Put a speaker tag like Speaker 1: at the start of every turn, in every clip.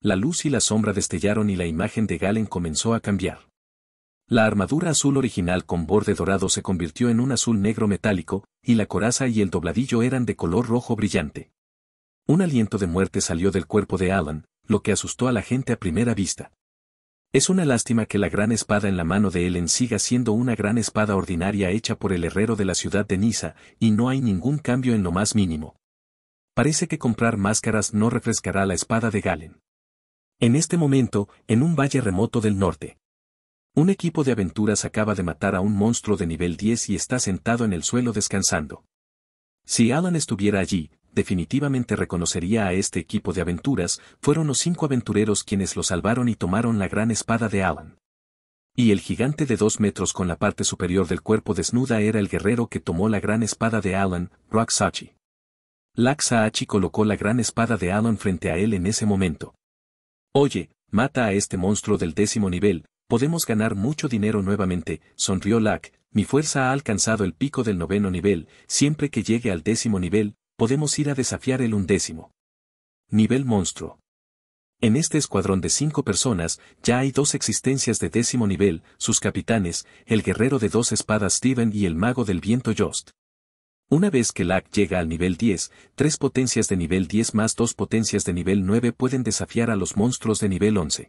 Speaker 1: La luz y la sombra destellaron y la imagen de Galen comenzó a cambiar. La armadura azul original con borde dorado se convirtió en un azul negro metálico, y la coraza y el dobladillo eran de color rojo brillante. Un aliento de muerte salió del cuerpo de Alan, lo que asustó a la gente a primera vista. Es una lástima que la gran espada en la mano de Ellen siga siendo una gran espada ordinaria hecha por el herrero de la ciudad de Niza, y no hay ningún cambio en lo más mínimo. Parece que comprar máscaras no refrescará la espada de Galen. En este momento, en un valle remoto del norte. Un equipo de aventuras acaba de matar a un monstruo de nivel 10 y está sentado en el suelo descansando. Si Alan estuviera allí, definitivamente reconocería a este equipo de aventuras, fueron los cinco aventureros quienes lo salvaron y tomaron la gran espada de Alan. Y el gigante de dos metros con la parte superior del cuerpo desnuda era el guerrero que tomó la gran espada de Alan, Rock Sachi. colocó la gran espada de Alan frente a él en ese momento. Oye, mata a este monstruo del décimo nivel, podemos ganar mucho dinero nuevamente, sonrió Lack, mi fuerza ha alcanzado el pico del noveno nivel, siempre que llegue al décimo nivel, podemos ir a desafiar el undécimo. Nivel monstruo. En este escuadrón de cinco personas, ya hay dos existencias de décimo nivel, sus capitanes, el guerrero de dos espadas Steven y el mago del viento Jost. Una vez que LAC llega al nivel 10, tres potencias de nivel 10 más dos potencias de nivel 9 pueden desafiar a los monstruos de nivel 11.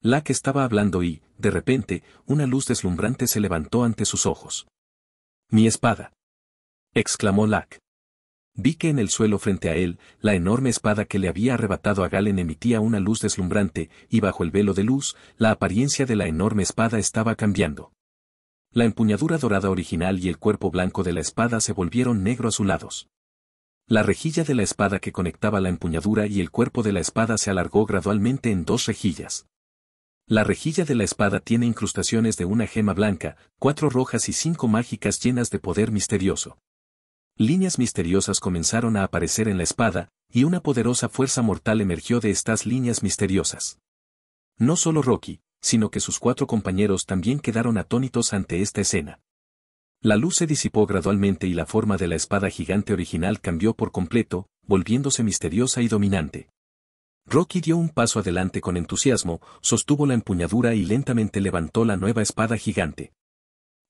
Speaker 1: LAC estaba hablando y, de repente, una luz deslumbrante se levantó ante sus ojos. Mi espada. exclamó Lack. Vi que en el suelo frente a él, la enorme espada que le había arrebatado a Galen emitía una luz deslumbrante, y bajo el velo de luz, la apariencia de la enorme espada estaba cambiando. La empuñadura dorada original y el cuerpo blanco de la espada se volvieron negro azulados. La rejilla de la espada que conectaba la empuñadura y el cuerpo de la espada se alargó gradualmente en dos rejillas. La rejilla de la espada tiene incrustaciones de una gema blanca, cuatro rojas y cinco mágicas llenas de poder misterioso. Líneas misteriosas comenzaron a aparecer en la espada, y una poderosa fuerza mortal emergió de estas líneas misteriosas. No solo Rocky, sino que sus cuatro compañeros también quedaron atónitos ante esta escena. La luz se disipó gradualmente y la forma de la espada gigante original cambió por completo, volviéndose misteriosa y dominante. Rocky dio un paso adelante con entusiasmo, sostuvo la empuñadura y lentamente levantó la nueva espada gigante.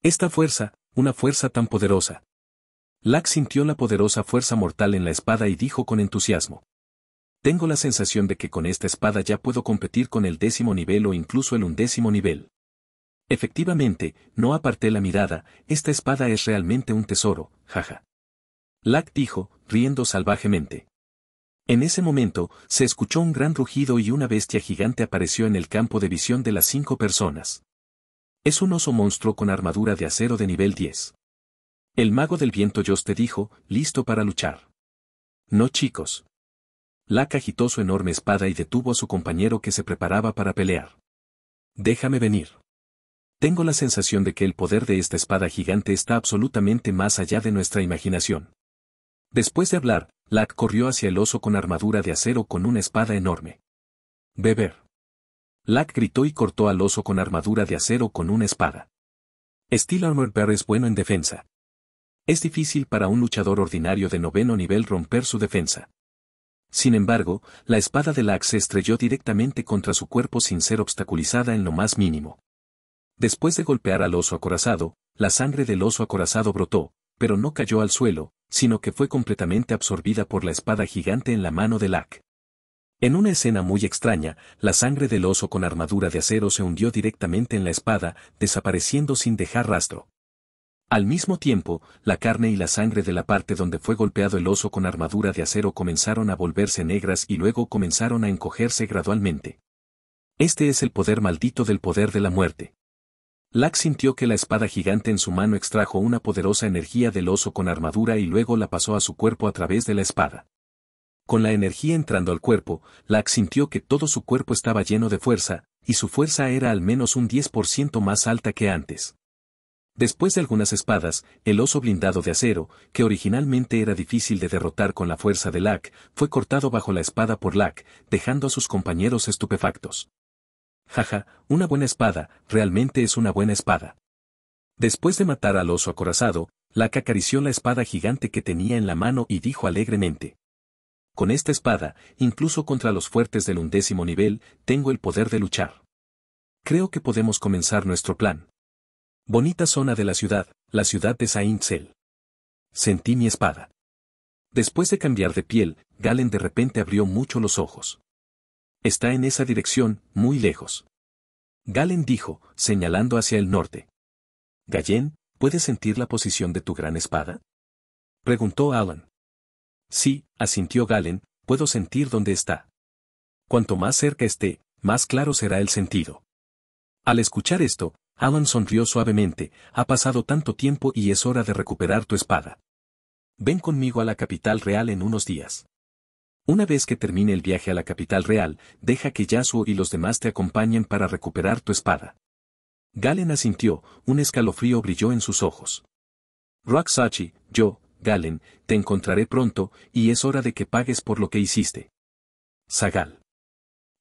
Speaker 1: Esta fuerza, una fuerza tan poderosa. Lack sintió la poderosa fuerza mortal en la espada y dijo con entusiasmo. Tengo la sensación de que con esta espada ya puedo competir con el décimo nivel o incluso el undécimo nivel. Efectivamente, no aparté la mirada, esta espada es realmente un tesoro, jaja. Lack dijo, riendo salvajemente. En ese momento, se escuchó un gran rugido y una bestia gigante apareció en el campo de visión de las cinco personas. Es un oso monstruo con armadura de acero de nivel 10. El mago del viento te dijo, listo para luchar. No chicos. Lack agitó su enorme espada y detuvo a su compañero que se preparaba para pelear. Déjame venir. Tengo la sensación de que el poder de esta espada gigante está absolutamente más allá de nuestra imaginación. Después de hablar, Lack corrió hacia el oso con armadura de acero con una espada enorme. Beber. Lack gritó y cortó al oso con armadura de acero con una espada. Steel Armor Bear es bueno en defensa. Es difícil para un luchador ordinario de noveno nivel romper su defensa. Sin embargo, la espada de Lack se estrelló directamente contra su cuerpo sin ser obstaculizada en lo más mínimo. Después de golpear al oso acorazado, la sangre del oso acorazado brotó, pero no cayó al suelo, sino que fue completamente absorbida por la espada gigante en la mano de Lack. En una escena muy extraña, la sangre del oso con armadura de acero se hundió directamente en la espada, desapareciendo sin dejar rastro. Al mismo tiempo, la carne y la sangre de la parte donde fue golpeado el oso con armadura de acero comenzaron a volverse negras y luego comenzaron a encogerse gradualmente. Este es el poder maldito del poder de la muerte. Lack sintió que la espada gigante en su mano extrajo una poderosa energía del oso con armadura y luego la pasó a su cuerpo a través de la espada. Con la energía entrando al cuerpo, Lack sintió que todo su cuerpo estaba lleno de fuerza, y su fuerza era al menos un 10% más alta que antes. Después de algunas espadas, el oso blindado de acero, que originalmente era difícil de derrotar con la fuerza de Lack, fue cortado bajo la espada por Lack, dejando a sus compañeros estupefactos. Jaja, una buena espada, realmente es una buena espada. Después de matar al oso acorazado, Lac acarició la espada gigante que tenía en la mano y dijo alegremente. Con esta espada, incluso contra los fuertes del undécimo nivel, tengo el poder de luchar. Creo que podemos comenzar nuestro plan. Bonita zona de la ciudad, la ciudad de saint Sentí mi espada. Después de cambiar de piel, Galen de repente abrió mucho los ojos. Está en esa dirección, muy lejos. Galen dijo, señalando hacia el norte. Gallen, ¿puedes sentir la posición de tu gran espada? Preguntó Alan. Sí, asintió Galen, puedo sentir dónde está. Cuanto más cerca esté, más claro será el sentido. Al escuchar esto, Alan sonrió suavemente, ha pasado tanto tiempo y es hora de recuperar tu espada. Ven conmigo a la capital real en unos días. Una vez que termine el viaje a la capital real, deja que Yasuo y los demás te acompañen para recuperar tu espada. Galen asintió, un escalofrío brilló en sus ojos. Roxachi, yo, Galen, te encontraré pronto, y es hora de que pagues por lo que hiciste. Zagal.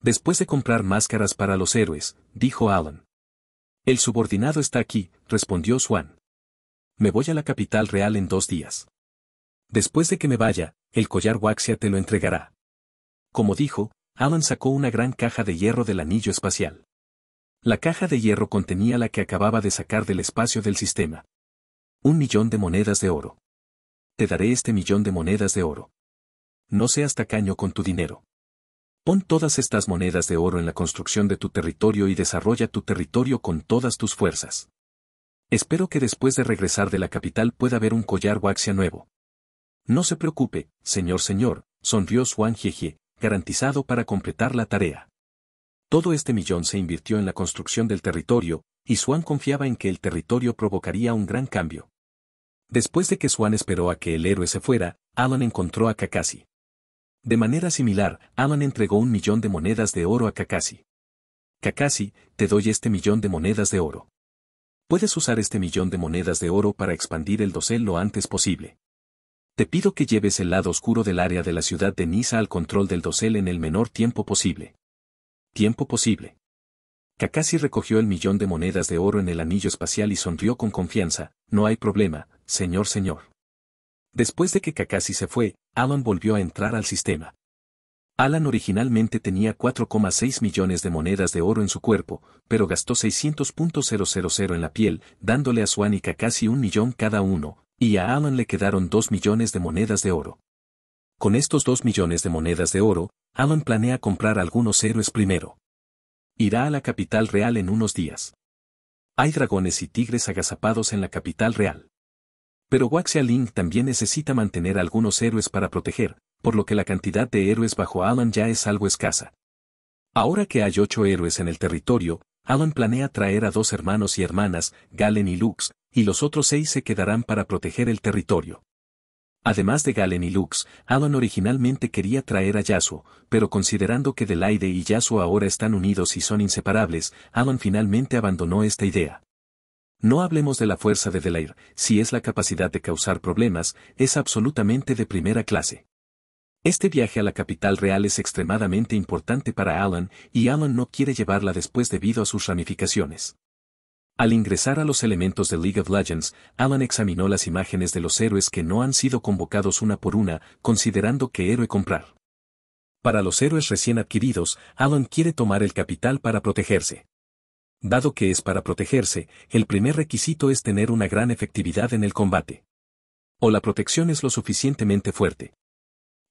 Speaker 1: Después de comprar máscaras para los héroes, dijo Alan. El subordinado está aquí, respondió Swan. Me voy a la capital real en dos días. Después de que me vaya, el collar Waxia te lo entregará. Como dijo, Alan sacó una gran caja de hierro del anillo espacial. La caja de hierro contenía la que acababa de sacar del espacio del sistema. Un millón de monedas de oro. Te daré este millón de monedas de oro. No seas tacaño con tu dinero. Pon todas estas monedas de oro en la construcción de tu territorio y desarrolla tu territorio con todas tus fuerzas. Espero que después de regresar de la capital pueda haber un collar waxia nuevo. No se preocupe, señor señor, sonrió Swan Jeje, garantizado para completar la tarea. Todo este millón se invirtió en la construcción del territorio, y Swan confiaba en que el territorio provocaría un gran cambio. Después de que Swan esperó a que el héroe se fuera, Alan encontró a Kakashi. De manera similar, Aman entregó un millón de monedas de oro a Kakashi. Kakashi, te doy este millón de monedas de oro. Puedes usar este millón de monedas de oro para expandir el dosel lo antes posible. Te pido que lleves el lado oscuro del área de la ciudad de Nisa al control del dosel en el menor tiempo posible. Tiempo posible. Kakashi recogió el millón de monedas de oro en el anillo espacial y sonrió con confianza, no hay problema, señor señor. Después de que Kakashi se fue, Alan volvió a entrar al sistema. Alan originalmente tenía 4,6 millones de monedas de oro en su cuerpo, pero gastó 600.000 en la piel, dándole a Swan y Kakashi un millón cada uno, y a Alan le quedaron 2 millones de monedas de oro. Con estos 2 millones de monedas de oro, Alan planea comprar algunos héroes primero. Irá a la capital real en unos días. Hay dragones y tigres agazapados en la capital real. Pero Waxia Link también necesita mantener algunos héroes para proteger, por lo que la cantidad de héroes bajo Alan ya es algo escasa. Ahora que hay ocho héroes en el territorio, Alan planea traer a dos hermanos y hermanas, Galen y Lux, y los otros seis se quedarán para proteger el territorio. Además de Galen y Lux, Alan originalmente quería traer a Yasuo, pero considerando que Delaide y Yasuo ahora están unidos y son inseparables, Alan finalmente abandonó esta idea. No hablemos de la fuerza de Delair, si es la capacidad de causar problemas, es absolutamente de primera clase. Este viaje a la capital real es extremadamente importante para Alan, y Alan no quiere llevarla después debido a sus ramificaciones. Al ingresar a los elementos de League of Legends, Alan examinó las imágenes de los héroes que no han sido convocados una por una, considerando qué héroe comprar. Para los héroes recién adquiridos, Alan quiere tomar el capital para protegerse. Dado que es para protegerse, el primer requisito es tener una gran efectividad en el combate. O la protección es lo suficientemente fuerte.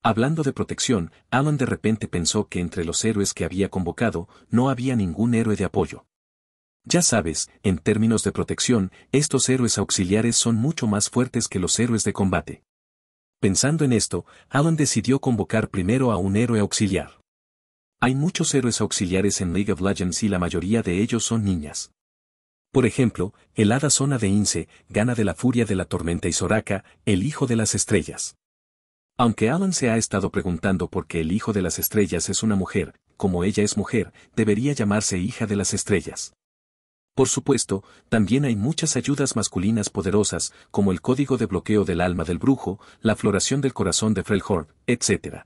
Speaker 1: Hablando de protección, Alan de repente pensó que entre los héroes que había convocado, no había ningún héroe de apoyo. Ya sabes, en términos de protección, estos héroes auxiliares son mucho más fuertes que los héroes de combate. Pensando en esto, Alan decidió convocar primero a un héroe auxiliar. Hay muchos héroes auxiliares en League of Legends y la mayoría de ellos son niñas. Por ejemplo, el hada zona de Ince, gana de la furia de la tormenta y Soraka, el hijo de las estrellas. Aunque Alan se ha estado preguntando por qué el hijo de las estrellas es una mujer, como ella es mujer, debería llamarse hija de las estrellas. Por supuesto, también hay muchas ayudas masculinas poderosas, como el código de bloqueo del alma del brujo, la floración del corazón de Frelhorn, etc.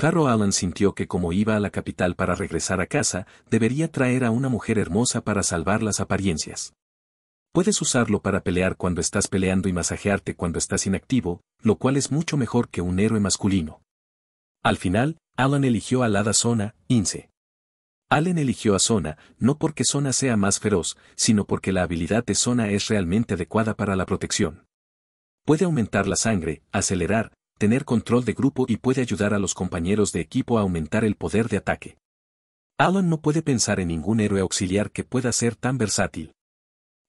Speaker 1: Claro, Allen sintió que como iba a la capital para regresar a casa, debería traer a una mujer hermosa para salvar las apariencias. Puedes usarlo para pelear cuando estás peleando y masajearte cuando estás inactivo, lo cual es mucho mejor que un héroe masculino. Al final, Alan eligió a Lada Zona, Ince. Allen eligió a Zona, no porque Zona sea más feroz, sino porque la habilidad de Zona es realmente adecuada para la protección. Puede aumentar la sangre, acelerar, tener control de grupo y puede ayudar a los compañeros de equipo a aumentar el poder de ataque. Alan no puede pensar en ningún héroe auxiliar que pueda ser tan versátil.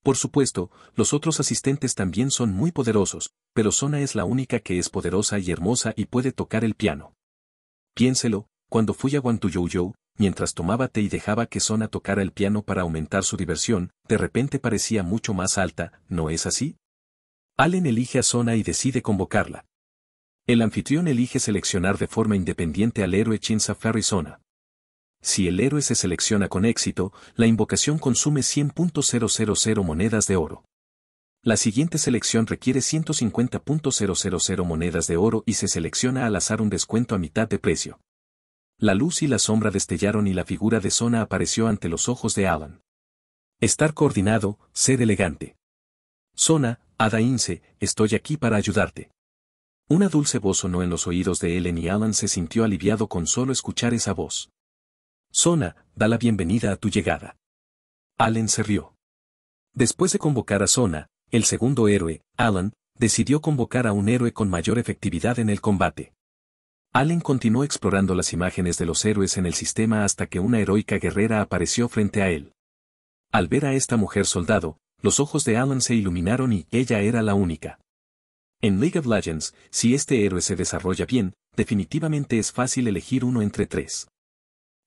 Speaker 1: Por supuesto, los otros asistentes también son muy poderosos, pero Sona es la única que es poderosa y hermosa y puede tocar el piano. Piénselo, cuando fui a Yo-Yo, mientras tomaba té y dejaba que Sona tocara el piano para aumentar su diversión, de repente parecía mucho más alta, ¿no es así? Alan elige a Sona y decide convocarla. El anfitrión elige seleccionar de forma independiente al héroe Chinsa zona Si el héroe se selecciona con éxito, la invocación consume 100.000 monedas de oro. La siguiente selección requiere 150.000 monedas de oro y se selecciona al azar un descuento a mitad de precio. La luz y la sombra destellaron y la figura de Zona apareció ante los ojos de Alan. Estar coordinado, ser elegante. Zona, Ada Ince, estoy aquí para ayudarte. Una dulce voz sonó en los oídos de Ellen y Alan se sintió aliviado con solo escuchar esa voz. Sona, da la bienvenida a tu llegada. Alan se rió. Después de convocar a Sona, el segundo héroe, Alan, decidió convocar a un héroe con mayor efectividad en el combate. Allen continuó explorando las imágenes de los héroes en el sistema hasta que una heroica guerrera apareció frente a él. Al ver a esta mujer soldado, los ojos de Alan se iluminaron y ella era la única. En League of Legends, si este héroe se desarrolla bien, definitivamente es fácil elegir uno entre tres.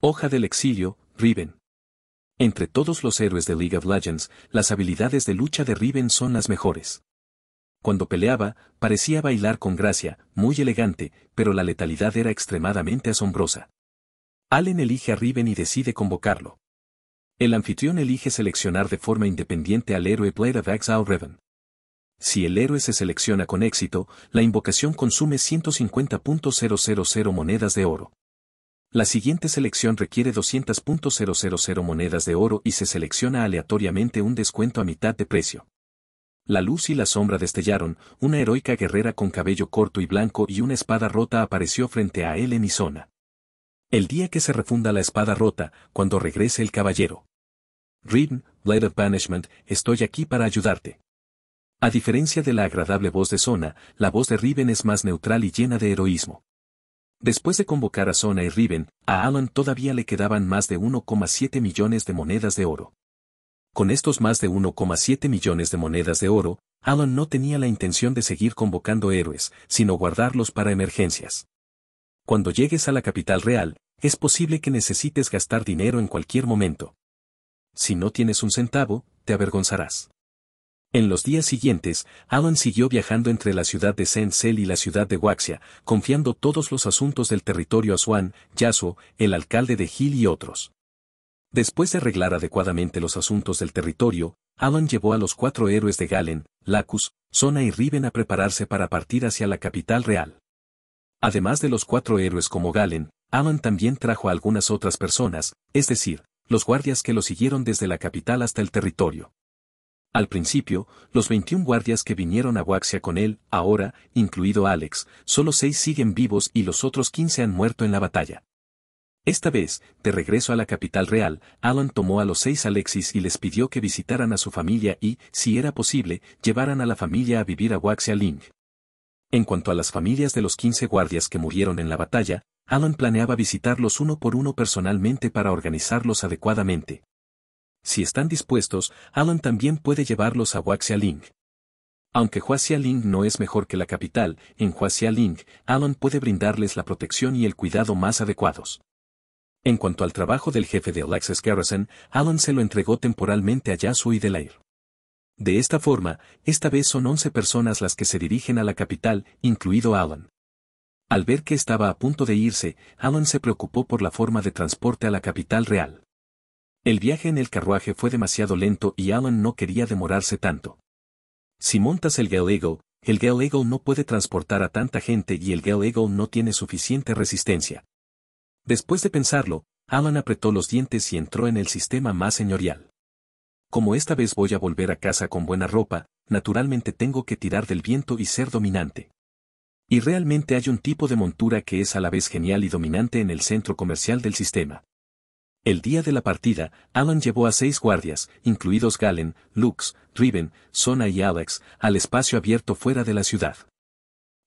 Speaker 1: Hoja del exilio, Riven. Entre todos los héroes de League of Legends, las habilidades de lucha de Riven son las mejores. Cuando peleaba, parecía bailar con gracia, muy elegante, pero la letalidad era extremadamente asombrosa. Allen elige a Riven y decide convocarlo. El anfitrión elige seleccionar de forma independiente al héroe Blade of Exile Riven. Si el héroe se selecciona con éxito, la invocación consume 150.000 monedas de oro. La siguiente selección requiere 200.000 monedas de oro y se selecciona aleatoriamente un descuento a mitad de precio. La luz y la sombra destellaron, una heroica guerrera con cabello corto y blanco y una espada rota apareció frente a él en zona. El día que se refunda la espada rota, cuando regrese el caballero. Reed, Blade of Banishment, estoy aquí para ayudarte. A diferencia de la agradable voz de Sona, la voz de Riven es más neutral y llena de heroísmo. Después de convocar a Sona y Riven, a Alan todavía le quedaban más de 1,7 millones de monedas de oro. Con estos más de 1,7 millones de monedas de oro, Alan no tenía la intención de seguir convocando héroes, sino guardarlos para emergencias. Cuando llegues a la capital real, es posible que necesites gastar dinero en cualquier momento. Si no tienes un centavo, te avergonzarás. En los días siguientes, Alan siguió viajando entre la ciudad de Sencel y la ciudad de Waxia, confiando todos los asuntos del territorio a Swan, Yasuo, el alcalde de Gil y otros. Después de arreglar adecuadamente los asuntos del territorio, Alan llevó a los cuatro héroes de Galen, Lacus, Sona y Riven a prepararse para partir hacia la capital real. Además de los cuatro héroes como Galen, Alan también trajo a algunas otras personas, es decir, los guardias que lo siguieron desde la capital hasta el territorio. Al principio, los 21 guardias que vinieron a Waxia con él, ahora, incluido Alex, solo seis siguen vivos y los otros 15 han muerto en la batalla. Esta vez, de regreso a la capital real, Alan tomó a los seis Alexis y les pidió que visitaran a su familia y, si era posible, llevaran a la familia a vivir a Waxia Ling. En cuanto a las familias de los 15 guardias que murieron en la batalla, Alan planeaba visitarlos uno por uno personalmente para organizarlos adecuadamente. Si están dispuestos, Alan también puede llevarlos a Huaxialing. Aunque Huaxialing no es mejor que la capital, en Huaxialing, Alan puede brindarles la protección y el cuidado más adecuados. En cuanto al trabajo del jefe de Alexis Garrison, Alan se lo entregó temporalmente a Yasuo y Delair. De esta forma, esta vez son 11 personas las que se dirigen a la capital, incluido Alan. Al ver que estaba a punto de irse, Alan se preocupó por la forma de transporte a la capital real. El viaje en el carruaje fue demasiado lento y Alan no quería demorarse tanto. Si montas el Gale Eagle, el Gale Eagle no puede transportar a tanta gente y el Gale Eagle no tiene suficiente resistencia. Después de pensarlo, Alan apretó los dientes y entró en el sistema más señorial. Como esta vez voy a volver a casa con buena ropa, naturalmente tengo que tirar del viento y ser dominante. Y realmente hay un tipo de montura que es a la vez genial y dominante en el centro comercial del sistema. El día de la partida, Alan llevó a seis guardias, incluidos Galen, Lux, Driven, Sona y Alex, al espacio abierto fuera de la ciudad.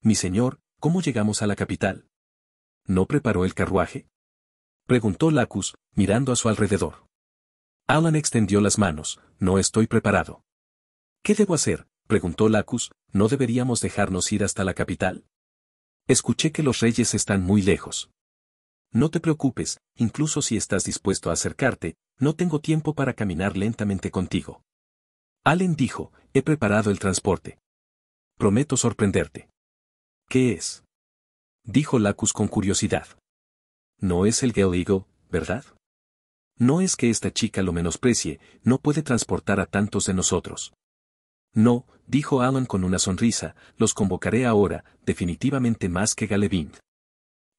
Speaker 1: Mi señor, ¿cómo llegamos a la capital? ¿No preparó el carruaje? Preguntó Lacus, mirando a su alrededor. Alan extendió las manos, no estoy preparado. ¿Qué debo hacer? preguntó Lacus, ¿no deberíamos dejarnos ir hasta la capital? Escuché que los reyes están muy lejos. No te preocupes, incluso si estás dispuesto a acercarte, no tengo tiempo para caminar lentamente contigo. Allen dijo, he preparado el transporte. Prometo sorprenderte. ¿Qué es? Dijo Lacus con curiosidad. No es el Gale Eagle, ¿verdad? No es que esta chica lo menosprecie, no puede transportar a tantos de nosotros. No, dijo Alan con una sonrisa, los convocaré ahora, definitivamente más que Galevind.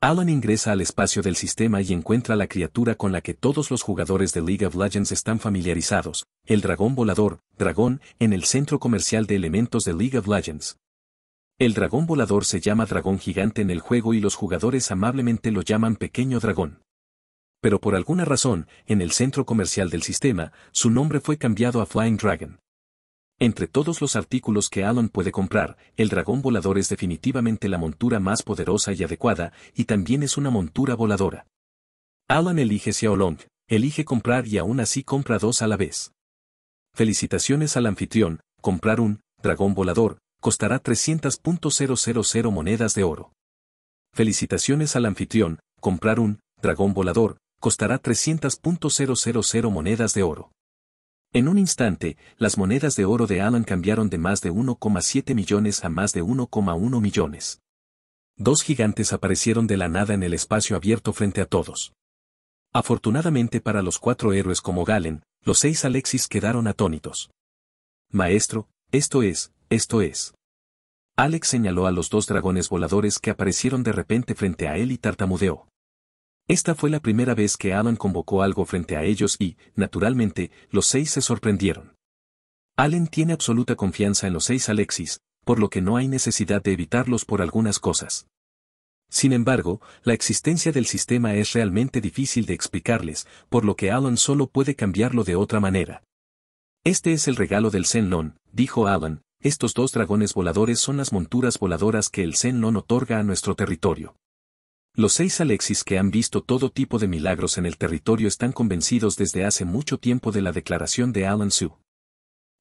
Speaker 1: Alan ingresa al espacio del sistema y encuentra la criatura con la que todos los jugadores de League of Legends están familiarizados, el dragón volador, dragón, en el centro comercial de elementos de League of Legends. El dragón volador se llama dragón gigante en el juego y los jugadores amablemente lo llaman pequeño dragón. Pero por alguna razón, en el centro comercial del sistema, su nombre fue cambiado a Flying Dragon. Entre todos los artículos que Alan puede comprar, el dragón volador es definitivamente la montura más poderosa y adecuada, y también es una montura voladora. Alan elige Xiaolong, elige comprar y aún así compra dos a la vez. Felicitaciones al anfitrión, comprar un dragón volador costará 300.000 monedas de oro. Felicitaciones al anfitrión, comprar un dragón volador costará 300.000 monedas de oro. En un instante, las monedas de oro de Alan cambiaron de más de 1,7 millones a más de 1,1 millones. Dos gigantes aparecieron de la nada en el espacio abierto frente a todos. Afortunadamente para los cuatro héroes como Galen, los seis Alexis quedaron atónitos. Maestro, esto es, esto es. Alex señaló a los dos dragones voladores que aparecieron de repente frente a él y tartamudeó. Esta fue la primera vez que Alan convocó algo frente a ellos y, naturalmente, los seis se sorprendieron. Allen tiene absoluta confianza en los seis Alexis, por lo que no hay necesidad de evitarlos por algunas cosas. Sin embargo, la existencia del sistema es realmente difícil de explicarles, por lo que Alan solo puede cambiarlo de otra manera. Este es el regalo del Zenlon, dijo Alan, estos dos dragones voladores son las monturas voladoras que el Zenlon otorga a nuestro territorio. Los seis Alexis que han visto todo tipo de milagros en el territorio están convencidos desde hace mucho tiempo de la declaración de Alan Sue.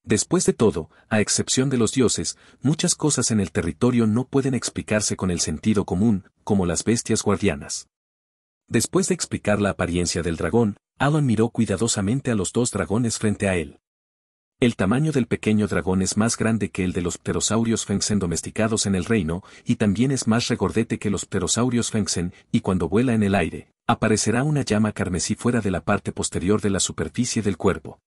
Speaker 1: Después de todo, a excepción de los dioses, muchas cosas en el territorio no pueden explicarse con el sentido común, como las bestias guardianas. Después de explicar la apariencia del dragón, Alan miró cuidadosamente a los dos dragones frente a él. El tamaño del pequeño dragón es más grande que el de los pterosaurios Fengsen domesticados en el reino, y también es más regordete que los pterosaurios Fengsen, y cuando vuela en el aire, aparecerá una llama carmesí fuera de la parte posterior de la superficie del cuerpo.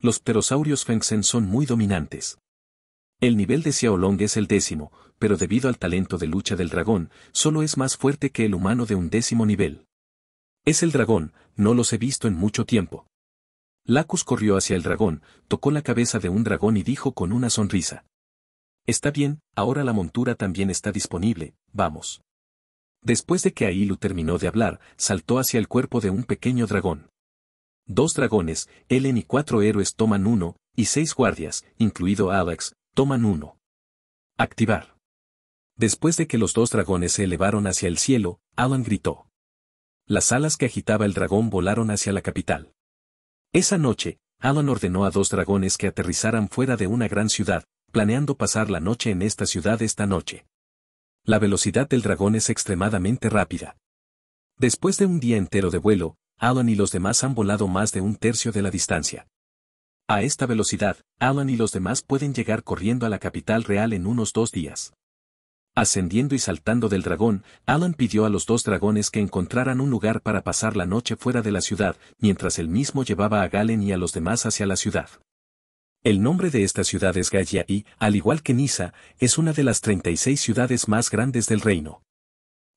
Speaker 1: Los pterosaurios Fengsen son muy dominantes. El nivel de Xiaolong es el décimo, pero debido al talento de lucha del dragón, solo es más fuerte que el humano de un décimo nivel. Es el dragón, no los he visto en mucho tiempo, Lacus corrió hacia el dragón, tocó la cabeza de un dragón y dijo con una sonrisa. Está bien, ahora la montura también está disponible, vamos. Después de que Ailu terminó de hablar, saltó hacia el cuerpo de un pequeño dragón. Dos dragones, Ellen y cuatro héroes toman uno, y seis guardias, incluido Alex, toman uno. Activar. Después de que los dos dragones se elevaron hacia el cielo, Alan gritó. Las alas que agitaba el dragón volaron hacia la capital. Esa noche, Alan ordenó a dos dragones que aterrizaran fuera de una gran ciudad, planeando pasar la noche en esta ciudad esta noche. La velocidad del dragón es extremadamente rápida. Después de un día entero de vuelo, Alan y los demás han volado más de un tercio de la distancia. A esta velocidad, Alan y los demás pueden llegar corriendo a la capital real en unos dos días. Ascendiendo y saltando del dragón, Alan pidió a los dos dragones que encontraran un lugar para pasar la noche fuera de la ciudad, mientras él mismo llevaba a Galen y a los demás hacia la ciudad. El nombre de esta ciudad es Gaia y, al igual que Nisa, es una de las 36 ciudades más grandes del reino.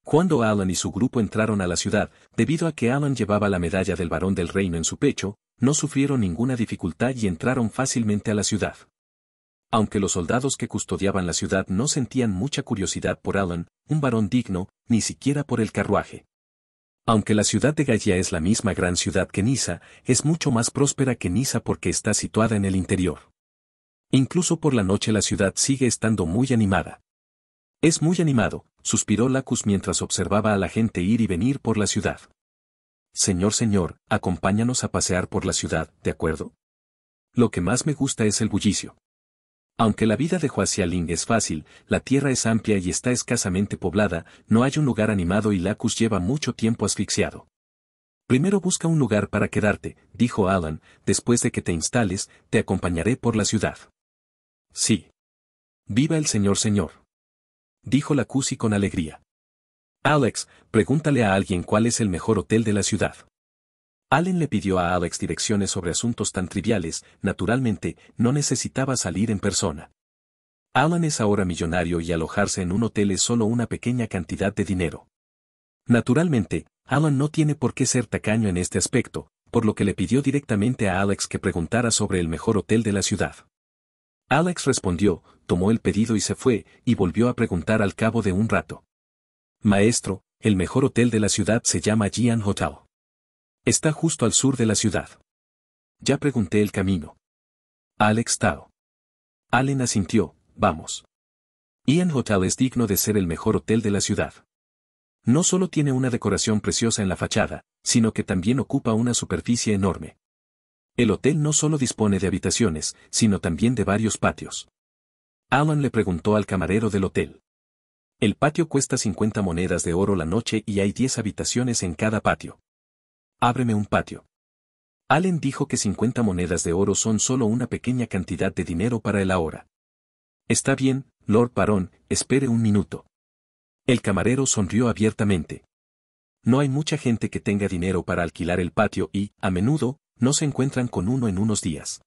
Speaker 1: Cuando Alan y su grupo entraron a la ciudad, debido a que Alan llevaba la medalla del varón del reino en su pecho, no sufrieron ninguna dificultad y entraron fácilmente a la ciudad. Aunque los soldados que custodiaban la ciudad no sentían mucha curiosidad por Alan, un varón digno, ni siquiera por el carruaje. Aunque la ciudad de Gaia es la misma gran ciudad que Niza, es mucho más próspera que Niza porque está situada en el interior. Incluso por la noche la ciudad sigue estando muy animada. Es muy animado, suspiró Lacus mientras observaba a la gente ir y venir por la ciudad. Señor, señor, acompáñanos a pasear por la ciudad, ¿de acuerdo? Lo que más me gusta es el bullicio. Aunque la vida de Huasialing es fácil, la tierra es amplia y está escasamente poblada, no hay un lugar animado y Lacus lleva mucho tiempo asfixiado. Primero busca un lugar para quedarte, dijo Alan, después de que te instales, te acompañaré por la ciudad. Sí. Viva el señor señor. Dijo y con alegría. Alex, pregúntale a alguien cuál es el mejor hotel de la ciudad. Allen le pidió a Alex direcciones sobre asuntos tan triviales, naturalmente, no necesitaba salir en persona. Alan es ahora millonario y alojarse en un hotel es solo una pequeña cantidad de dinero. Naturalmente, Alan no tiene por qué ser tacaño en este aspecto, por lo que le pidió directamente a Alex que preguntara sobre el mejor hotel de la ciudad. Alex respondió, tomó el pedido y se fue, y volvió a preguntar al cabo de un rato. Maestro, el mejor hotel de la ciudad se llama Gian Hotel. Está justo al sur de la ciudad. Ya pregunté el camino. Alex Tao. Allen asintió, vamos. Ian Hotel es digno de ser el mejor hotel de la ciudad. No solo tiene una decoración preciosa en la fachada, sino que también ocupa una superficie enorme. El hotel no solo dispone de habitaciones, sino también de varios patios. Alan le preguntó al camarero del hotel. El patio cuesta 50 monedas de oro la noche y hay 10 habitaciones en cada patio. Ábreme un patio. Allen dijo que 50 monedas de oro son solo una pequeña cantidad de dinero para el ahora. Está bien, Lord Barón, espere un minuto. El camarero sonrió abiertamente. No hay mucha gente que tenga dinero para alquilar el patio y, a menudo, no se encuentran con uno en unos días.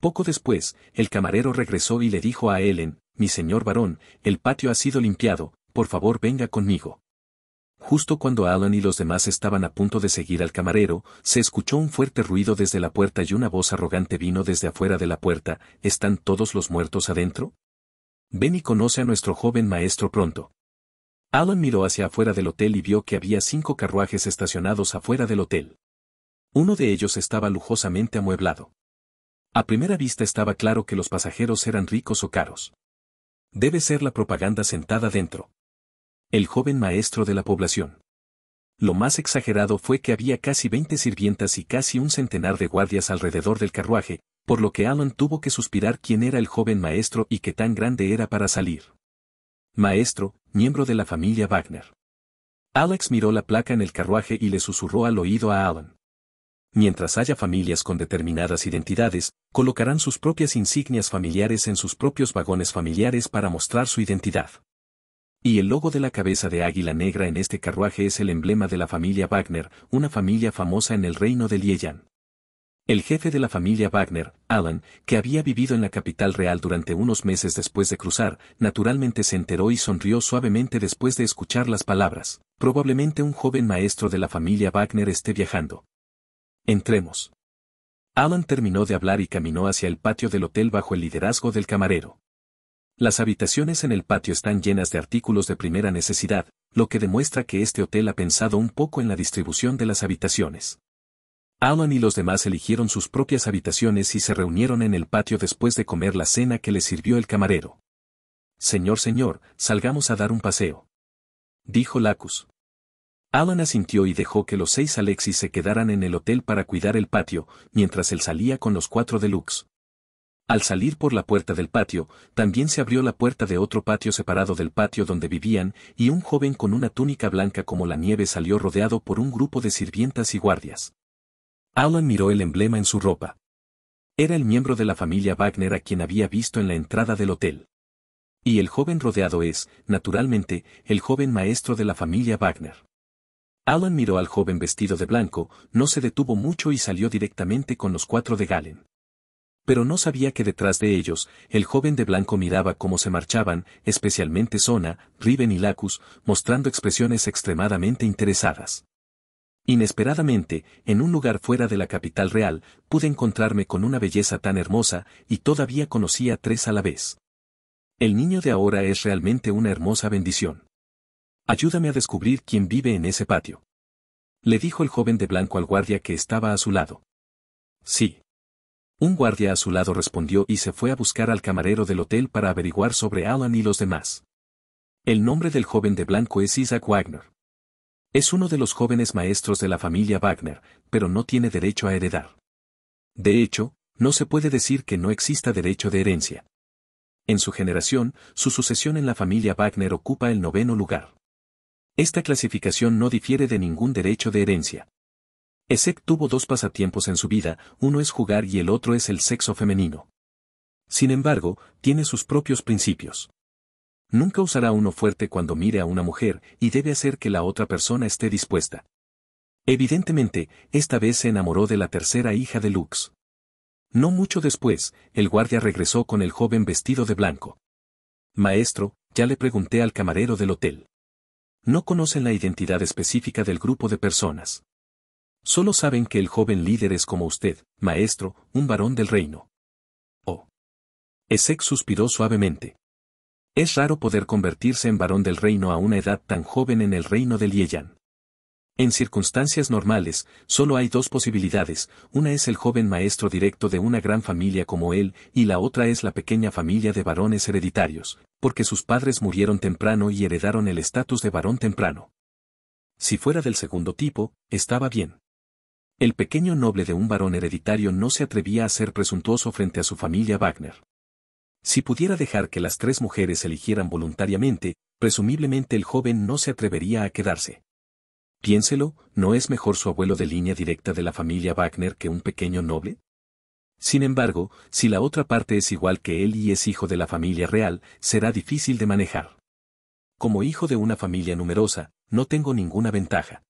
Speaker 1: Poco después, el camarero regresó y le dijo a Ellen, mi señor Barón, el patio ha sido limpiado, por favor venga conmigo. Justo cuando Alan y los demás estaban a punto de seguir al camarero, se escuchó un fuerte ruido desde la puerta y una voz arrogante vino desde afuera de la puerta, ¿están todos los muertos adentro? Ven y conoce a nuestro joven maestro pronto. Alan miró hacia afuera del hotel y vio que había cinco carruajes estacionados afuera del hotel. Uno de ellos estaba lujosamente amueblado. A primera vista estaba claro que los pasajeros eran ricos o caros. Debe ser la propaganda sentada dentro el joven maestro de la población. Lo más exagerado fue que había casi 20 sirvientas y casi un centenar de guardias alrededor del carruaje, por lo que Alan tuvo que suspirar quién era el joven maestro y qué tan grande era para salir. Maestro, miembro de la familia Wagner. Alex miró la placa en el carruaje y le susurró al oído a Alan. Mientras haya familias con determinadas identidades, colocarán sus propias insignias familiares en sus propios vagones familiares para mostrar su identidad. Y el logo de la cabeza de águila negra en este carruaje es el emblema de la familia Wagner, una familia famosa en el reino de Liejan. El jefe de la familia Wagner, Alan, que había vivido en la capital real durante unos meses después de cruzar, naturalmente se enteró y sonrió suavemente después de escuchar las palabras. Probablemente un joven maestro de la familia Wagner esté viajando. Entremos. Alan terminó de hablar y caminó hacia el patio del hotel bajo el liderazgo del camarero. Las habitaciones en el patio están llenas de artículos de primera necesidad, lo que demuestra que este hotel ha pensado un poco en la distribución de las habitaciones. Alan y los demás eligieron sus propias habitaciones y se reunieron en el patio después de comer la cena que les sirvió el camarero. Señor, señor, salgamos a dar un paseo. Dijo Lacus. Alan asintió y dejó que los seis Alexis se quedaran en el hotel para cuidar el patio, mientras él salía con los cuatro deluxe. Al salir por la puerta del patio, también se abrió la puerta de otro patio separado del patio donde vivían, y un joven con una túnica blanca como la nieve salió rodeado por un grupo de sirvientas y guardias. Alan miró el emblema en su ropa. Era el miembro de la familia Wagner a quien había visto en la entrada del hotel. Y el joven rodeado es, naturalmente, el joven maestro de la familia Wagner. Alan miró al joven vestido de blanco, no se detuvo mucho y salió directamente con los cuatro de Galen pero no sabía que detrás de ellos, el joven de blanco miraba cómo se marchaban, especialmente Sona, Riven y Lacus, mostrando expresiones extremadamente interesadas. Inesperadamente, en un lugar fuera de la capital real, pude encontrarme con una belleza tan hermosa, y todavía conocía tres a la vez. El niño de ahora es realmente una hermosa bendición. Ayúdame a descubrir quién vive en ese patio. Le dijo el joven de blanco al guardia que estaba a su lado. Sí. Un guardia a su lado respondió y se fue a buscar al camarero del hotel para averiguar sobre Alan y los demás. El nombre del joven de blanco es Isaac Wagner. Es uno de los jóvenes maestros de la familia Wagner, pero no tiene derecho a heredar. De hecho, no se puede decir que no exista derecho de herencia. En su generación, su sucesión en la familia Wagner ocupa el noveno lugar. Esta clasificación no difiere de ningún derecho de herencia. Esek tuvo dos pasatiempos en su vida, uno es jugar y el otro es el sexo femenino. Sin embargo, tiene sus propios principios. Nunca usará uno fuerte cuando mire a una mujer y debe hacer que la otra persona esté dispuesta. Evidentemente, esta vez se enamoró de la tercera hija de Lux. No mucho después, el guardia regresó con el joven vestido de blanco. Maestro, ya le pregunté al camarero del hotel. No conocen la identidad específica del grupo de personas. Solo saben que el joven líder es como usted, maestro, un varón del reino. Oh. Essex suspiró suavemente. Es raro poder convertirse en varón del reino a una edad tan joven en el reino de Lieyan. En circunstancias normales, solo hay dos posibilidades, una es el joven maestro directo de una gran familia como él, y la otra es la pequeña familia de varones hereditarios, porque sus padres murieron temprano y heredaron el estatus de varón temprano. Si fuera del segundo tipo, estaba bien. El pequeño noble de un varón hereditario no se atrevía a ser presuntuoso frente a su familia Wagner. Si pudiera dejar que las tres mujeres eligieran voluntariamente, presumiblemente el joven no se atrevería a quedarse. Piénselo, ¿no es mejor su abuelo de línea directa de la familia Wagner que un pequeño noble? Sin embargo, si la otra parte es igual que él y es hijo de la familia real, será difícil de manejar. Como hijo de una familia numerosa, no tengo ninguna ventaja.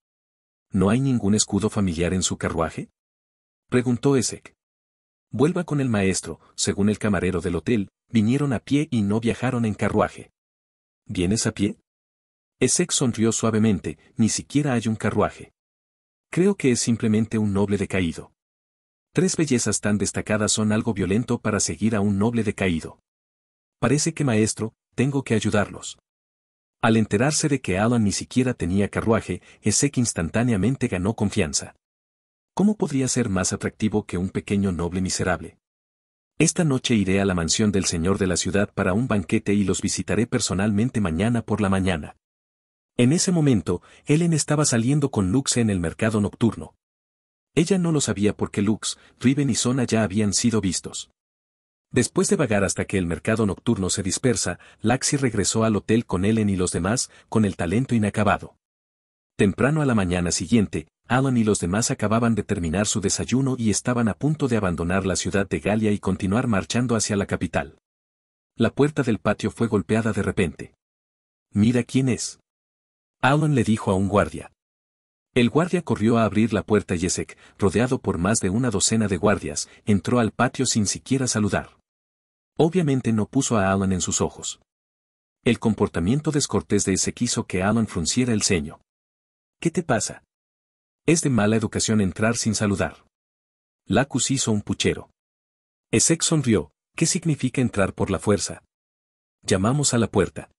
Speaker 1: ¿No hay ningún escudo familiar en su carruaje? Preguntó Esek. Vuelva con el maestro, según el camarero del hotel, vinieron a pie y no viajaron en carruaje. ¿Vienes a pie? Esek sonrió suavemente, ni siquiera hay un carruaje. Creo que es simplemente un noble decaído. Tres bellezas tan destacadas son algo violento para seguir a un noble decaído. Parece que maestro, tengo que ayudarlos. Al enterarse de que Alan ni siquiera tenía carruaje, Ezek instantáneamente ganó confianza. ¿Cómo podría ser más atractivo que un pequeño noble miserable? Esta noche iré a la mansión del señor de la ciudad para un banquete y los visitaré personalmente mañana por la mañana. En ese momento, Ellen estaba saliendo con Lux en el mercado nocturno. Ella no lo sabía porque Lux, Riven y Sona ya habían sido vistos. Después de vagar hasta que el mercado nocturno se dispersa, Laxi regresó al hotel con Ellen y los demás, con el talento inacabado. Temprano a la mañana siguiente, Alan y los demás acababan de terminar su desayuno y estaban a punto de abandonar la ciudad de Galia y continuar marchando hacia la capital. La puerta del patio fue golpeada de repente. Mira quién es. Alan le dijo a un guardia. El guardia corrió a abrir la puerta y Ezek, rodeado por más de una docena de guardias, entró al patio sin siquiera saludar. Obviamente no puso a Alan en sus ojos. El comportamiento descortés de ese quiso que Alan frunciera el ceño. ¿Qué te pasa? Es de mala educación entrar sin saludar. Lacus hizo un puchero. Essex sonrió, ¿qué significa entrar por la fuerza? Llamamos a la puerta.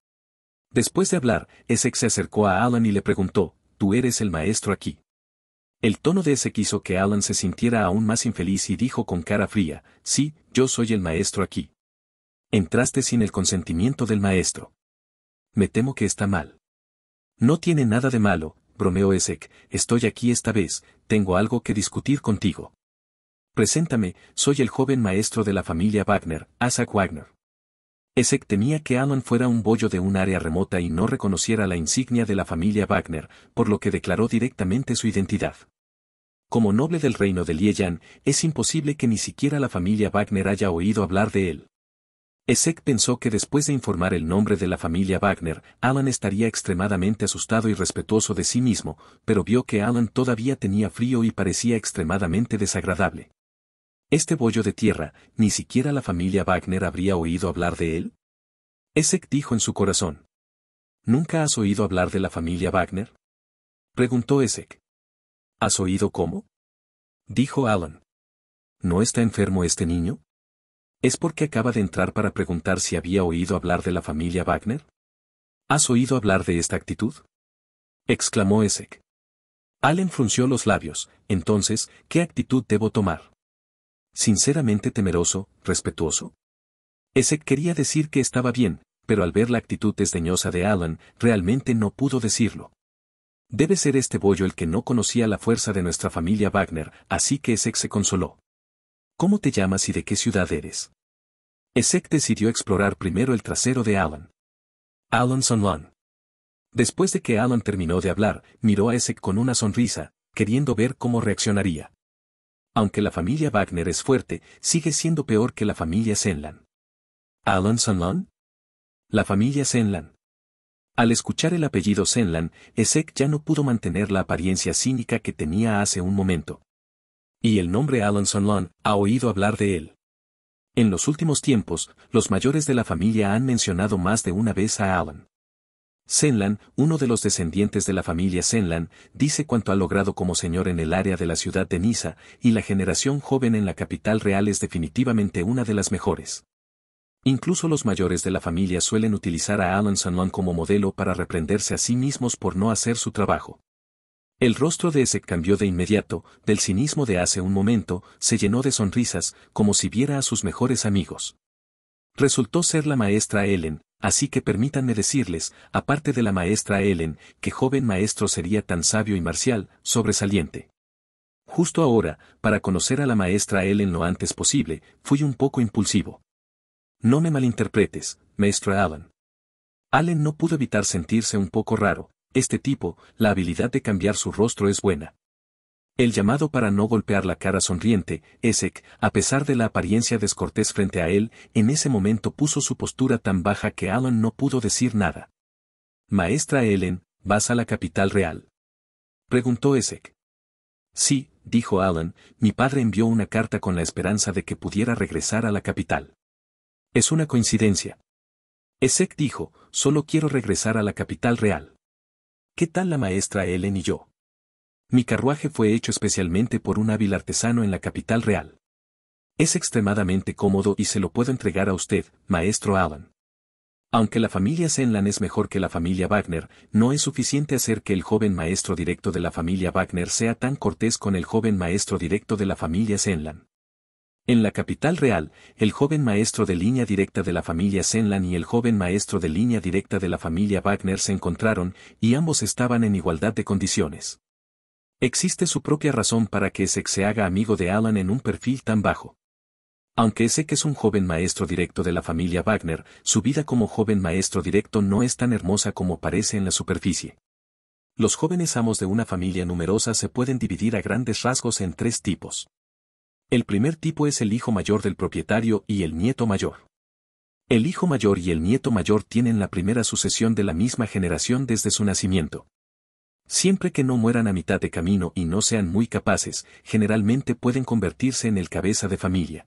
Speaker 1: Después de hablar, Essex se acercó a Alan y le preguntó, ¿tú eres el maestro aquí? El tono de ese quiso que Alan se sintiera aún más infeliz y dijo con cara fría, sí, yo soy el maestro aquí. Entraste sin el consentimiento del maestro. Me temo que está mal. No tiene nada de malo, bromeó Esek, estoy aquí esta vez, tengo algo que discutir contigo. Preséntame, soy el joven maestro de la familia Wagner, Asak Wagner. Esek temía que Alan fuera un bollo de un área remota y no reconociera la insignia de la familia Wagner, por lo que declaró directamente su identidad. Como noble del reino de Liejan, es imposible que ni siquiera la familia Wagner haya oído hablar de él. Esek pensó que después de informar el nombre de la familia Wagner, Alan estaría extremadamente asustado y respetuoso de sí mismo, pero vio que Alan todavía tenía frío y parecía extremadamente desagradable. Este bollo de tierra, ni siquiera la familia Wagner habría oído hablar de él. Esek dijo en su corazón. ¿Nunca has oído hablar de la familia Wagner? Preguntó Esek. ¿Has oído cómo? Dijo Alan. ¿No está enfermo este niño? ¿Es porque acaba de entrar para preguntar si había oído hablar de la familia Wagner? ¿Has oído hablar de esta actitud? exclamó Esek. Allen frunció los labios, entonces, ¿qué actitud debo tomar? ¿Sinceramente temeroso, respetuoso? Ezek quería decir que estaba bien, pero al ver la actitud desdeñosa de Allen, realmente no pudo decirlo. Debe ser este bollo el que no conocía la fuerza de nuestra familia Wagner, así que Ezek se consoló. ¿Cómo te llamas y de qué ciudad eres? Esek decidió explorar primero el trasero de Alan. Alan Sonlon. Después de que Alan terminó de hablar, miró a Esek con una sonrisa, queriendo ver cómo reaccionaría. Aunque la familia Wagner es fuerte, sigue siendo peor que la familia Senlan. ¿Alan Sonlon? La familia Senlan. Al escuchar el apellido Senlan, Esek ya no pudo mantener la apariencia cínica que tenía hace un momento y el nombre Alan Sunlon ha oído hablar de él. En los últimos tiempos, los mayores de la familia han mencionado más de una vez a Alan. Senlan, uno de los descendientes de la familia Senlan, dice cuánto ha logrado como señor en el área de la ciudad de Niza, y la generación joven en la capital real es definitivamente una de las mejores. Incluso los mayores de la familia suelen utilizar a Alan Sanlon como modelo para reprenderse a sí mismos por no hacer su trabajo. El rostro de ese cambió de inmediato, del cinismo de hace un momento, se llenó de sonrisas, como si viera a sus mejores amigos. Resultó ser la maestra Ellen, así que permítanme decirles, aparte de la maestra Ellen, que joven maestro sería tan sabio y marcial, sobresaliente. Justo ahora, para conocer a la maestra Ellen lo antes posible, fui un poco impulsivo. No me malinterpretes, maestra Allen. Allen no pudo evitar sentirse un poco raro, este tipo, la habilidad de cambiar su rostro es buena. El llamado para no golpear la cara sonriente, Esek, a pesar de la apariencia descortés frente a él, en ese momento puso su postura tan baja que Alan no pudo decir nada. Maestra Ellen, ¿vas a la capital real? Preguntó Esek. Sí, dijo Alan, mi padre envió una carta con la esperanza de que pudiera regresar a la capital. Es una coincidencia. Esek dijo, solo quiero regresar a la capital real. ¿Qué tal la maestra Ellen y yo? Mi carruaje fue hecho especialmente por un hábil artesano en la capital real. Es extremadamente cómodo y se lo puedo entregar a usted, maestro Alan. Aunque la familia Senlan es mejor que la familia Wagner, no es suficiente hacer que el joven maestro directo de la familia Wagner sea tan cortés con el joven maestro directo de la familia Senlan. En la capital real, el joven maestro de línea directa de la familia Senlan y el joven maestro de línea directa de la familia Wagner se encontraron, y ambos estaban en igualdad de condiciones. Existe su propia razón para que Esek se haga amigo de Alan en un perfil tan bajo. Aunque que es un joven maestro directo de la familia Wagner, su vida como joven maestro directo no es tan hermosa como parece en la superficie. Los jóvenes amos de una familia numerosa se pueden dividir a grandes rasgos en tres tipos. El primer tipo es el hijo mayor del propietario y el nieto mayor. El hijo mayor y el nieto mayor tienen la primera sucesión de la misma generación desde su nacimiento. Siempre que no mueran a mitad de camino y no sean muy capaces, generalmente pueden convertirse en el cabeza de familia.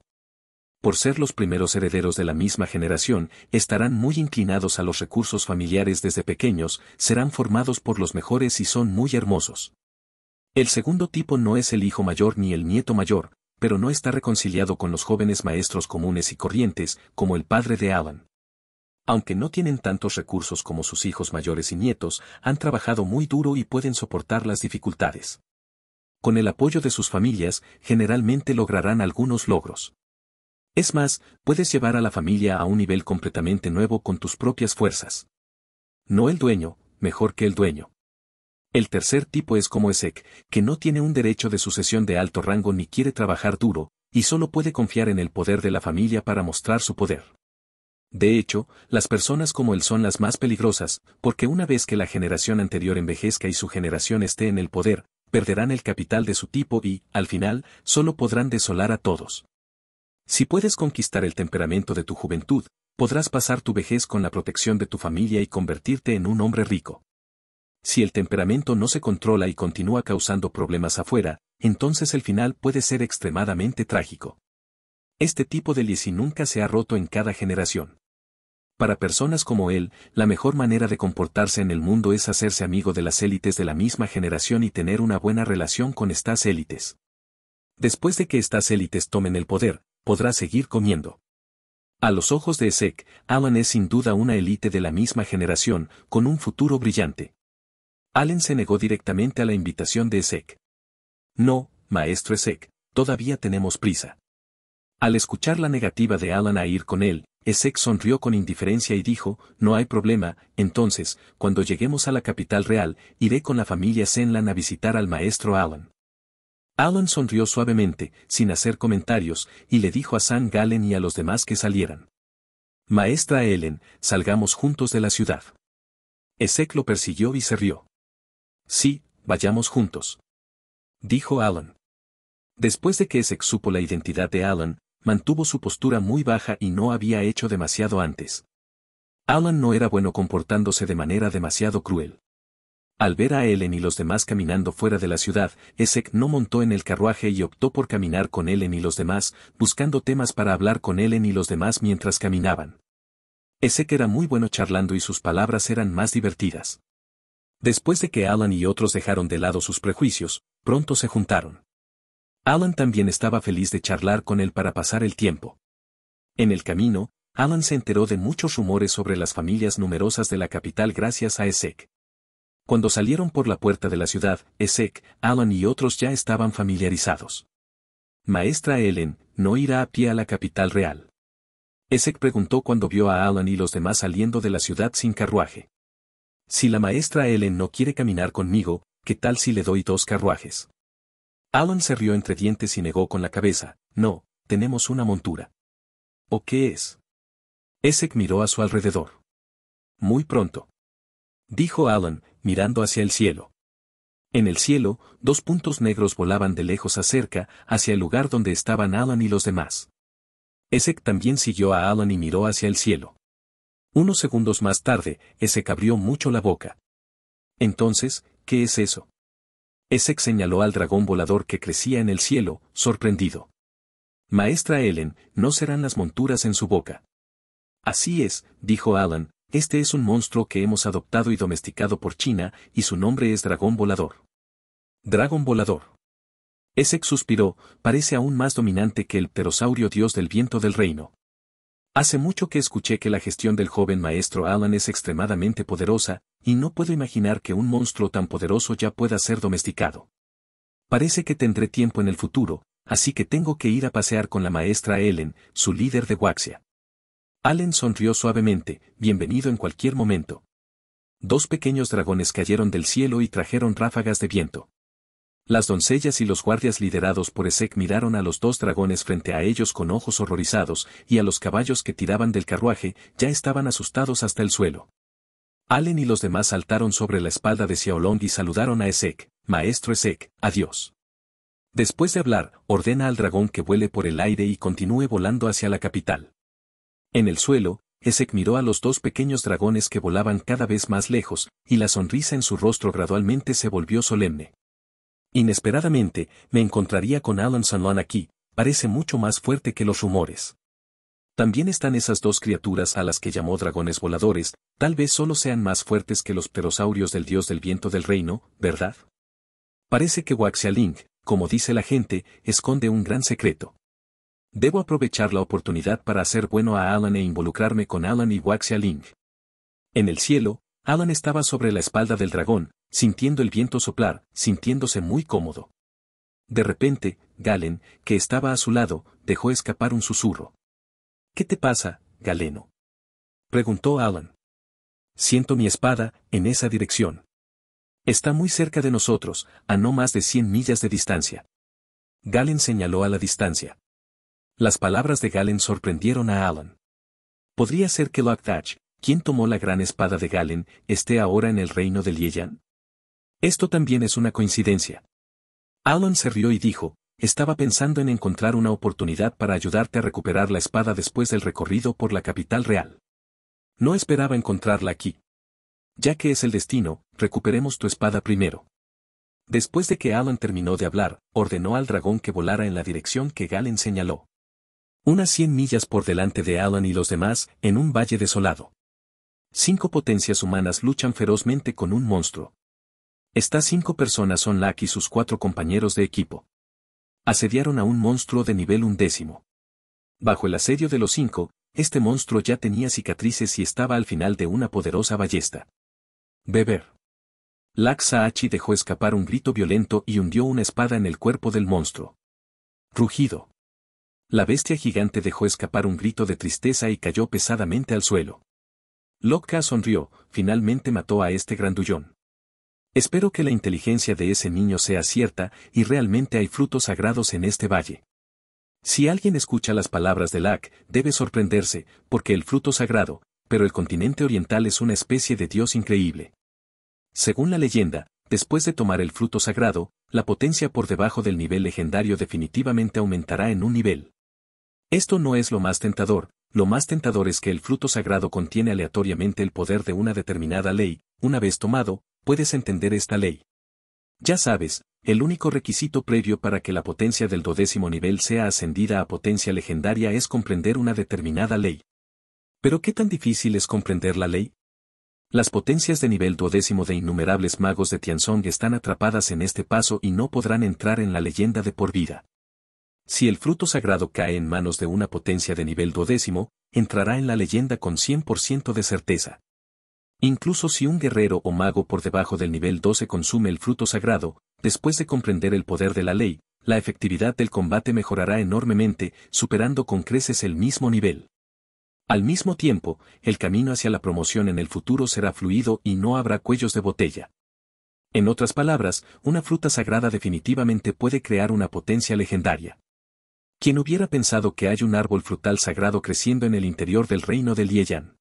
Speaker 1: Por ser los primeros herederos de la misma generación, estarán muy inclinados a los recursos familiares desde pequeños, serán formados por los mejores y son muy hermosos. El segundo tipo no es el hijo mayor ni el nieto mayor, pero no está reconciliado con los jóvenes maestros comunes y corrientes, como el padre de Alan. Aunque no tienen tantos recursos como sus hijos mayores y nietos, han trabajado muy duro y pueden soportar las dificultades. Con el apoyo de sus familias, generalmente lograrán algunos logros. Es más, puedes llevar a la familia a un nivel completamente nuevo con tus propias fuerzas. No el dueño, mejor que el dueño. El tercer tipo es como Esec, que no tiene un derecho de sucesión de alto rango ni quiere trabajar duro, y solo puede confiar en el poder de la familia para mostrar su poder. De hecho, las personas como él son las más peligrosas, porque una vez que la generación anterior envejezca y su generación esté en el poder, perderán el capital de su tipo y, al final, solo podrán desolar a todos. Si puedes conquistar el temperamento de tu juventud, podrás pasar tu vejez con la protección de tu familia y convertirte en un hombre rico. Si el temperamento no se controla y continúa causando problemas afuera, entonces el final puede ser extremadamente trágico. Este tipo de lisi nunca se ha roto en cada generación. Para personas como él, la mejor manera de comportarse en el mundo es hacerse amigo de las élites de la misma generación y tener una buena relación con estas élites. Después de que estas élites tomen el poder, podrá seguir comiendo. A los ojos de Ezek, Alan es sin duda una élite de la misma generación, con un futuro brillante. Allen se negó directamente a la invitación de Ezek. No, maestro Ezek, todavía tenemos prisa. Al escuchar la negativa de Alan a ir con él, Ezek sonrió con indiferencia y dijo, no hay problema, entonces, cuando lleguemos a la capital real, iré con la familia Senlan a visitar al maestro Alan. Alan sonrió suavemente, sin hacer comentarios, y le dijo a San Galen y a los demás que salieran. Maestra Ellen, salgamos juntos de la ciudad. Ezek lo persiguió y se rió. Sí, vayamos juntos. Dijo Alan. Después de que se supo la identidad de Alan, mantuvo su postura muy baja y no había hecho demasiado antes. Alan no era bueno comportándose de manera demasiado cruel. Al ver a Ellen y los demás caminando fuera de la ciudad, Essex no montó en el carruaje y optó por caminar con Ellen y los demás, buscando temas para hablar con Ellen y los demás mientras caminaban. Essex era muy bueno charlando y sus palabras eran más divertidas. Después de que Alan y otros dejaron de lado sus prejuicios, pronto se juntaron. Alan también estaba feliz de charlar con él para pasar el tiempo. En el camino, Alan se enteró de muchos rumores sobre las familias numerosas de la capital gracias a Esek. Cuando salieron por la puerta de la ciudad, Esek, Alan y otros ya estaban familiarizados. Maestra Ellen, no irá a pie a la capital real. Esek preguntó cuando vio a Alan y los demás saliendo de la ciudad sin carruaje. Si la maestra Ellen no quiere caminar conmigo, ¿qué tal si le doy dos carruajes? Alan se rió entre dientes y negó con la cabeza, no, tenemos una montura. ¿O qué es? Essek miró a su alrededor. Muy pronto. Dijo Alan, mirando hacia el cielo. En el cielo, dos puntos negros volaban de lejos a cerca, hacia el lugar donde estaban Alan y los demás. Essek también siguió a Alan y miró hacia el cielo. Unos segundos más tarde, ese cabrió mucho la boca. Entonces, ¿qué es eso? Essex señaló al dragón volador que crecía en el cielo, sorprendido. Maestra Ellen, no serán las monturas en su boca. Así es, dijo Alan, este es un monstruo que hemos adoptado y domesticado por China, y su nombre es dragón volador. Dragón volador. Essex suspiró, parece aún más dominante que el pterosaurio dios del viento del reino. Hace mucho que escuché que la gestión del joven maestro Alan es extremadamente poderosa, y no puedo imaginar que un monstruo tan poderoso ya pueda ser domesticado. Parece que tendré tiempo en el futuro, así que tengo que ir a pasear con la maestra Ellen, su líder de Waxia. Allen sonrió suavemente, bienvenido en cualquier momento. Dos pequeños dragones cayeron del cielo y trajeron ráfagas de viento. Las doncellas y los guardias liderados por Esek miraron a los dos dragones frente a ellos con ojos horrorizados, y a los caballos que tiraban del carruaje, ya estaban asustados hasta el suelo. Allen y los demás saltaron sobre la espalda de Xiaolong y saludaron a Esek, Maestro Esek, adiós. Después de hablar, ordena al dragón que vuele por el aire y continúe volando hacia la capital. En el suelo, Esek miró a los dos pequeños dragones que volaban cada vez más lejos, y la sonrisa en su rostro gradualmente se volvió solemne. Inesperadamente, me encontraría con Alan Sanlon aquí, parece mucho más fuerte que los rumores. También están esas dos criaturas a las que llamó dragones voladores, tal vez solo sean más fuertes que los pterosaurios del dios del viento del reino, ¿verdad? Parece que Ling, como dice la gente, esconde un gran secreto. Debo aprovechar la oportunidad para hacer bueno a Alan e involucrarme con Alan y Waxia Ling. En el cielo, Alan estaba sobre la espalda del dragón, sintiendo el viento soplar, sintiéndose muy cómodo. De repente, Galen, que estaba a su lado, dejó escapar un susurro. ¿Qué te pasa, Galeno? preguntó Alan. Siento mi espada, en esa dirección. Está muy cerca de nosotros, a no más de cien millas de distancia. Galen señaló a la distancia. Las palabras de Galen sorprendieron a Alan. Podría ser que Lockdach, quien tomó la gran espada de Galen, esté ahora en el reino de Liejan. Esto también es una coincidencia. Alan se rió y dijo, estaba pensando en encontrar una oportunidad para ayudarte a recuperar la espada después del recorrido por la capital real. No esperaba encontrarla aquí. Ya que es el destino, recuperemos tu espada primero. Después de que Alan terminó de hablar, ordenó al dragón que volara en la dirección que Galen señaló. Unas cien millas por delante de Alan y los demás, en un valle desolado. Cinco potencias humanas luchan ferozmente con un monstruo. Estas cinco personas son Lak y sus cuatro compañeros de equipo. Asediaron a un monstruo de nivel undécimo. Bajo el asedio de los cinco, este monstruo ya tenía cicatrices y estaba al final de una poderosa ballesta. Beber. Lak Saachi dejó escapar un grito violento y hundió una espada en el cuerpo del monstruo. Rugido. La bestia gigante dejó escapar un grito de tristeza y cayó pesadamente al suelo. Lokka sonrió, finalmente mató a este grandullón. Espero que la inteligencia de ese niño sea cierta y realmente hay frutos sagrados en este valle. Si alguien escucha las palabras de Lac, debe sorprenderse, porque el fruto sagrado, pero el continente oriental es una especie de dios increíble. Según la leyenda, después de tomar el fruto sagrado, la potencia por debajo del nivel legendario definitivamente aumentará en un nivel. Esto no es lo más tentador, lo más tentador es que el fruto sagrado contiene aleatoriamente el poder de una determinada ley, una vez tomado, puedes entender esta ley. Ya sabes, el único requisito previo para que la potencia del dodécimo nivel sea ascendida a potencia legendaria es comprender una determinada ley. Pero ¿qué tan difícil es comprender la ley? Las potencias de nivel dodécimo de innumerables magos de Tianzong están atrapadas en este paso y no podrán entrar en la leyenda de por vida. Si el fruto sagrado cae en manos de una potencia de nivel dodécimo, entrará en la leyenda con 100% de certeza. Incluso si un guerrero o mago por debajo del nivel 12 consume el fruto sagrado, después de comprender el poder de la ley, la efectividad del combate mejorará enormemente, superando con creces el mismo nivel. Al mismo tiempo, el camino hacia la promoción en el futuro será fluido y no habrá cuellos de botella. En otras palabras, una fruta sagrada definitivamente puede crear una potencia legendaria. ¿Quién hubiera pensado que hay un árbol frutal sagrado creciendo en el interior del reino del Lieyan?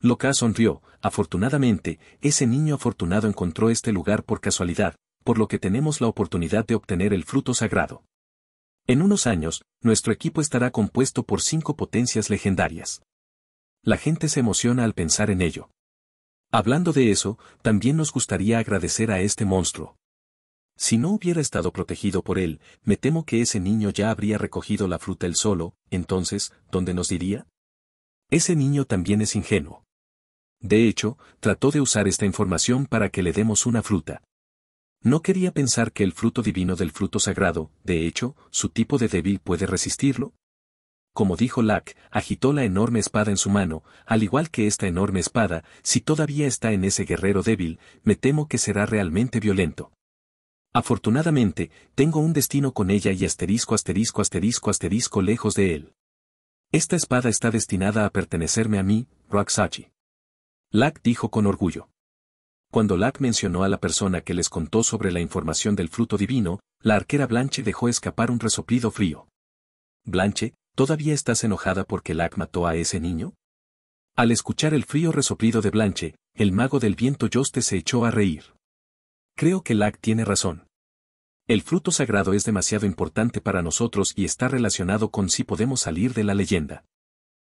Speaker 1: Loca sonrió, afortunadamente, ese niño afortunado encontró este lugar por casualidad, por lo que tenemos la oportunidad de obtener el fruto sagrado. En unos años, nuestro equipo estará compuesto por cinco potencias legendarias. La gente se emociona al pensar en ello. Hablando de eso, también nos gustaría agradecer a este monstruo. Si no hubiera estado protegido por él, me temo que ese niño ya habría recogido la fruta él solo, entonces, ¿dónde nos diría? Ese niño también es ingenuo. De hecho, trató de usar esta información para que le demos una fruta. No quería pensar que el fruto divino del fruto sagrado, de hecho, su tipo de débil puede resistirlo. Como dijo Lack, agitó la enorme espada en su mano, al igual que esta enorme espada, si todavía está en ese guerrero débil, me temo que será realmente violento. Afortunadamente, tengo un destino con ella y asterisco asterisco asterisco asterisco lejos de él. Esta espada está destinada a pertenecerme a mí, Roxachi. Lack dijo con orgullo. Cuando Lack mencionó a la persona que les contó sobre la información del fruto divino, la arquera Blanche dejó escapar un resoplido frío. Blanche, ¿todavía estás enojada porque Lac mató a ese niño? Al escuchar el frío resoplido de Blanche, el mago del viento Yoste se echó a reír. Creo que Lack tiene razón. El fruto sagrado es demasiado importante para nosotros y está relacionado con si podemos salir de la leyenda.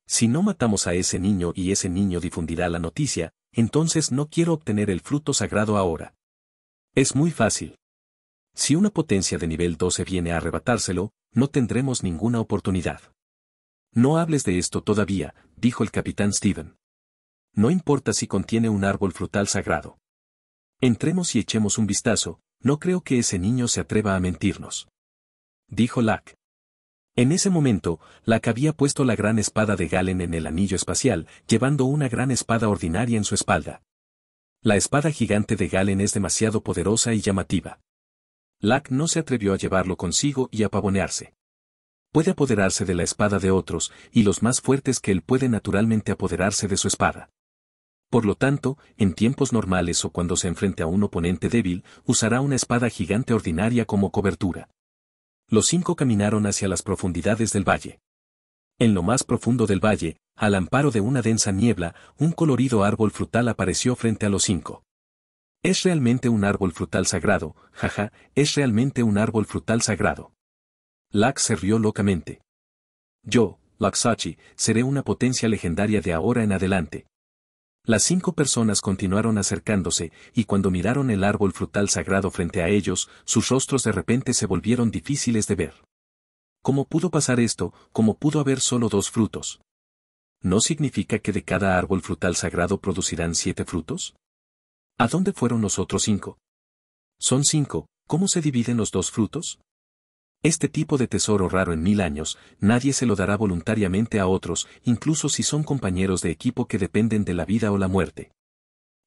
Speaker 1: Si no matamos a ese niño y ese niño difundirá la noticia, entonces no quiero obtener el fruto sagrado ahora. Es muy fácil. Si una potencia de nivel 12 viene a arrebatárselo, no tendremos ninguna oportunidad. No hables de esto todavía, dijo el capitán Steven. No importa si contiene un árbol frutal sagrado. Entremos y echemos un vistazo, no creo que ese niño se atreva a mentirnos. Dijo Lack. En ese momento, Lac había puesto la gran espada de Galen en el anillo espacial, llevando una gran espada ordinaria en su espalda. La espada gigante de Galen es demasiado poderosa y llamativa. Lac no se atrevió a llevarlo consigo y a pavonearse. Puede apoderarse de la espada de otros, y los más fuertes que él puede naturalmente apoderarse de su espada. Por lo tanto, en tiempos normales o cuando se enfrente a un oponente débil, usará una espada gigante ordinaria como cobertura los cinco caminaron hacia las profundidades del valle. En lo más profundo del valle, al amparo de una densa niebla, un colorido árbol frutal apareció frente a los cinco. Es realmente un árbol frutal sagrado, jaja, es realmente un árbol frutal sagrado. Lak se rió locamente. Yo, Laxachi, seré una potencia legendaria de ahora en adelante, las cinco personas continuaron acercándose, y cuando miraron el árbol frutal sagrado frente a ellos, sus rostros de repente se volvieron difíciles de ver. ¿Cómo pudo pasar esto? ¿Cómo pudo haber solo dos frutos? ¿No significa que de cada árbol frutal sagrado producirán siete frutos? ¿A dónde fueron los otros cinco? Son cinco, ¿cómo se dividen los dos frutos? Este tipo de tesoro raro en mil años, nadie se lo dará voluntariamente a otros, incluso si son compañeros de equipo que dependen de la vida o la muerte.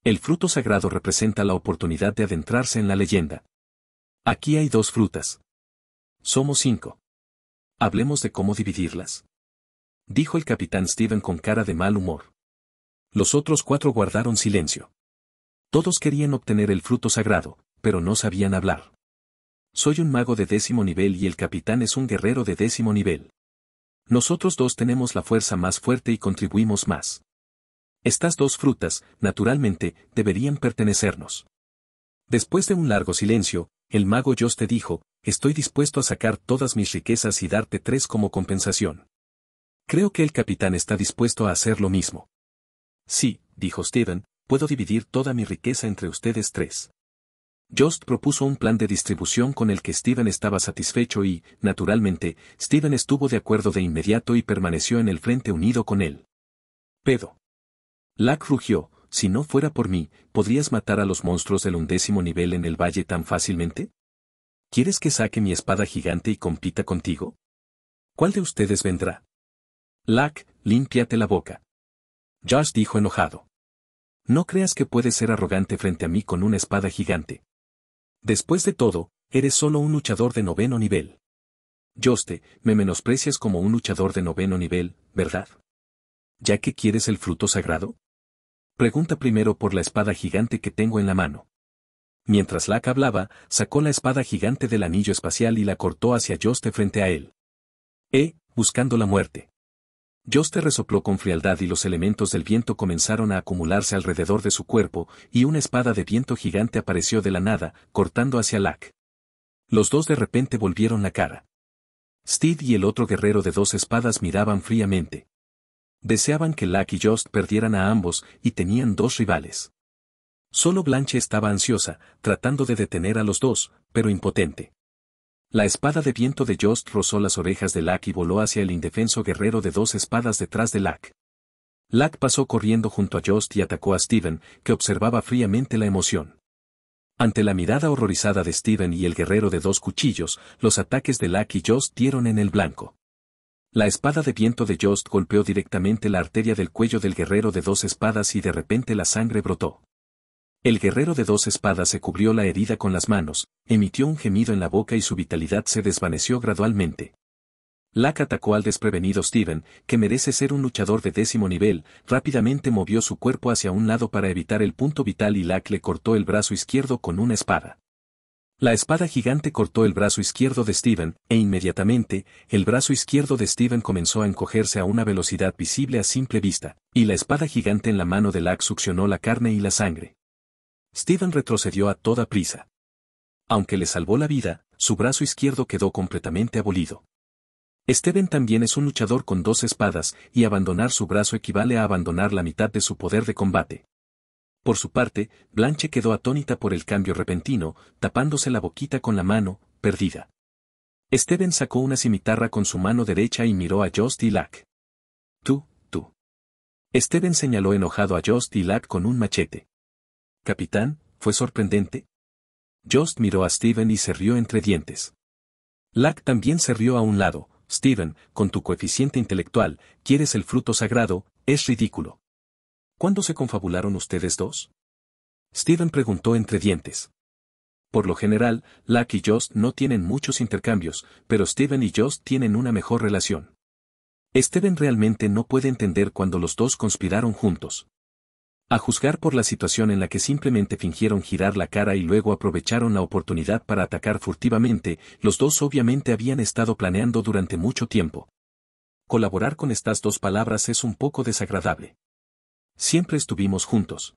Speaker 1: El fruto sagrado representa la oportunidad de adentrarse en la leyenda. Aquí hay dos frutas. Somos cinco. Hablemos de cómo dividirlas. Dijo el capitán Steven con cara de mal humor. Los otros cuatro guardaron silencio. Todos querían obtener el fruto sagrado, pero no sabían hablar. Soy un mago de décimo nivel y el capitán es un guerrero de décimo nivel. Nosotros dos tenemos la fuerza más fuerte y contribuimos más. Estas dos frutas, naturalmente, deberían pertenecernos. Después de un largo silencio, el mago Jos te dijo, estoy dispuesto a sacar todas mis riquezas y darte tres como compensación. Creo que el capitán está dispuesto a hacer lo mismo. Sí, dijo Steven, puedo dividir toda mi riqueza entre ustedes tres. Just propuso un plan de distribución con el que Steven estaba satisfecho y, naturalmente, Steven estuvo de acuerdo de inmediato y permaneció en el frente unido con él. Pedo. Lack rugió, si no fuera por mí, ¿podrías matar a los monstruos del undécimo nivel en el valle tan fácilmente? ¿Quieres que saque mi espada gigante y compita contigo? ¿Cuál de ustedes vendrá? Lack, límpiate la boca. Josh dijo enojado. No creas que puedes ser arrogante frente a mí con una espada gigante. Después de todo, eres solo un luchador de noveno nivel. Yoste, me menosprecias como un luchador de noveno nivel, ¿verdad? ¿Ya que quieres el fruto sagrado? Pregunta primero por la espada gigante que tengo en la mano. Mientras Lack hablaba, sacó la espada gigante del anillo espacial y la cortó hacia Yoste frente a él. Eh, buscando la muerte. Joste resopló con frialdad y los elementos del viento comenzaron a acumularse alrededor de su cuerpo, y una espada de viento gigante apareció de la nada, cortando hacia Lack. Los dos de repente volvieron la cara. Steed y el otro guerrero de dos espadas miraban fríamente. Deseaban que Lack y Jost perdieran a ambos, y tenían dos rivales. Solo Blanche estaba ansiosa, tratando de detener a los dos, pero impotente. La espada de viento de Jost rozó las orejas de Lack y voló hacia el indefenso guerrero de dos espadas detrás de Lack. Lack pasó corriendo junto a Jost y atacó a Steven, que observaba fríamente la emoción. Ante la mirada horrorizada de Steven y el guerrero de dos cuchillos, los ataques de Lack y Jost dieron en el blanco. La espada de viento de Jost golpeó directamente la arteria del cuello del guerrero de dos espadas y de repente la sangre brotó. El guerrero de dos espadas se cubrió la herida con las manos, emitió un gemido en la boca y su vitalidad se desvaneció gradualmente. Lack atacó al desprevenido Steven, que merece ser un luchador de décimo nivel, rápidamente movió su cuerpo hacia un lado para evitar el punto vital y Lack le cortó el brazo izquierdo con una espada. La espada gigante cortó el brazo izquierdo de Steven, e inmediatamente, el brazo izquierdo de Steven comenzó a encogerse a una velocidad visible a simple vista, y la espada gigante en la mano de Lack succionó la carne y la sangre. Steven retrocedió a toda prisa. Aunque le salvó la vida, su brazo izquierdo quedó completamente abolido. Steven también es un luchador con dos espadas, y abandonar su brazo equivale a abandonar la mitad de su poder de combate. Por su parte, Blanche quedó atónita por el cambio repentino, tapándose la boquita con la mano, perdida. Steven sacó una cimitarra con su mano derecha y miró a Jost Lack. Tú, tú. Steven señaló enojado a Jost Lack con un machete. Capitán, ¿fue sorprendente? Jost miró a Steven y se rió entre dientes. Lack también se rió a un lado. Steven, con tu coeficiente intelectual, quieres el fruto sagrado, es ridículo. ¿Cuándo se confabularon ustedes dos? Steven preguntó entre dientes. Por lo general, Lack y Jost no tienen muchos intercambios, pero Steven y Jost tienen una mejor relación. Steven realmente no puede entender cuando los dos conspiraron juntos. A juzgar por la situación en la que simplemente fingieron girar la cara y luego aprovecharon la oportunidad para atacar furtivamente, los dos obviamente habían estado planeando durante mucho tiempo. Colaborar con estas dos palabras es un poco desagradable. Siempre estuvimos juntos.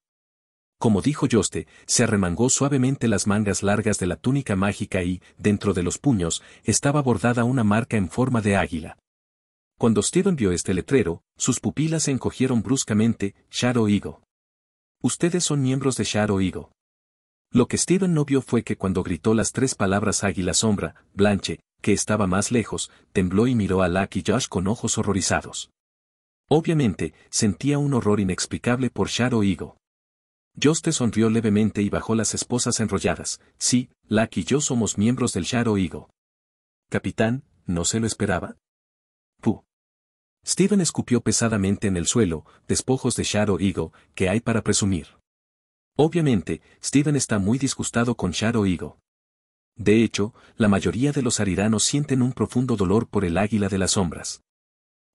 Speaker 1: Como dijo Yoste, se arremangó suavemente las mangas largas de la túnica mágica y, dentro de los puños, estaba bordada una marca en forma de águila. Cuando Steven vio este letrero, sus pupilas se encogieron bruscamente, Shadow Eagle. Ustedes son miembros de Shadow Eagle. Lo que Steven no vio fue que cuando gritó las tres palabras Águila Sombra, Blanche, que estaba más lejos, tembló y miró a y Josh con ojos horrorizados. Obviamente, sentía un horror inexplicable por Shadow Eagle. Josh te sonrió levemente y bajó las esposas enrolladas. Sí, Lucky y yo somos miembros del Shadow Eagle. Capitán, no se lo esperaba. Steven escupió pesadamente en el suelo, despojos de Shadow Eagle, que hay para presumir. Obviamente, Steven está muy disgustado con Shadow Eagle. De hecho, la mayoría de los ariranos sienten un profundo dolor por el águila de las sombras.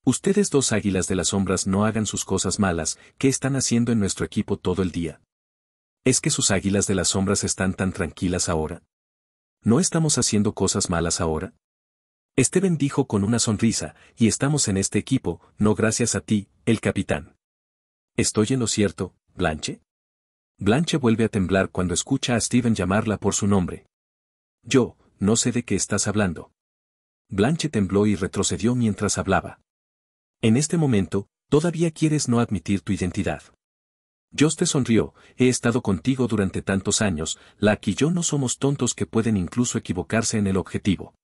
Speaker 1: Ustedes dos águilas de las sombras no hagan sus cosas malas, ¿Qué están haciendo en nuestro equipo todo el día? ¿Es que sus águilas de las sombras están tan tranquilas ahora? ¿No estamos haciendo cosas malas ahora? Steven dijo con una sonrisa, y estamos en este equipo, no gracias a ti, el capitán. ¿Estoy en lo cierto, Blanche? Blanche vuelve a temblar cuando escucha a Steven llamarla por su nombre. Yo, no sé de qué estás hablando. Blanche tembló y retrocedió mientras hablaba. En este momento, todavía quieres no admitir tu identidad. Yo te sonrió, he estado contigo durante tantos años, la y yo no somos tontos que pueden incluso equivocarse en el objetivo.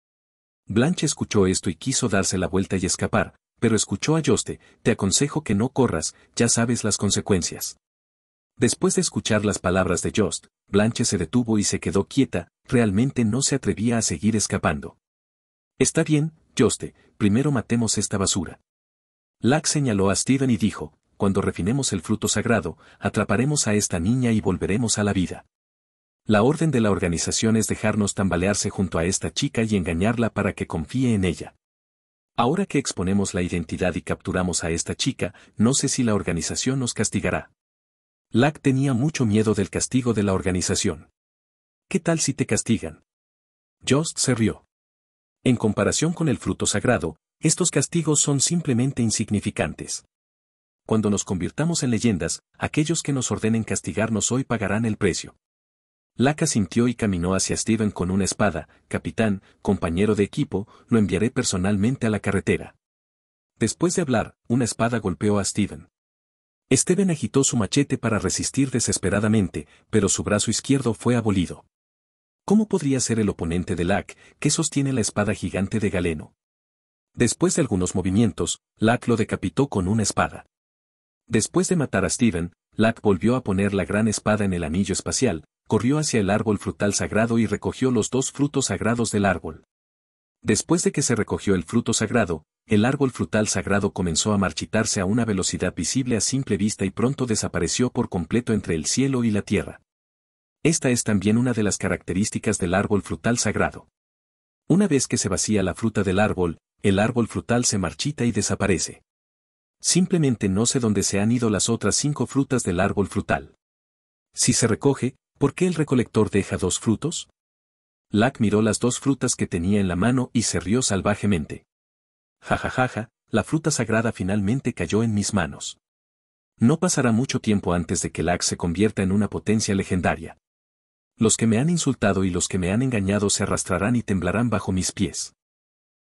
Speaker 1: Blanche escuchó esto y quiso darse la vuelta y escapar, pero escuchó a Yoste, te aconsejo que no corras, ya sabes las consecuencias. Después de escuchar las palabras de Jost, Blanche se detuvo y se quedó quieta, realmente no se atrevía a seguir escapando. Está bien, Joste, primero matemos esta basura. Lack señaló a Steven y dijo, cuando refinemos el fruto sagrado, atraparemos a esta niña y volveremos a la vida. La orden de la organización es dejarnos tambalearse junto a esta chica y engañarla para que confíe en ella. Ahora que exponemos la identidad y capturamos a esta chica, no sé si la organización nos castigará. Lack tenía mucho miedo del castigo de la organización. ¿Qué tal si te castigan? Just se rió. En comparación con el fruto sagrado, estos castigos son simplemente insignificantes. Cuando nos convirtamos en leyendas, aquellos que nos ordenen castigarnos hoy pagarán el precio. Lack sintió y caminó hacia Steven con una espada, capitán, compañero de equipo, lo enviaré personalmente a la carretera. Después de hablar, una espada golpeó a Steven. Steven agitó su machete para resistir desesperadamente, pero su brazo izquierdo fue abolido. ¿Cómo podría ser el oponente de Lack, que sostiene la espada gigante de Galeno? Después de algunos movimientos, Lack lo decapitó con una espada. Después de matar a Steven, Lack volvió a poner la gran espada en el anillo espacial, corrió hacia el árbol frutal sagrado y recogió los dos frutos sagrados del árbol. Después de que se recogió el fruto sagrado, el árbol frutal sagrado comenzó a marchitarse a una velocidad visible a simple vista y pronto desapareció por completo entre el cielo y la tierra. Esta es también una de las características del árbol frutal sagrado. Una vez que se vacía la fruta del árbol, el árbol frutal se marchita y desaparece. Simplemente no sé dónde se han ido las otras cinco frutas del árbol frutal. Si se recoge, ¿Por qué el recolector deja dos frutos? —Lac miró las dos frutas que tenía en la mano y se rió salvajemente. Jajajaja, ja, ja, la fruta sagrada finalmente cayó en mis manos. No pasará mucho tiempo antes de que Lac se convierta en una potencia legendaria. Los que me han insultado y los que me han engañado se arrastrarán y temblarán bajo mis pies.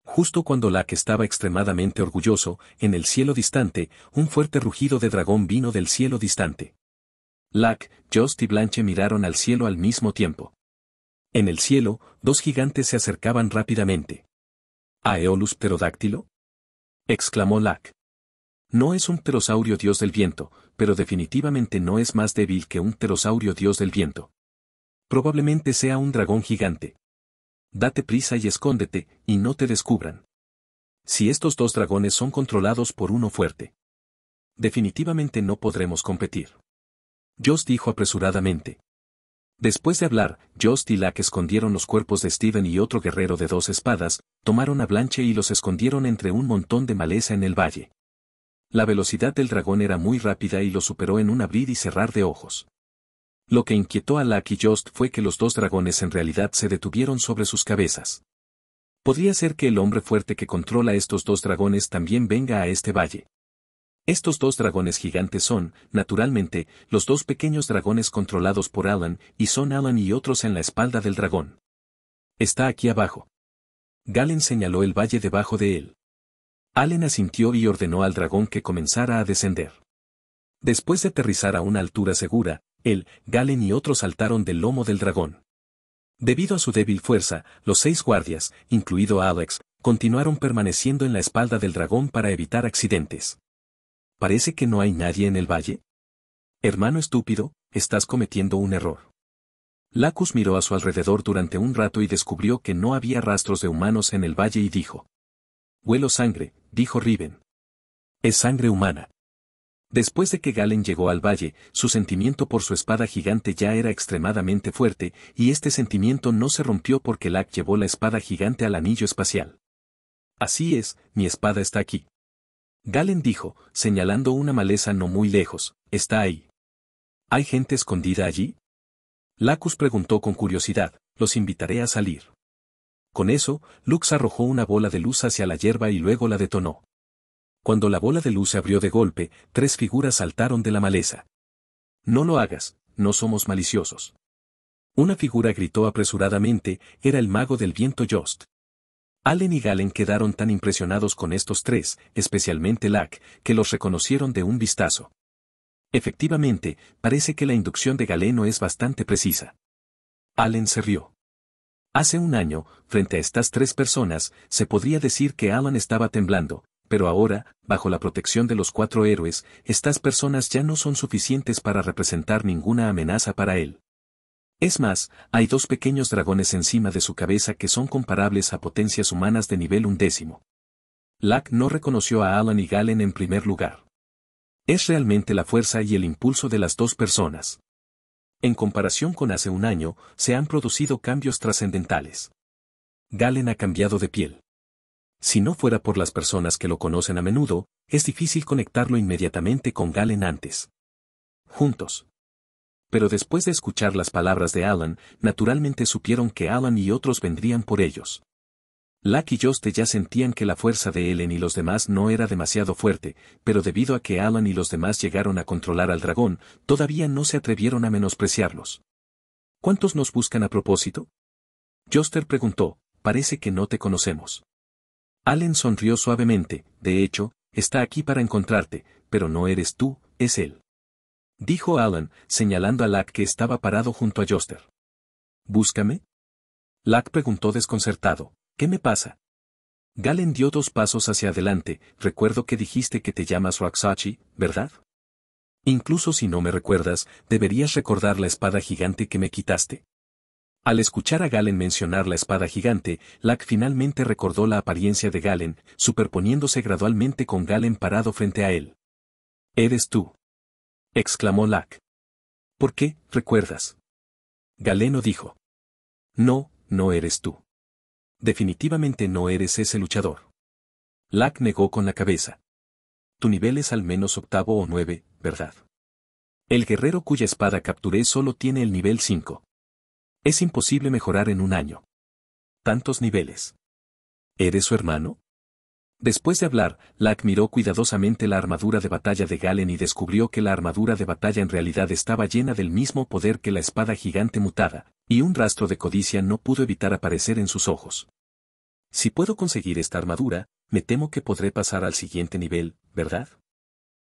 Speaker 1: Justo cuando Lac estaba extremadamente orgulloso, en el cielo distante, un fuerte rugido de dragón vino del cielo distante. Lack, Just y Blanche miraron al cielo al mismo tiempo. En el cielo, dos gigantes se acercaban rápidamente. ¿Aeolus pterodáctilo? exclamó Lack. No es un pterosaurio dios del viento, pero definitivamente no es más débil que un pterosaurio dios del viento. Probablemente sea un dragón gigante. Date prisa y escóndete, y no te descubran. Si estos dos dragones son controlados por uno fuerte, definitivamente no podremos competir. Jost dijo apresuradamente. Después de hablar, Jost y Lack escondieron los cuerpos de Steven y otro guerrero de dos espadas, tomaron a Blanche y los escondieron entre un montón de maleza en el valle. La velocidad del dragón era muy rápida y lo superó en un abrir y cerrar de ojos. Lo que inquietó a Lack y Jost fue que los dos dragones en realidad se detuvieron sobre sus cabezas. Podría ser que el hombre fuerte que controla estos dos dragones también venga a este valle. Estos dos dragones gigantes son, naturalmente, los dos pequeños dragones controlados por Alan, y son Alan y otros en la espalda del dragón. Está aquí abajo. Galen señaló el valle debajo de él. Allen asintió y ordenó al dragón que comenzara a descender. Después de aterrizar a una altura segura, él, Galen y otros saltaron del lomo del dragón. Debido a su débil fuerza, los seis guardias, incluido Alex, continuaron permaneciendo en la espalda del dragón para evitar accidentes. ¿Parece que no hay nadie en el valle? Hermano estúpido, estás cometiendo un error. Lacus miró a su alrededor durante un rato y descubrió que no había rastros de humanos en el valle y dijo. Huelo sangre, dijo Riven. Es sangre humana. Después de que Galen llegó al valle, su sentimiento por su espada gigante ya era extremadamente fuerte, y este sentimiento no se rompió porque Lac llevó la espada gigante al anillo espacial. Así es, mi espada está aquí. Galen dijo, señalando una maleza no muy lejos, está ahí. ¿Hay gente escondida allí? Lacus preguntó con curiosidad, los invitaré a salir. Con eso, Lux arrojó una bola de luz hacia la hierba y luego la detonó. Cuando la bola de luz se abrió de golpe, tres figuras saltaron de la maleza. No lo hagas, no somos maliciosos. Una figura gritó apresuradamente, era el mago del viento Jost. Allen y Galen quedaron tan impresionados con estos tres, especialmente Lack, que los reconocieron de un vistazo. Efectivamente, parece que la inducción de Galeno es bastante precisa. Allen se rió. Hace un año, frente a estas tres personas, se podría decir que Alan estaba temblando, pero ahora, bajo la protección de los cuatro héroes, estas personas ya no son suficientes para representar ninguna amenaza para él. Es más, hay dos pequeños dragones encima de su cabeza que son comparables a potencias humanas de nivel undécimo. Lack no reconoció a Alan y Galen en primer lugar. Es realmente la fuerza y el impulso de las dos personas. En comparación con hace un año, se han producido cambios trascendentales. Galen ha cambiado de piel. Si no fuera por las personas que lo conocen a menudo, es difícil conectarlo inmediatamente con Galen antes. Juntos, pero después de escuchar las palabras de Alan, naturalmente supieron que Alan y otros vendrían por ellos. Lack y Joste ya sentían que la fuerza de Ellen y los demás no era demasiado fuerte, pero debido a que Alan y los demás llegaron a controlar al dragón, todavía no se atrevieron a menospreciarlos. ¿Cuántos nos buscan a propósito? Joster preguntó, parece que no te conocemos. Alan sonrió suavemente, de hecho, está aquí para encontrarte, pero no eres tú, es él dijo Alan, señalando a Lack que estaba parado junto a Joster. ¿Búscame? Lack preguntó desconcertado, ¿qué me pasa? Galen dio dos pasos hacia adelante, recuerdo que dijiste que te llamas Roxachi, ¿verdad? Incluso si no me recuerdas, deberías recordar la espada gigante que me quitaste. Al escuchar a Galen mencionar la espada gigante, Lack finalmente recordó la apariencia de Galen, superponiéndose gradualmente con Galen parado frente a él. Eres tú exclamó Lack. ¿Por qué, recuerdas? Galeno dijo. No, no eres tú. Definitivamente no eres ese luchador. Lack negó con la cabeza. Tu nivel es al menos octavo o nueve, ¿verdad? El guerrero cuya espada capturé solo tiene el nivel cinco. Es imposible mejorar en un año. Tantos niveles. ¿Eres su hermano? Después de hablar, Lack miró cuidadosamente la armadura de batalla de Galen y descubrió que la armadura de batalla en realidad estaba llena del mismo poder que la espada gigante mutada, y un rastro de codicia no pudo evitar aparecer en sus ojos. Si puedo conseguir esta armadura, me temo que podré pasar al siguiente nivel, ¿verdad?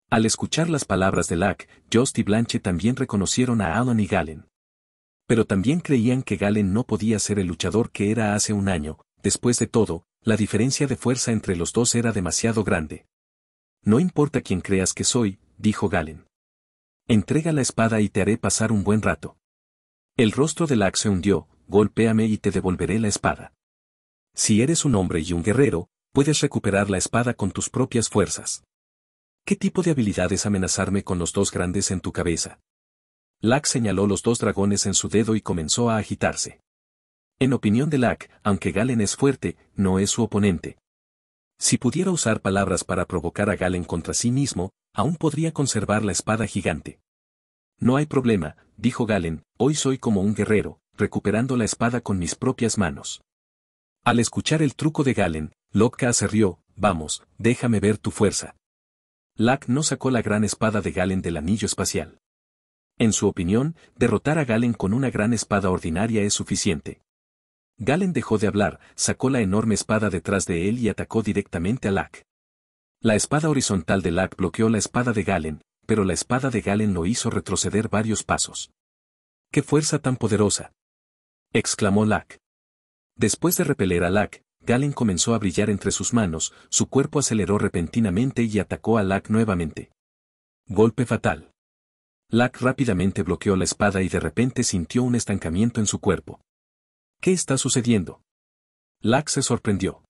Speaker 1: Al escuchar las palabras de Lack, Jost y Blanche también reconocieron a Alan y Galen. Pero también creían que Galen no podía ser el luchador que era hace un año, Después de todo, la diferencia de fuerza entre los dos era demasiado grande. No importa quién creas que soy, dijo Galen. Entrega la espada y te haré pasar un buen rato. El rostro de Lack se hundió, golpéame y te devolveré la espada. Si eres un hombre y un guerrero, puedes recuperar la espada con tus propias fuerzas. ¿Qué tipo de habilidad es amenazarme con los dos grandes en tu cabeza? Lack señaló los dos dragones en su dedo y comenzó a agitarse. En opinión de Lack, aunque Galen es fuerte, no es su oponente. Si pudiera usar palabras para provocar a Galen contra sí mismo, aún podría conservar la espada gigante. No hay problema, dijo Galen, hoy soy como un guerrero, recuperando la espada con mis propias manos. Al escuchar el truco de Galen, Locke se rió, vamos, déjame ver tu fuerza. Lack no sacó la gran espada de Galen del anillo espacial. En su opinión, derrotar a Galen con una gran espada ordinaria es suficiente. Galen dejó de hablar, sacó la enorme espada detrás de él y atacó directamente a Lack. La espada horizontal de Lack bloqueó la espada de Galen, pero la espada de Galen lo hizo retroceder varios pasos. ¡Qué fuerza tan poderosa! exclamó Lack. Después de repeler a Lack, Galen comenzó a brillar entre sus manos, su cuerpo aceleró repentinamente y atacó a Lack nuevamente. Golpe fatal. Lack rápidamente bloqueó la espada y de repente sintió un estancamiento en su cuerpo. ¿Qué está sucediendo? Lack se sorprendió.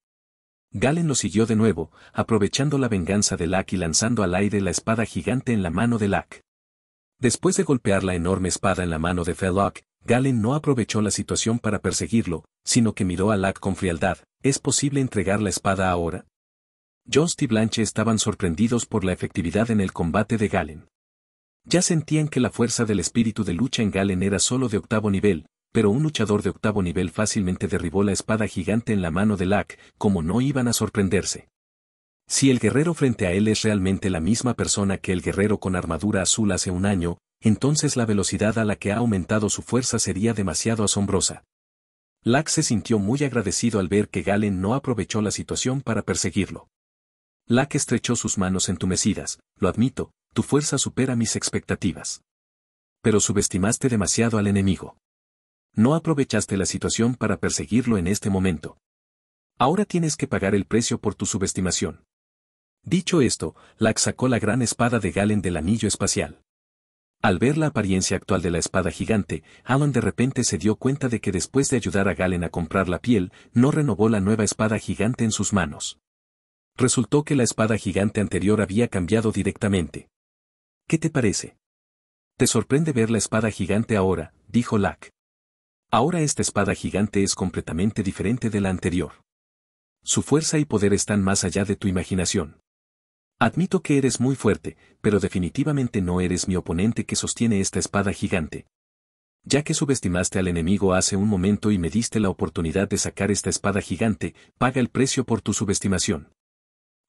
Speaker 1: Galen lo siguió de nuevo, aprovechando la venganza de Lack y lanzando al aire la espada gigante en la mano de Lack. Después de golpear la enorme espada en la mano de Fellock, Galen no aprovechó la situación para perseguirlo, sino que miró a Lack con frialdad, ¿es posible entregar la espada ahora? Jost y Blanche estaban sorprendidos por la efectividad en el combate de Galen. Ya sentían que la fuerza del espíritu de lucha en Galen era solo de octavo nivel, pero un luchador de octavo nivel fácilmente derribó la espada gigante en la mano de Lack, como no iban a sorprenderse. Si el guerrero frente a él es realmente la misma persona que el guerrero con armadura azul hace un año, entonces la velocidad a la que ha aumentado su fuerza sería demasiado asombrosa. Lack se sintió muy agradecido al ver que Galen no aprovechó la situación para perseguirlo. Lack estrechó sus manos entumecidas, lo admito, tu fuerza supera mis expectativas. Pero subestimaste demasiado al enemigo no aprovechaste la situación para perseguirlo en este momento. Ahora tienes que pagar el precio por tu subestimación. Dicho esto, Lack sacó la gran espada de Galen del anillo espacial. Al ver la apariencia actual de la espada gigante, Alan de repente se dio cuenta de que después de ayudar a Galen a comprar la piel, no renovó la nueva espada gigante en sus manos. Resultó que la espada gigante anterior había cambiado directamente. ¿Qué te parece? Te sorprende ver la espada gigante ahora, dijo Lack. Ahora esta espada gigante es completamente diferente de la anterior. Su fuerza y poder están más allá de tu imaginación. Admito que eres muy fuerte, pero definitivamente no eres mi oponente que sostiene esta espada gigante. Ya que subestimaste al enemigo hace un momento y me diste la oportunidad de sacar esta espada gigante, paga el precio por tu subestimación.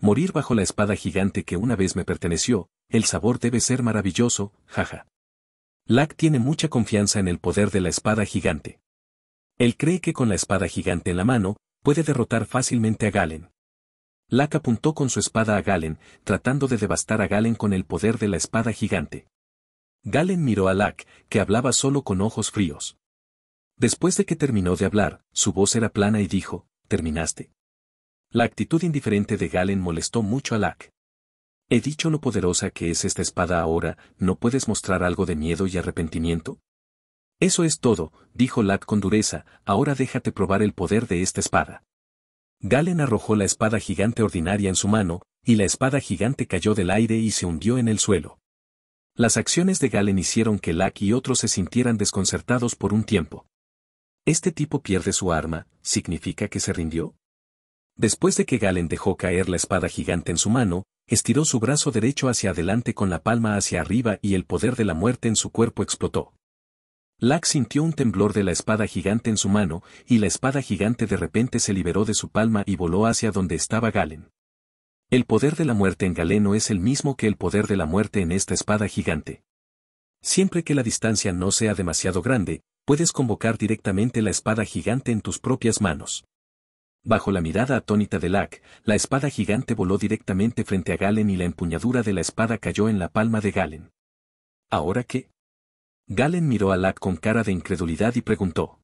Speaker 1: Morir bajo la espada gigante que una vez me perteneció, el sabor debe ser maravilloso, jaja. Lack tiene mucha confianza en el poder de la espada gigante. Él cree que con la espada gigante en la mano, puede derrotar fácilmente a Galen. Lack apuntó con su espada a Galen, tratando de devastar a Galen con el poder de la espada gigante. Galen miró a Lack, que hablaba solo con ojos fríos. Después de que terminó de hablar, su voz era plana y dijo, ¿terminaste? La actitud indiferente de Galen molestó mucho a Lack. He dicho lo poderosa que es esta espada ahora, ¿no puedes mostrar algo de miedo y arrepentimiento? Eso es todo, dijo Lat con dureza, ahora déjate probar el poder de esta espada. Galen arrojó la espada gigante ordinaria en su mano, y la espada gigante cayó del aire y se hundió en el suelo. Las acciones de Galen hicieron que Lack y otros se sintieran desconcertados por un tiempo. ¿Este tipo pierde su arma? ¿Significa que se rindió? Después de que Galen dejó caer la espada gigante en su mano, estiró su brazo derecho hacia adelante con la palma hacia arriba y el poder de la muerte en su cuerpo explotó. Lack sintió un temblor de la espada gigante en su mano, y la espada gigante de repente se liberó de su palma y voló hacia donde estaba Galen. El poder de la muerte en Galeno es el mismo que el poder de la muerte en esta espada gigante. Siempre que la distancia no sea demasiado grande, puedes convocar directamente la espada gigante en tus propias manos. Bajo la mirada atónita de Lack, la espada gigante voló directamente frente a Galen y la empuñadura de la espada cayó en la palma de Galen. ¿Ahora qué? Galen miró a Lack con cara de incredulidad y preguntó.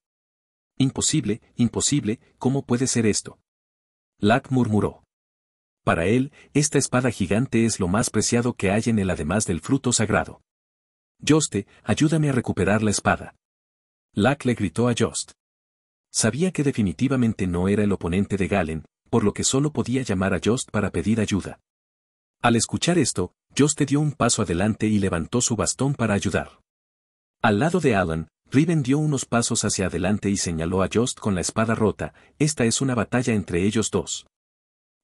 Speaker 1: Imposible, imposible, ¿cómo puede ser esto? Lack murmuró. Para él, esta espada gigante es lo más preciado que hay en el además del fruto sagrado. Joste, ayúdame a recuperar la espada. Lack le gritó a Jost. Sabía que definitivamente no era el oponente de Galen, por lo que solo podía llamar a Jost para pedir ayuda. Al escuchar esto, Jost dio un paso adelante y levantó su bastón para ayudar. Al lado de Alan, Riven dio unos pasos hacia adelante y señaló a Jost con la espada rota, esta es una batalla entre ellos dos.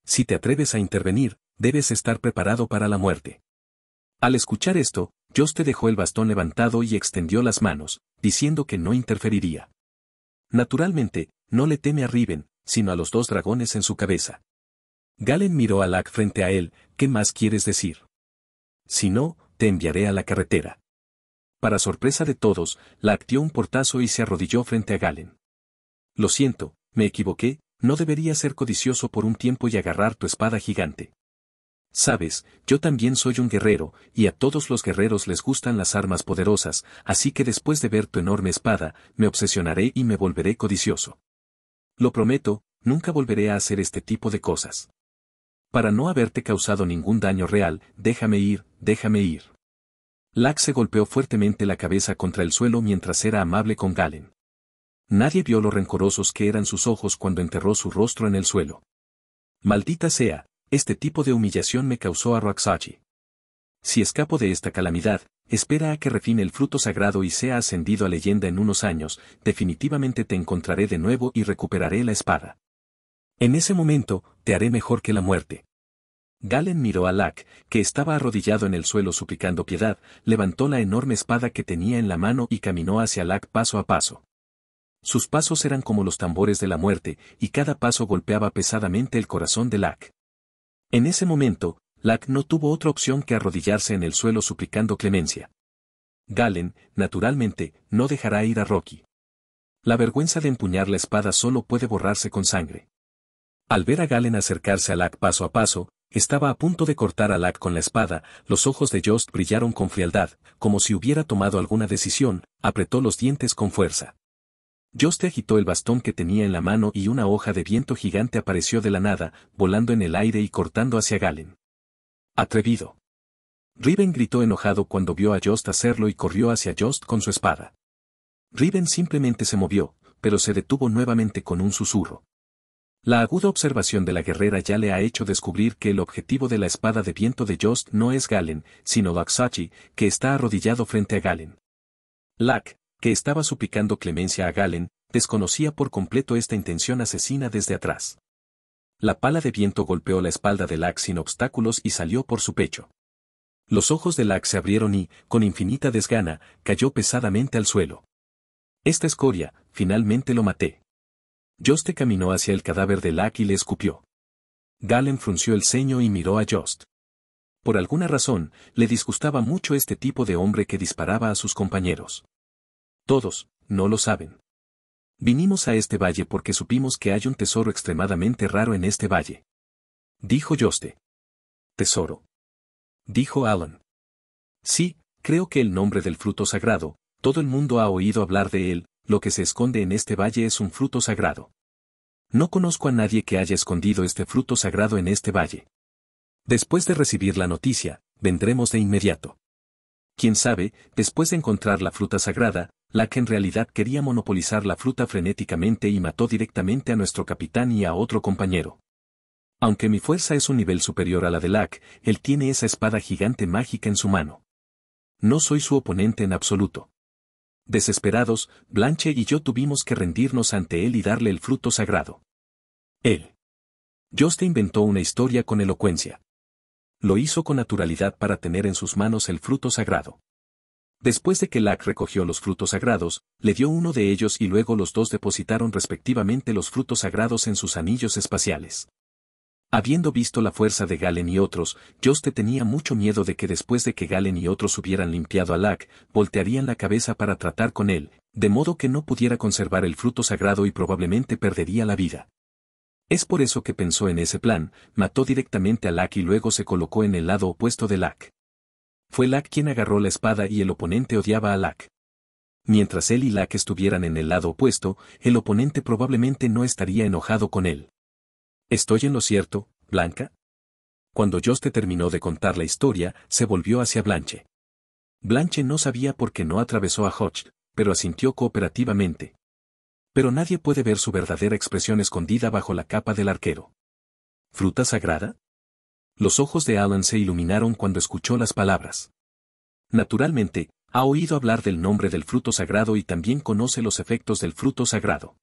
Speaker 1: Si te atreves a intervenir, debes estar preparado para la muerte. Al escuchar esto, Jost dejó el bastón levantado y extendió las manos, diciendo que no interferiría. Naturalmente, no le teme a Riven, sino a los dos dragones en su cabeza. Galen miró a Lack frente a él, ¿qué más quieres decir? Si no, te enviaré a la carretera. Para sorpresa de todos, Lack dio un portazo y se arrodilló frente a Galen. Lo siento, me equivoqué, no debería ser codicioso por un tiempo y agarrar tu espada gigante. Sabes, yo también soy un guerrero, y a todos los guerreros les gustan las armas poderosas, así que después de ver tu enorme espada, me obsesionaré y me volveré codicioso. Lo prometo, nunca volveré a hacer este tipo de cosas. Para no haberte causado ningún daño real, déjame ir, déjame ir. Lack se golpeó fuertemente la cabeza contra el suelo mientras era amable con Galen. Nadie vio lo rencorosos que eran sus ojos cuando enterró su rostro en el suelo. Maldita sea, este tipo de humillación me causó a Roxachi. Si escapo de esta calamidad, espera a que refine el fruto sagrado y sea ascendido a leyenda en unos años, definitivamente te encontraré de nuevo y recuperaré la espada. En ese momento, te haré mejor que la muerte. Galen miró a Lak, que estaba arrodillado en el suelo suplicando piedad, levantó la enorme espada que tenía en la mano y caminó hacia Lac paso a paso. Sus pasos eran como los tambores de la muerte, y cada paso golpeaba pesadamente el corazón de Lac. En ese momento, Lack no tuvo otra opción que arrodillarse en el suelo suplicando clemencia. Galen, naturalmente, no dejará ir a Rocky. La vergüenza de empuñar la espada solo puede borrarse con sangre. Al ver a Galen acercarse a Lack paso a paso, estaba a punto de cortar a Lack con la espada, los ojos de Jost brillaron con frialdad, como si hubiera tomado alguna decisión, apretó los dientes con fuerza. Jost agitó el bastón que tenía en la mano y una hoja de viento gigante apareció de la nada, volando en el aire y cortando hacia Galen. Atrevido. Riven gritó enojado cuando vio a Jost hacerlo y corrió hacia Jost con su espada. Riven simplemente se movió, pero se detuvo nuevamente con un susurro. La aguda observación de la guerrera ya le ha hecho descubrir que el objetivo de la espada de viento de Jost no es Galen, sino Daxachi, que está arrodillado frente a Galen. LAK que estaba suplicando clemencia a Galen, desconocía por completo esta intención asesina desde atrás. La pala de viento golpeó la espalda de Lack sin obstáculos y salió por su pecho. Los ojos de Lack se abrieron y, con infinita desgana, cayó pesadamente al suelo. Esta escoria, finalmente lo maté. Jost caminó hacia el cadáver de Lack y le escupió. Galen frunció el ceño y miró a Jost. Por alguna razón, le disgustaba mucho este tipo de hombre que disparaba a sus compañeros. Todos, no lo saben. Vinimos a este valle porque supimos que hay un tesoro extremadamente raro en este valle. Dijo Yoste. Tesoro. Dijo Alan. Sí, creo que el nombre del fruto sagrado, todo el mundo ha oído hablar de él, lo que se esconde en este valle es un fruto sagrado. No conozco a nadie que haya escondido este fruto sagrado en este valle. Después de recibir la noticia, vendremos de inmediato. Quién sabe, después de encontrar la fruta sagrada, la en realidad quería monopolizar la fruta frenéticamente y mató directamente a nuestro capitán y a otro compañero. Aunque mi fuerza es un nivel superior a la de Lack, él tiene esa espada gigante mágica en su mano. No soy su oponente en absoluto. Desesperados, Blanche y yo tuvimos que rendirnos ante él y darle el fruto sagrado. Él. Joste inventó una historia con elocuencia. Lo hizo con naturalidad para tener en sus manos el fruto sagrado. Después de que Lac recogió los frutos sagrados, le dio uno de ellos y luego los dos depositaron respectivamente los frutos sagrados en sus anillos espaciales. Habiendo visto la fuerza de Galen y otros, Joste tenía mucho miedo de que después de que Galen y otros hubieran limpiado a Lac, voltearían la cabeza para tratar con él, de modo que no pudiera conservar el fruto sagrado y probablemente perdería la vida. Es por eso que pensó en ese plan, mató directamente a Lac y luego se colocó en el lado opuesto de Lac. Fue Lack quien agarró la espada y el oponente odiaba a Lack. Mientras él y Lack estuvieran en el lado opuesto, el oponente probablemente no estaría enojado con él. ¿Estoy en lo cierto, Blanca? Cuando Joste terminó de contar la historia, se volvió hacia Blanche. Blanche no sabía por qué no atravesó a Hodge, pero asintió cooperativamente. Pero nadie puede ver su verdadera expresión escondida bajo la capa del arquero. ¿Fruta sagrada? Los ojos de Alan se iluminaron cuando escuchó las palabras. Naturalmente, ha oído hablar del nombre del fruto sagrado y también conoce los efectos del fruto sagrado.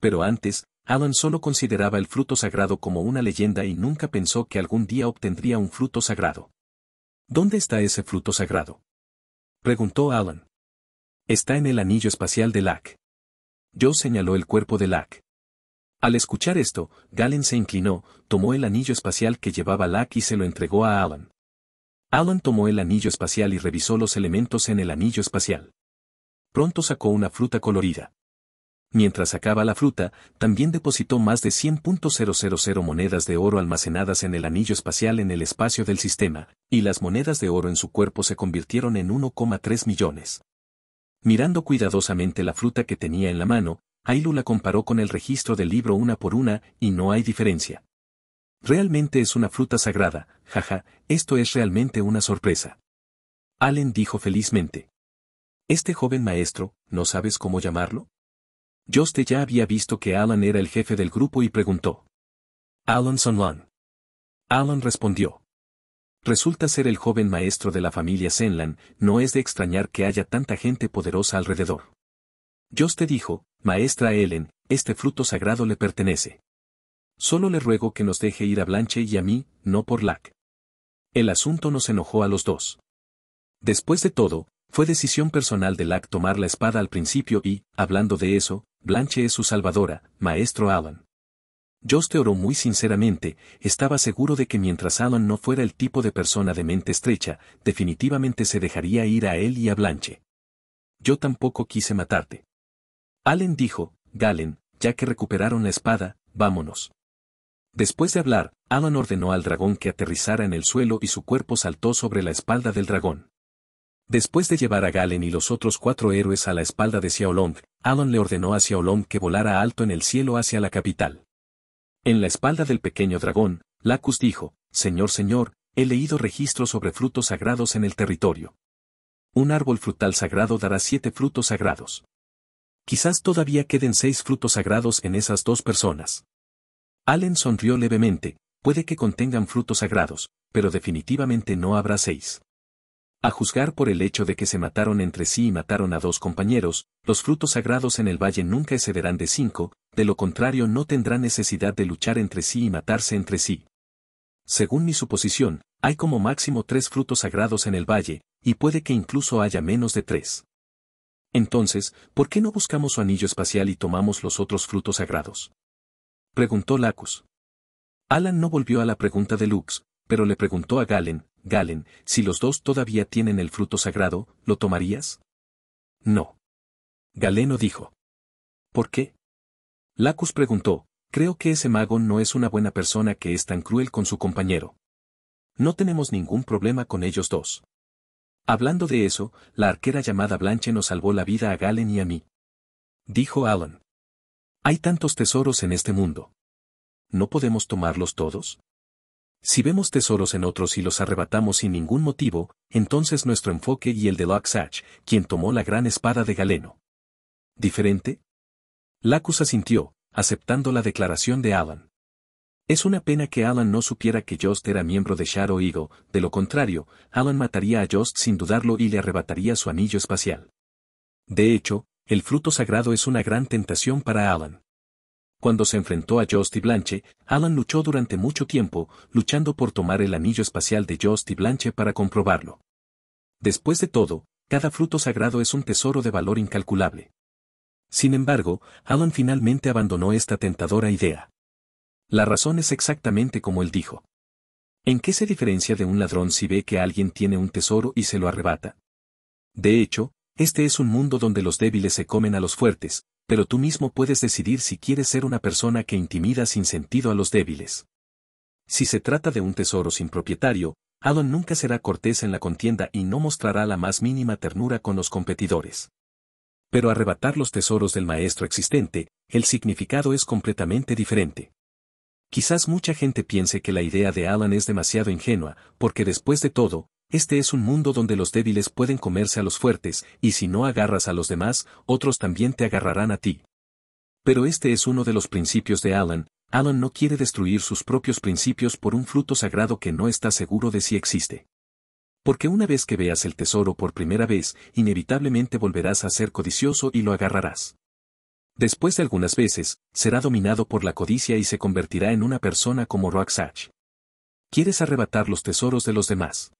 Speaker 1: Pero antes, Alan solo consideraba el fruto sagrado como una leyenda y nunca pensó que algún día obtendría un fruto sagrado. ¿Dónde está ese fruto sagrado? Preguntó Alan. Está en el anillo espacial de Lac. yo señaló el cuerpo de Lac. Al escuchar esto, Galen se inclinó, tomó el anillo espacial que llevaba Lack y se lo entregó a Alan. Alan tomó el anillo espacial y revisó los elementos en el anillo espacial. Pronto sacó una fruta colorida. Mientras sacaba la fruta, también depositó más de 100.000 monedas de oro almacenadas en el anillo espacial en el espacio del sistema, y las monedas de oro en su cuerpo se convirtieron en 1,3 millones. Mirando cuidadosamente la fruta que tenía en la mano, Ailu la comparó con el registro del libro una por una, y no hay diferencia. Realmente es una fruta sagrada, jaja, esto es realmente una sorpresa. Allen dijo felizmente. Este joven maestro, ¿no sabes cómo llamarlo? Joste ya había visto que Alan era el jefe del grupo y preguntó. Alan Sonlan. Alan respondió. Resulta ser el joven maestro de la familia Senlan, no es de extrañar que haya tanta gente poderosa alrededor. Joste dijo, Maestra Ellen, este fruto sagrado le pertenece. Solo le ruego que nos deje ir a Blanche y a mí, no por Lac. El asunto nos enojó a los dos. Después de todo, fue decisión personal de Lac tomar la espada al principio y, hablando de eso, Blanche es su salvadora, maestro Alan. yo te oró muy sinceramente, estaba seguro de que mientras Alan no fuera el tipo de persona de mente estrecha, definitivamente se dejaría ir a él y a Blanche. Yo tampoco quise matarte. Allen dijo, Galen, ya que recuperaron la espada, vámonos. Después de hablar, Alan ordenó al dragón que aterrizara en el suelo y su cuerpo saltó sobre la espalda del dragón. Después de llevar a Galen y los otros cuatro héroes a la espalda de Xiaolong, Alan le ordenó a Xiaolong que volara alto en el cielo hacia la capital. En la espalda del pequeño dragón, Lacus dijo, Señor Señor, he leído registros sobre frutos sagrados en el territorio. Un árbol frutal sagrado dará siete frutos sagrados. Quizás todavía queden seis frutos sagrados en esas dos personas. Allen sonrió levemente, puede que contengan frutos sagrados, pero definitivamente no habrá seis. A juzgar por el hecho de que se mataron entre sí y mataron a dos compañeros, los frutos sagrados en el valle nunca excederán de cinco, de lo contrario no tendrán necesidad de luchar entre sí y matarse entre sí. Según mi suposición, hay como máximo tres frutos sagrados en el valle, y puede que incluso haya menos de tres. Entonces, ¿por qué no buscamos su anillo espacial y tomamos los otros frutos sagrados? Preguntó Lacus. Alan no volvió a la pregunta de Lux, pero le preguntó a Galen, Galen, si los dos todavía tienen el fruto sagrado, ¿lo tomarías? No. Galeno dijo. ¿Por qué? Lacus preguntó, creo que ese mago no es una buena persona que es tan cruel con su compañero. No tenemos ningún problema con ellos dos. Hablando de eso, la arquera llamada Blanche nos salvó la vida a Galen y a mí. Dijo Alan. Hay tantos tesoros en este mundo. ¿No podemos tomarlos todos? Si vemos tesoros en otros y los arrebatamos sin ningún motivo, entonces nuestro enfoque y el de Loxach, quien tomó la gran espada de Galeno. ¿Diferente? Lacus asintió, aceptando la declaración de Alan. Es una pena que Alan no supiera que Jost era miembro de Shadow Eagle, de lo contrario, Alan mataría a Jost sin dudarlo y le arrebataría su anillo espacial. De hecho, el fruto sagrado es una gran tentación para Alan. Cuando se enfrentó a Jost y Blanche, Alan luchó durante mucho tiempo, luchando por tomar el anillo espacial de Jost y Blanche para comprobarlo. Después de todo, cada fruto sagrado es un tesoro de valor incalculable. Sin embargo, Alan finalmente abandonó esta tentadora idea. La razón es exactamente como él dijo. ¿En qué se diferencia de un ladrón si ve que alguien tiene un tesoro y se lo arrebata? De hecho, este es un mundo donde los débiles se comen a los fuertes, pero tú mismo puedes decidir si quieres ser una persona que intimida sin sentido a los débiles. Si se trata de un tesoro sin propietario, Adon nunca será cortés en la contienda y no mostrará la más mínima ternura con los competidores. Pero arrebatar los tesoros del maestro existente, el significado es completamente diferente. Quizás mucha gente piense que la idea de Alan es demasiado ingenua, porque después de todo, este es un mundo donde los débiles pueden comerse a los fuertes, y si no agarras a los demás, otros también te agarrarán a ti. Pero este es uno de los principios de Alan, Alan no quiere destruir sus propios principios por un fruto sagrado que no está seguro de si existe. Porque una vez que veas el tesoro por primera vez, inevitablemente volverás a ser codicioso y lo agarrarás. Después de algunas veces, será dominado por la codicia y se convertirá en una persona como Roxach. Quieres arrebatar los tesoros de los demás.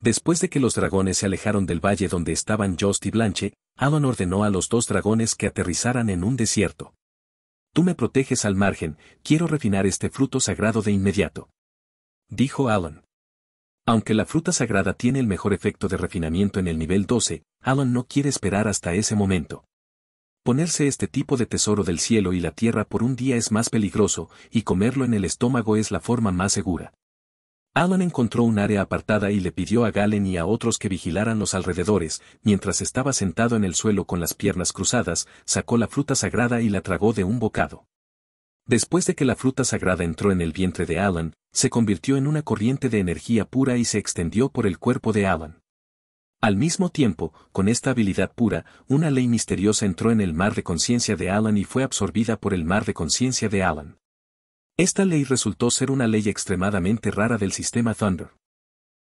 Speaker 1: Después de que los dragones se alejaron del valle donde estaban Jost y Blanche, Alan ordenó a los dos dragones que aterrizaran en un desierto. Tú me proteges al margen, quiero refinar este fruto sagrado de inmediato. Dijo Alan. Aunque la fruta sagrada tiene el mejor efecto de refinamiento en el nivel 12, Alan no quiere esperar hasta ese momento. Ponerse este tipo de tesoro del cielo y la tierra por un día es más peligroso, y comerlo en el estómago es la forma más segura. Alan encontró un área apartada y le pidió a Galen y a otros que vigilaran los alrededores, mientras estaba sentado en el suelo con las piernas cruzadas, sacó la fruta sagrada y la tragó de un bocado. Después de que la fruta sagrada entró en el vientre de Alan, se convirtió en una corriente de energía pura y se extendió por el cuerpo de Alan. Al mismo tiempo, con esta habilidad pura, una ley misteriosa entró en el mar de conciencia de Alan y fue absorbida por el mar de conciencia de Alan. Esta ley resultó ser una ley extremadamente rara del sistema Thunder.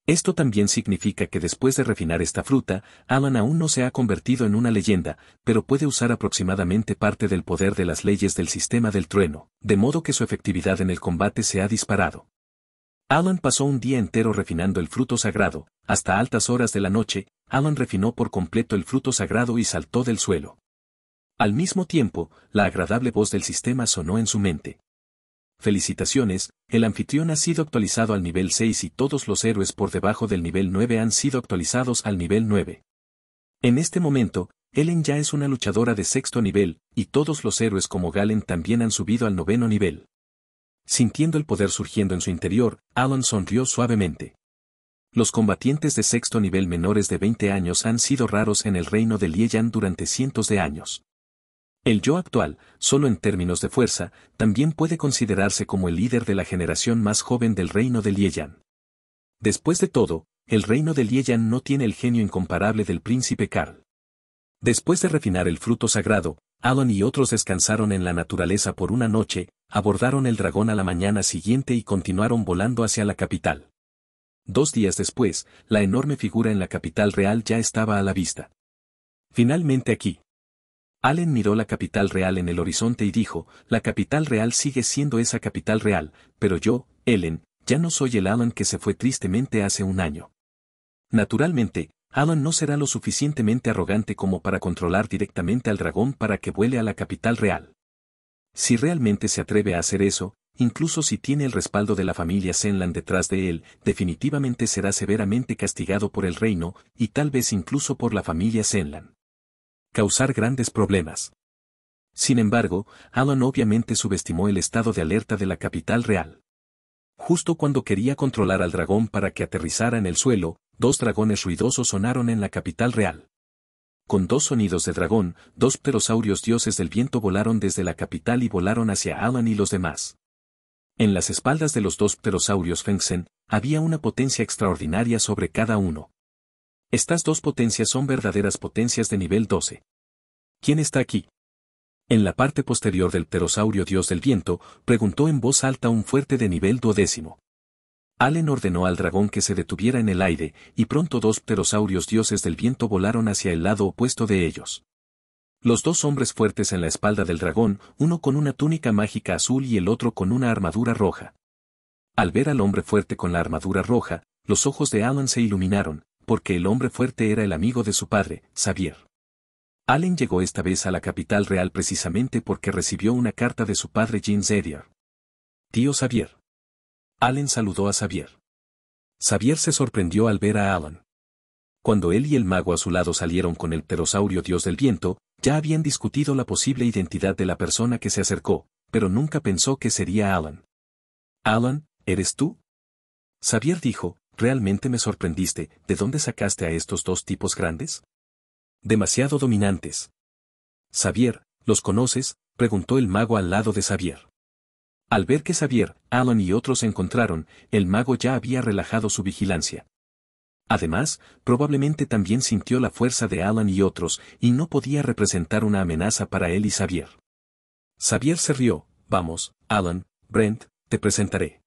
Speaker 1: Esto también significa que después de refinar esta fruta, Alan aún no se ha convertido en una leyenda, pero puede usar aproximadamente parte del poder de las leyes del sistema del trueno, de modo que su efectividad en el combate se ha disparado. Alan pasó un día entero refinando el fruto sagrado, hasta altas horas de la noche, Alan refinó por completo el fruto sagrado y saltó del suelo. Al mismo tiempo, la agradable voz del sistema sonó en su mente. Felicitaciones, el anfitrión ha sido actualizado al nivel 6 y todos los héroes por debajo del nivel 9 han sido actualizados al nivel 9. En este momento, Ellen ya es una luchadora de sexto nivel, y todos los héroes como Galen también han subido al noveno nivel. Sintiendo el poder surgiendo en su interior, Alan sonrió suavemente. Los combatientes de sexto nivel menores de 20 años han sido raros en el reino de Lieyan durante cientos de años. El yo actual, solo en términos de fuerza, también puede considerarse como el líder de la generación más joven del reino de Lieyan. Después de todo, el reino de Lieyan no tiene el genio incomparable del príncipe Karl. Después de refinar el fruto sagrado, Alan y otros descansaron en la naturaleza por una noche, abordaron el dragón a la mañana siguiente y continuaron volando hacia la capital. Dos días después, la enorme figura en la capital real ya estaba a la vista. Finalmente aquí. Alan miró la capital real en el horizonte y dijo, la capital real sigue siendo esa capital real, pero yo, Ellen, ya no soy el Alan que se fue tristemente hace un año. Naturalmente, Alan no será lo suficientemente arrogante como para controlar directamente al dragón para que vuele a la capital real. Si realmente se atreve a hacer eso, incluso si tiene el respaldo de la familia Senlan detrás de él, definitivamente será severamente castigado por el reino, y tal vez incluso por la familia Senlan. Causar grandes problemas. Sin embargo, Alan obviamente subestimó el estado de alerta de la capital real. Justo cuando quería controlar al dragón para que aterrizara en el suelo, dos dragones ruidosos sonaron en la capital real. Con dos sonidos de dragón, dos pterosaurios dioses del viento volaron desde la capital y volaron hacia Alan y los demás. En las espaldas de los dos pterosaurios Fengsen, había una potencia extraordinaria sobre cada uno. Estas dos potencias son verdaderas potencias de nivel 12. ¿Quién está aquí? En la parte posterior del pterosaurio dios del viento, preguntó en voz alta un fuerte de nivel duodécimo. Allen ordenó al dragón que se detuviera en el aire, y pronto dos pterosaurios dioses del viento volaron hacia el lado opuesto de ellos. Los dos hombres fuertes en la espalda del dragón, uno con una túnica mágica azul y el otro con una armadura roja. Al ver al hombre fuerte con la armadura roja, los ojos de Allen se iluminaron, porque el hombre fuerte era el amigo de su padre, Xavier. Allen llegó esta vez a la capital real precisamente porque recibió una carta de su padre Jean Zedier. Tío Xavier. Allen saludó a Xavier. Xavier se sorprendió al ver a Alan. Cuando él y el mago a su lado salieron con el pterosaurio dios del viento, ya habían discutido la posible identidad de la persona que se acercó, pero nunca pensó que sería Alan. Alan, ¿eres tú? Xavier dijo, realmente me sorprendiste, ¿de dónde sacaste a estos dos tipos grandes? Demasiado dominantes. Xavier, ¿los conoces? preguntó el mago al lado de Xavier. Al ver que Xavier, Alan y otros se encontraron, el mago ya había relajado su vigilancia. Además, probablemente también sintió la fuerza de Alan y otros, y no podía representar una amenaza para él y Xavier. Xavier se rió, vamos, Alan, Brent, te presentaré.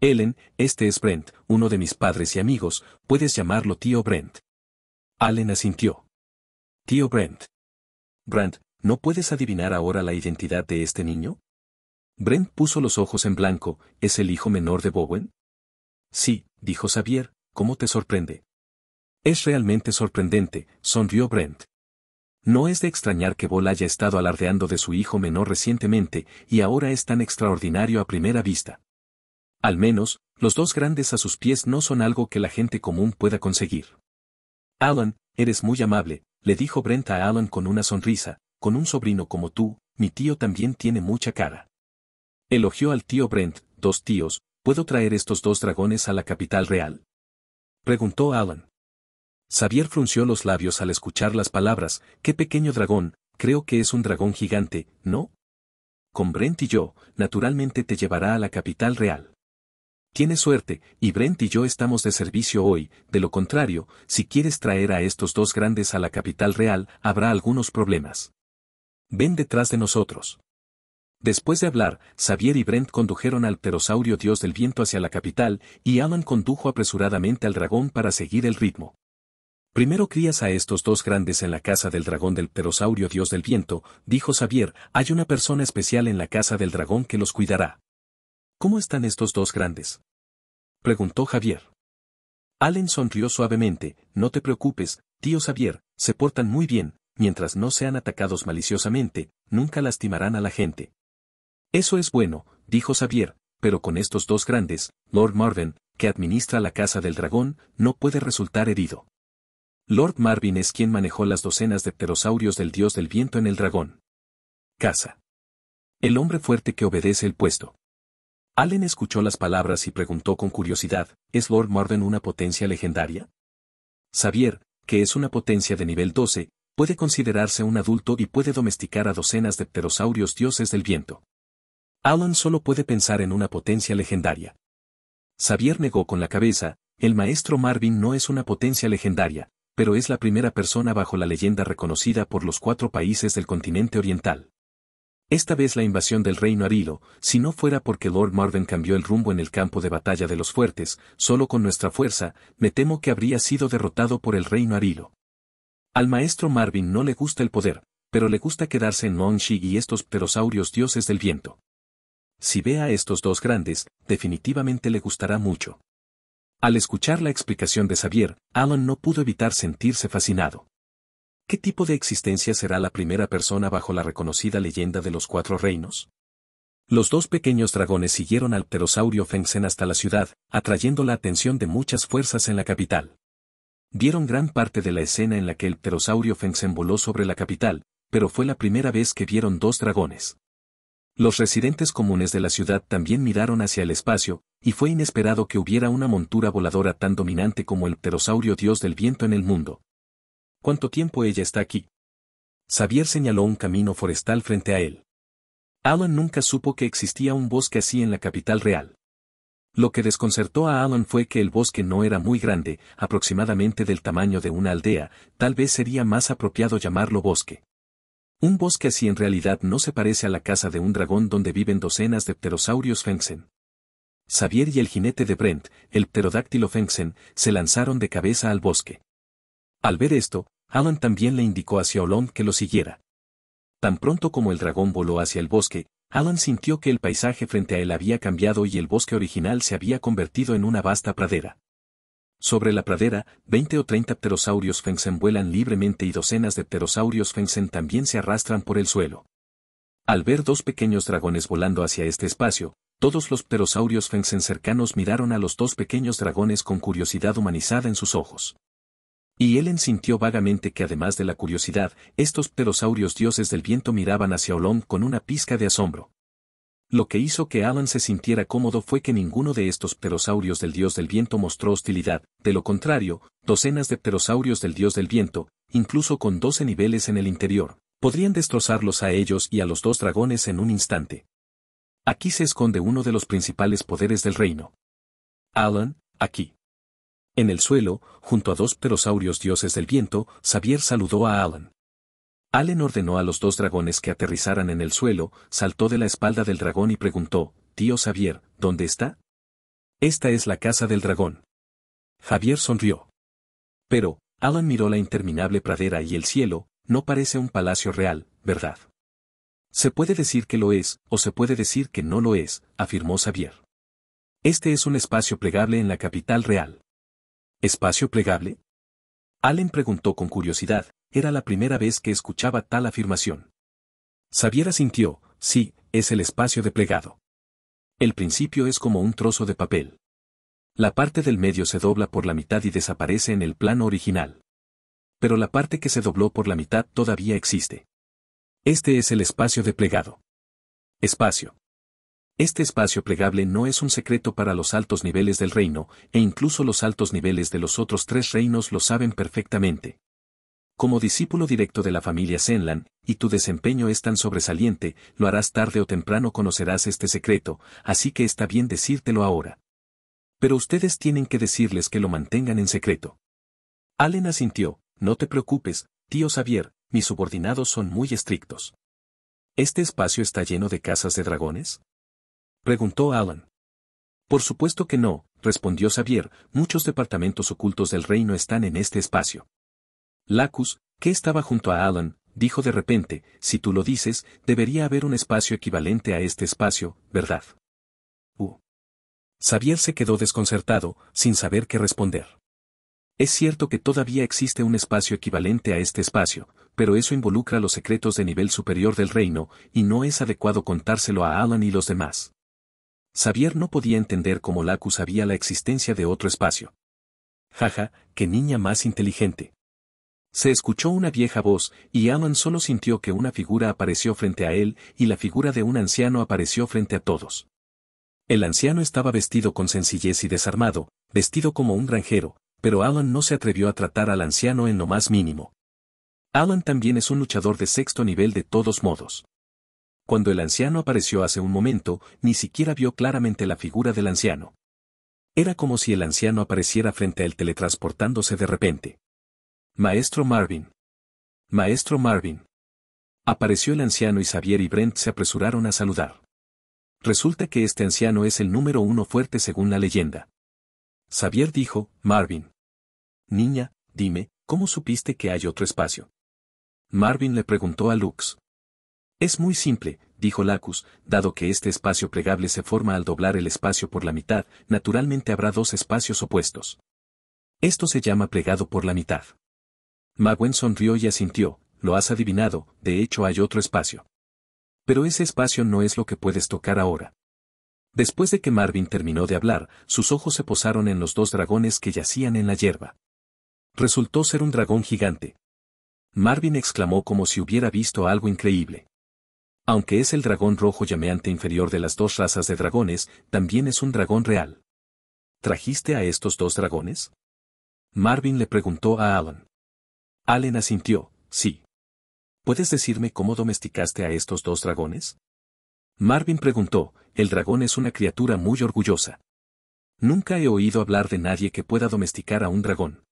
Speaker 1: Ellen, este es Brent, uno de mis padres y amigos, puedes llamarlo tío Brent. Alan asintió. Tío Brent. Brent, ¿no puedes adivinar ahora la identidad de este niño? Brent puso los ojos en blanco, ¿es el hijo menor de Bowen? Sí, dijo Xavier, ¿cómo te sorprende? Es realmente sorprendente, sonrió Brent. No es de extrañar que bowen haya estado alardeando de su hijo menor recientemente y ahora es tan extraordinario a primera vista. Al menos, los dos grandes a sus pies no son algo que la gente común pueda conseguir. Alan, eres muy amable, le dijo Brent a Alan con una sonrisa, con un sobrino como tú, mi tío también tiene mucha cara. Elogió al tío Brent, dos tíos, ¿puedo traer estos dos dragones a la capital real? Preguntó Alan. Xavier frunció los labios al escuchar las palabras, qué pequeño dragón, creo que es un dragón gigante, ¿no? Con Brent y yo, naturalmente te llevará a la capital real. Tienes suerte, y Brent y yo estamos de servicio hoy, de lo contrario, si quieres traer a estos dos grandes a la capital real, habrá algunos problemas. Ven detrás de nosotros. Después de hablar, Xavier y Brent condujeron al pterosaurio dios del viento hacia la capital, y Alan condujo apresuradamente al dragón para seguir el ritmo. Primero crías a estos dos grandes en la casa del dragón del pterosaurio dios del viento, dijo Xavier, hay una persona especial en la casa del dragón que los cuidará. ¿Cómo están estos dos grandes? Preguntó Javier. Allen sonrió suavemente, no te preocupes, tío Xavier, se portan muy bien, mientras no sean atacados maliciosamente, nunca lastimarán a la gente. Eso es bueno, dijo Xavier, pero con estos dos grandes, Lord Marvin, que administra la Casa del Dragón, no puede resultar herido. Lord Marvin es quien manejó las docenas de pterosaurios del dios del viento en el dragón. Casa. El hombre fuerte que obedece el puesto. Allen escuchó las palabras y preguntó con curiosidad, ¿es Lord Marvin una potencia legendaria? Xavier, que es una potencia de nivel 12, puede considerarse un adulto y puede domesticar a docenas de pterosaurios dioses del viento. Alan solo puede pensar en una potencia legendaria. Xavier negó con la cabeza, el maestro Marvin no es una potencia legendaria, pero es la primera persona bajo la leyenda reconocida por los cuatro países del continente oriental. Esta vez la invasión del reino Arilo, si no fuera porque Lord Marvin cambió el rumbo en el campo de batalla de los fuertes, solo con nuestra fuerza, me temo que habría sido derrotado por el reino Arilo. Al maestro Marvin no le gusta el poder, pero le gusta quedarse en Monshi y estos pterosaurios dioses del viento. Si ve a estos dos grandes, definitivamente le gustará mucho. Al escuchar la explicación de Xavier, Alan no pudo evitar sentirse fascinado. ¿Qué tipo de existencia será la primera persona bajo la reconocida leyenda de los cuatro reinos? Los dos pequeños dragones siguieron al pterosaurio Fengsen hasta la ciudad, atrayendo la atención de muchas fuerzas en la capital. Vieron gran parte de la escena en la que el pterosaurio Fengsen voló sobre la capital, pero fue la primera vez que vieron dos dragones. Los residentes comunes de la ciudad también miraron hacia el espacio, y fue inesperado que hubiera una montura voladora tan dominante como el pterosaurio dios del viento en el mundo. ¿Cuánto tiempo ella está aquí? Xavier señaló un camino forestal frente a él. Alan nunca supo que existía un bosque así en la capital real. Lo que desconcertó a Alan fue que el bosque no era muy grande, aproximadamente del tamaño de una aldea, tal vez sería más apropiado llamarlo bosque. Un bosque así en realidad no se parece a la casa de un dragón donde viven docenas de pterosaurios Fengsen. Xavier y el jinete de Brent, el pterodáctilo Fengsen, se lanzaron de cabeza al bosque. Al ver esto, Alan también le indicó hacia Xiaolong que lo siguiera. Tan pronto como el dragón voló hacia el bosque, Alan sintió que el paisaje frente a él había cambiado y el bosque original se había convertido en una vasta pradera. Sobre la pradera, 20 o 30 pterosaurios fensen vuelan libremente y docenas de pterosaurios fensen también se arrastran por el suelo. Al ver dos pequeños dragones volando hacia este espacio, todos los pterosaurios fensen cercanos miraron a los dos pequeños dragones con curiosidad humanizada en sus ojos. Y Ellen sintió vagamente que además de la curiosidad, estos pterosaurios dioses del viento miraban hacia Olón con una pizca de asombro. Lo que hizo que Alan se sintiera cómodo fue que ninguno de estos pterosaurios del dios del viento mostró hostilidad, de lo contrario, docenas de pterosaurios del dios del viento, incluso con doce niveles en el interior, podrían destrozarlos a ellos y a los dos dragones en un instante. Aquí se esconde uno de los principales poderes del reino. Alan, aquí. En el suelo, junto a dos pterosaurios dioses del viento, Xavier saludó a Alan. Allen ordenó a los dos dragones que aterrizaran en el suelo, saltó de la espalda del dragón y preguntó, Tío Xavier, ¿dónde está? Esta es la casa del dragón. Javier sonrió. Pero, Alan miró la interminable pradera y el cielo, no parece un palacio real, ¿verdad? Se puede decir que lo es, o se puede decir que no lo es, afirmó Xavier. Este es un espacio plegable en la capital real. ¿Espacio plegable? Allen preguntó con curiosidad, era la primera vez que escuchaba tal afirmación. Sabiera sintió, sí, es el espacio de plegado. El principio es como un trozo de papel. La parte del medio se dobla por la mitad y desaparece en el plano original. Pero la parte que se dobló por la mitad todavía existe. Este es el espacio de plegado. Espacio. Este espacio plegable no es un secreto para los altos niveles del reino, e incluso los altos niveles de los otros tres reinos lo saben perfectamente. Como discípulo directo de la familia Zenlan, y tu desempeño es tan sobresaliente, lo harás tarde o temprano conocerás este secreto, así que está bien decírtelo ahora. Pero ustedes tienen que decirles que lo mantengan en secreto. Allen asintió, no te preocupes, tío Xavier, mis subordinados son muy estrictos. ¿Este espacio está lleno de casas de dragones? Preguntó Alan. Por supuesto que no, respondió Xavier, muchos departamentos ocultos del reino están en este espacio. Lacus, que estaba junto a Alan, dijo de repente, si tú lo dices, debería haber un espacio equivalente a este espacio, ¿verdad? Uh. Xavier se quedó desconcertado, sin saber qué responder. Es cierto que todavía existe un espacio equivalente a este espacio, pero eso involucra los secretos de nivel superior del reino, y no es adecuado contárselo a Alan y los demás. Xavier no podía entender cómo Lacus sabía la existencia de otro espacio. Jaja, qué niña más inteligente. Se escuchó una vieja voz, y Alan solo sintió que una figura apareció frente a él, y la figura de un anciano apareció frente a todos. El anciano estaba vestido con sencillez y desarmado, vestido como un granjero, pero Alan no se atrevió a tratar al anciano en lo más mínimo. Alan también es un luchador de sexto nivel de todos modos. Cuando el anciano apareció hace un momento, ni siquiera vio claramente la figura del anciano. Era como si el anciano apareciera frente a él teletransportándose de repente. Maestro Marvin. Maestro Marvin. Apareció el anciano y Xavier y Brent se apresuraron a saludar. Resulta que este anciano es el número uno fuerte según la leyenda. Xavier dijo, Marvin. Niña, dime, ¿cómo supiste que hay otro espacio? Marvin le preguntó a Lux. Es muy simple, dijo Lacus, dado que este espacio plegable se forma al doblar el espacio por la mitad, naturalmente habrá dos espacios opuestos. Esto se llama plegado por la mitad. Maguen sonrió y asintió, lo has adivinado, de hecho hay otro espacio. Pero ese espacio no es lo que puedes tocar ahora. Después de que Marvin terminó de hablar, sus ojos se posaron en los dos dragones que yacían en la hierba. Resultó ser un dragón gigante. Marvin exclamó como si hubiera visto algo increíble. Aunque es el dragón rojo llameante inferior de las dos razas de dragones, también es un dragón real. ¿Trajiste a estos dos dragones? Marvin le preguntó a Alan. Allen asintió, sí. ¿Puedes decirme cómo domesticaste a estos dos dragones? Marvin preguntó, el dragón es una criatura muy orgullosa. Nunca he oído hablar de nadie que pueda domesticar a un dragón.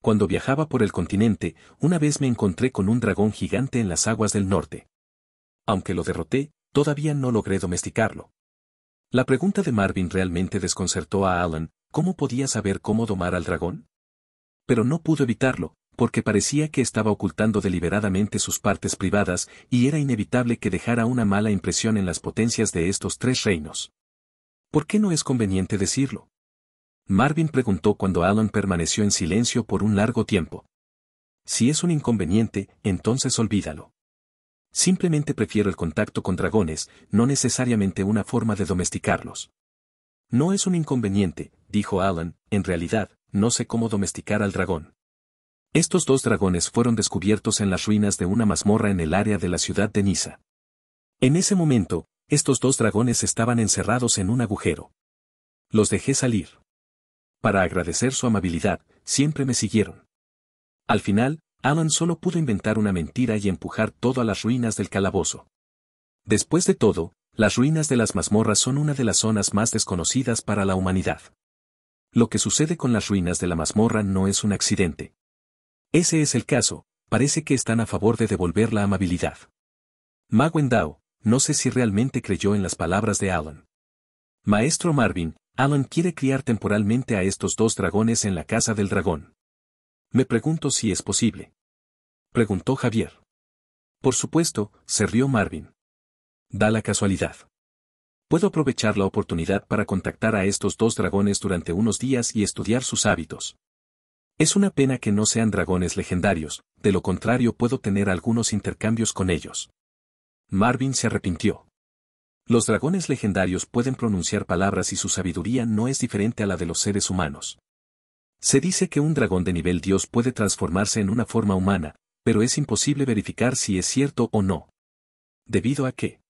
Speaker 1: Cuando viajaba por el continente, una vez me encontré con un dragón gigante en las aguas del norte. Aunque lo derroté, todavía no logré domesticarlo. La pregunta de Marvin realmente desconcertó a Alan, ¿cómo podía saber cómo domar al dragón? Pero no pudo evitarlo, porque parecía que estaba ocultando deliberadamente sus partes privadas y era inevitable que dejara una mala impresión en las potencias de estos tres reinos. ¿Por qué no es conveniente decirlo? Marvin preguntó cuando Alan permaneció en silencio por un largo tiempo. Si es un inconveniente, entonces olvídalo. Simplemente prefiero el contacto con dragones, no necesariamente una forma de domesticarlos. No es un inconveniente, dijo Alan, en realidad, no sé cómo domesticar al dragón. Estos dos dragones fueron descubiertos en las ruinas de una mazmorra en el área de la ciudad de Niza. En ese momento, estos dos dragones estaban encerrados en un agujero. Los dejé salir. Para agradecer su amabilidad, siempre me siguieron. Al final, Alan solo pudo inventar una mentira y empujar todo a las ruinas del calabozo. Después de todo, las ruinas de las mazmorras son una de las zonas más desconocidas para la humanidad. Lo que sucede con las ruinas de la mazmorra no es un accidente, ese es el caso, parece que están a favor de devolver la amabilidad. Ma no sé si realmente creyó en las palabras de Alan. Maestro Marvin, Alan quiere criar temporalmente a estos dos dragones en la casa del dragón. Me pregunto si es posible. Preguntó Javier. Por supuesto, se rió Marvin. Da la casualidad. Puedo aprovechar la oportunidad para contactar a estos dos dragones durante unos días y estudiar sus hábitos. Es una pena que no sean dragones legendarios, de lo contrario puedo tener algunos intercambios con ellos. Marvin se arrepintió. Los dragones legendarios pueden pronunciar palabras y su sabiduría no es diferente a la de los seres humanos. Se dice que un dragón de nivel dios puede transformarse en una forma humana, pero es imposible verificar si es cierto o no. Debido a qué?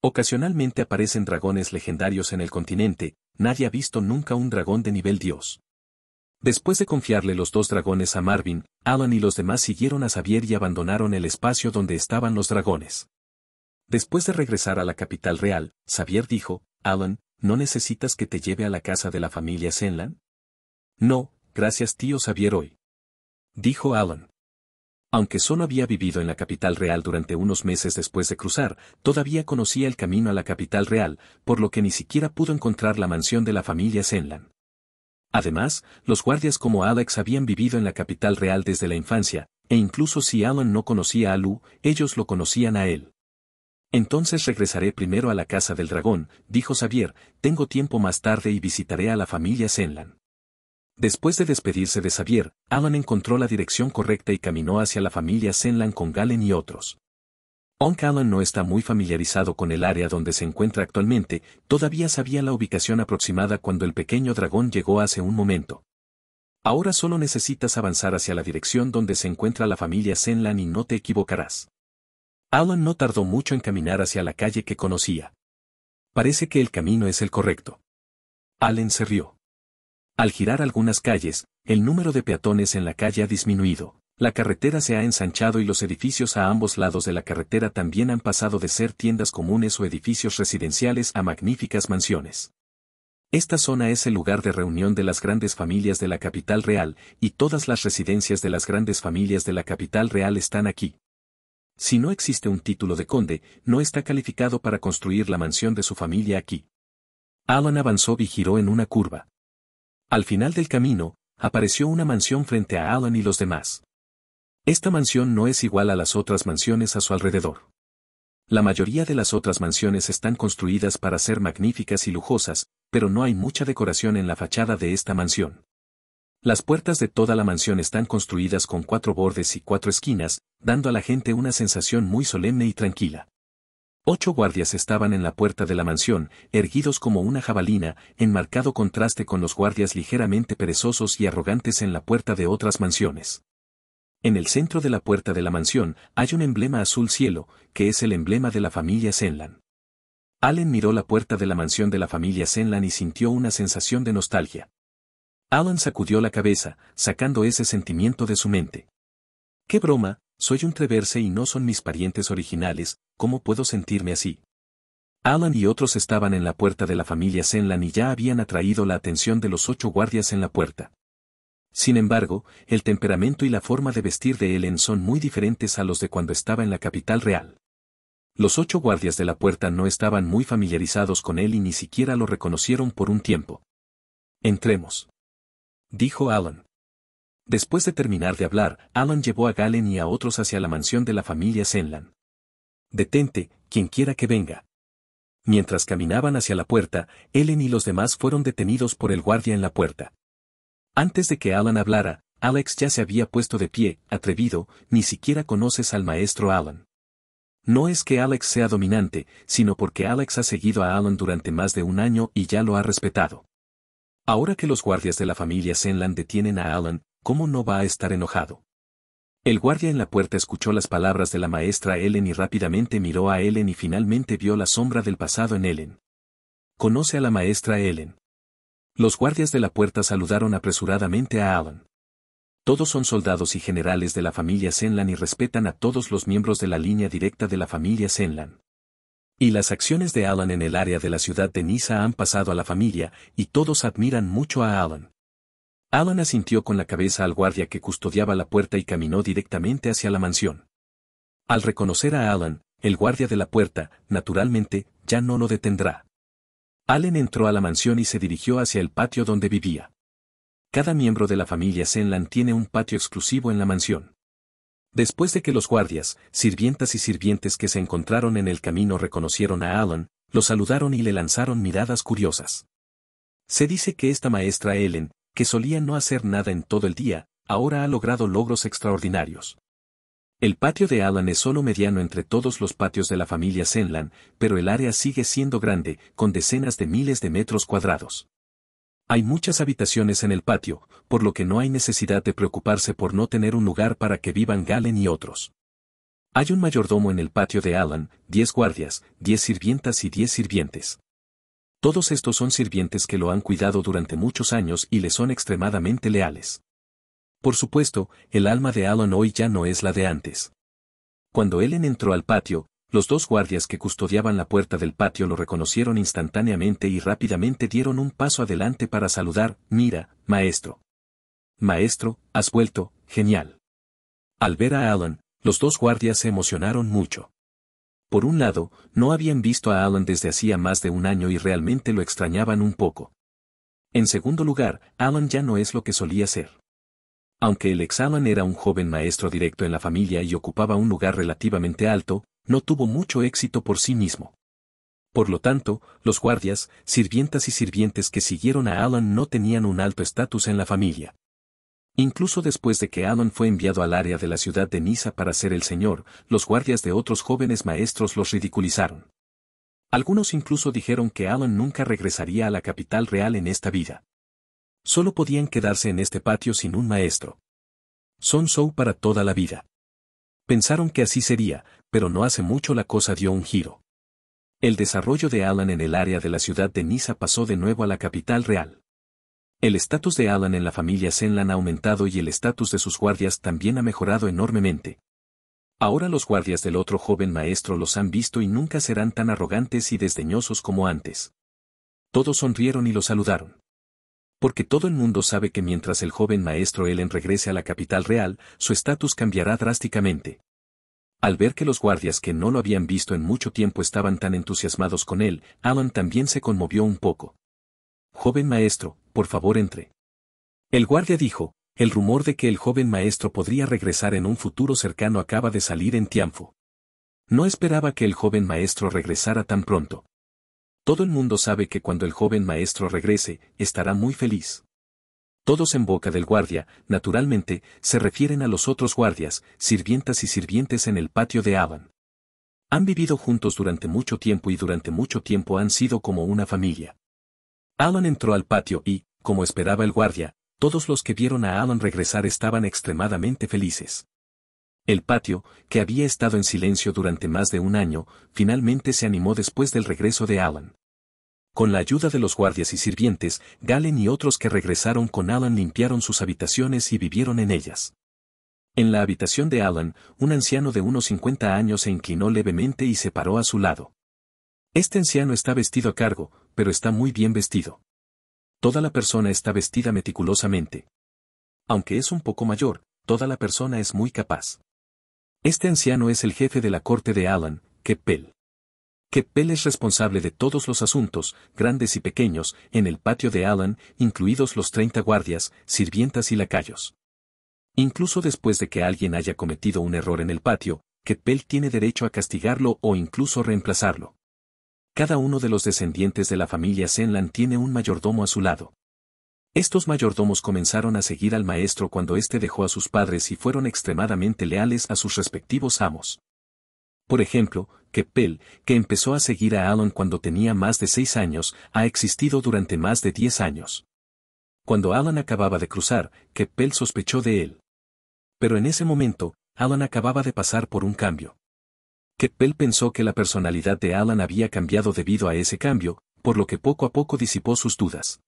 Speaker 1: ocasionalmente aparecen dragones legendarios en el continente, nadie ha visto nunca un dragón de nivel dios. Después de confiarle los dos dragones a Marvin, Alan y los demás siguieron a Xavier y abandonaron el espacio donde estaban los dragones. Después de regresar a la capital real, Xavier dijo, Alan, ¿no necesitas que te lleve a la casa de la familia Senlan? No, gracias tío Xavier hoy. Dijo Alan. Aunque solo había vivido en la capital real durante unos meses después de cruzar, todavía conocía el camino a la capital real, por lo que ni siquiera pudo encontrar la mansión de la familia Senlan. Además, los guardias como Alex habían vivido en la capital real desde la infancia, e incluso si Alan no conocía a Lu, ellos lo conocían a él. Entonces regresaré primero a la casa del dragón, dijo Xavier, tengo tiempo más tarde y visitaré a la familia Zenlan. Después de despedirse de Xavier, Alan encontró la dirección correcta y caminó hacia la familia Senlan con Galen y otros. Aunque Alan no está muy familiarizado con el área donde se encuentra actualmente, todavía sabía la ubicación aproximada cuando el pequeño dragón llegó hace un momento. Ahora solo necesitas avanzar hacia la dirección donde se encuentra la familia Senlan y no te equivocarás. Alan no tardó mucho en caminar hacia la calle que conocía. Parece que el camino es el correcto. Alan se rió. Al girar algunas calles, el número de peatones en la calle ha disminuido, la carretera se ha ensanchado y los edificios a ambos lados de la carretera también han pasado de ser tiendas comunes o edificios residenciales a magníficas mansiones. Esta zona es el lugar de reunión de las grandes familias de la capital real, y todas las residencias de las grandes familias de la capital real están aquí. Si no existe un título de conde, no está calificado para construir la mansión de su familia aquí. Alan avanzó y giró en una curva. Al final del camino, apareció una mansión frente a Alan y los demás. Esta mansión no es igual a las otras mansiones a su alrededor. La mayoría de las otras mansiones están construidas para ser magníficas y lujosas, pero no hay mucha decoración en la fachada de esta mansión. Las puertas de toda la mansión están construidas con cuatro bordes y cuatro esquinas, dando a la gente una sensación muy solemne y tranquila. Ocho guardias estaban en la puerta de la mansión, erguidos como una jabalina, en marcado contraste con los guardias ligeramente perezosos y arrogantes en la puerta de otras mansiones. En el centro de la puerta de la mansión hay un emblema azul cielo, que es el emblema de la familia Senlan. Alan miró la puerta de la mansión de la familia Senlan y sintió una sensación de nostalgia. Alan sacudió la cabeza, sacando ese sentimiento de su mente. ¡Qué broma! Soy un treverse y no son mis parientes originales, ¿cómo puedo sentirme así? Alan y otros estaban en la puerta de la familia Senlan y ya habían atraído la atención de los ocho guardias en la puerta. Sin embargo, el temperamento y la forma de vestir de Ellen son muy diferentes a los de cuando estaba en la capital real. Los ocho guardias de la puerta no estaban muy familiarizados con él y ni siquiera lo reconocieron por un tiempo. Entremos. Dijo Alan. Después de terminar de hablar, Alan llevó a Galen y a otros hacia la mansión de la familia Senlan. Detente, quien quiera que venga. Mientras caminaban hacia la puerta, Ellen y los demás fueron detenidos por el guardia en la puerta. Antes de que Alan hablara, Alex ya se había puesto de pie, atrevido, ni siquiera conoces al maestro Alan. No es que Alex sea dominante, sino porque Alex ha seguido a Alan durante más de un año y ya lo ha respetado. Ahora que los guardias de la familia Zenland detienen a Alan, ¿cómo no va a estar enojado? El guardia en la puerta escuchó las palabras de la maestra Ellen y rápidamente miró a Ellen y finalmente vio la sombra del pasado en Ellen. Conoce a la maestra Ellen. Los guardias de la puerta saludaron apresuradamente a Alan. Todos son soldados y generales de la familia Senlan y respetan a todos los miembros de la línea directa de la familia Senlan. Y las acciones de Alan en el área de la ciudad de Niza han pasado a la familia, y todos admiran mucho a Alan. Alan asintió con la cabeza al guardia que custodiaba la puerta y caminó directamente hacia la mansión. Al reconocer a Alan, el guardia de la puerta, naturalmente, ya no lo detendrá. Allen entró a la mansión y se dirigió hacia el patio donde vivía. Cada miembro de la familia Senlan tiene un patio exclusivo en la mansión. Después de que los guardias, sirvientas y sirvientes que se encontraron en el camino reconocieron a Allen, lo saludaron y le lanzaron miradas curiosas. Se dice que esta maestra Ellen, que solía no hacer nada en todo el día, ahora ha logrado logros extraordinarios. El patio de Alan es solo mediano entre todos los patios de la familia Senlan, pero el área sigue siendo grande, con decenas de miles de metros cuadrados. Hay muchas habitaciones en el patio, por lo que no hay necesidad de preocuparse por no tener un lugar para que vivan Galen y otros. Hay un mayordomo en el patio de Alan, diez guardias, diez sirvientas y diez sirvientes. Todos estos son sirvientes que lo han cuidado durante muchos años y le son extremadamente leales. Por supuesto, el alma de Alan hoy ya no es la de antes. Cuando Ellen entró al patio, los dos guardias que custodiaban la puerta del patio lo reconocieron instantáneamente y rápidamente dieron un paso adelante para saludar, mira, maestro. Maestro, has vuelto, genial. Al ver a Alan, los dos guardias se emocionaron mucho. Por un lado, no habían visto a Alan desde hacía más de un año y realmente lo extrañaban un poco. En segundo lugar, Alan ya no es lo que solía ser. Aunque el Alan era un joven maestro directo en la familia y ocupaba un lugar relativamente alto, no tuvo mucho éxito por sí mismo. Por lo tanto, los guardias, sirvientas y sirvientes que siguieron a Alan no tenían un alto estatus en la familia. Incluso después de que Alan fue enviado al área de la ciudad de Niza para ser el señor, los guardias de otros jóvenes maestros los ridiculizaron. Algunos incluso dijeron que Alan nunca regresaría a la capital real en esta vida. Solo podían quedarse en este patio sin un maestro. Son Sou para toda la vida. Pensaron que así sería, pero no hace mucho la cosa dio un giro. El desarrollo de Alan en el área de la ciudad de Niza pasó de nuevo a la capital real. El estatus de Alan en la familia Senlan ha aumentado y el estatus de sus guardias también ha mejorado enormemente. Ahora los guardias del otro joven maestro los han visto y nunca serán tan arrogantes y desdeñosos como antes. Todos sonrieron y lo saludaron porque todo el mundo sabe que mientras el joven maestro Ellen regrese a la capital real, su estatus cambiará drásticamente. Al ver que los guardias que no lo habían visto en mucho tiempo estaban tan entusiasmados con él, Alan también se conmovió un poco. Joven maestro, por favor entre. El guardia dijo, el rumor de que el joven maestro podría regresar en un futuro cercano acaba de salir en triunfo. No esperaba que el joven maestro regresara tan pronto. Todo el mundo sabe que cuando el joven maestro regrese, estará muy feliz. Todos en boca del guardia, naturalmente, se refieren a los otros guardias, sirvientas y sirvientes en el patio de Alan. Han vivido juntos durante mucho tiempo y durante mucho tiempo han sido como una familia. Alan entró al patio y, como esperaba el guardia, todos los que vieron a Alan regresar estaban extremadamente felices. El patio, que había estado en silencio durante más de un año, finalmente se animó después del regreso de Alan. Con la ayuda de los guardias y sirvientes, Galen y otros que regresaron con Alan limpiaron sus habitaciones y vivieron en ellas. En la habitación de Alan, un anciano de unos 50 años se inclinó levemente y se paró a su lado. Este anciano está vestido a cargo, pero está muy bien vestido. Toda la persona está vestida meticulosamente. Aunque es un poco mayor, toda la persona es muy capaz. Este anciano es el jefe de la corte de Alan, Keppel. Keppel es responsable de todos los asuntos, grandes y pequeños, en el patio de Alan, incluidos los 30 guardias, sirvientas y lacayos. Incluso después de que alguien haya cometido un error en el patio, Keppel tiene derecho a castigarlo o incluso reemplazarlo. Cada uno de los descendientes de la familia Senlan tiene un mayordomo a su lado. Estos mayordomos comenzaron a seguir al maestro cuando éste dejó a sus padres y fueron extremadamente leales a sus respectivos amos. Por ejemplo, Keppel, que empezó a seguir a Alan cuando tenía más de seis años, ha existido durante más de diez años. Cuando Alan acababa de cruzar, Keppel sospechó de él. Pero en ese momento, Alan acababa de pasar por un cambio. Keppel pensó que la personalidad de Alan había cambiado debido a ese cambio, por lo que poco a poco disipó sus dudas.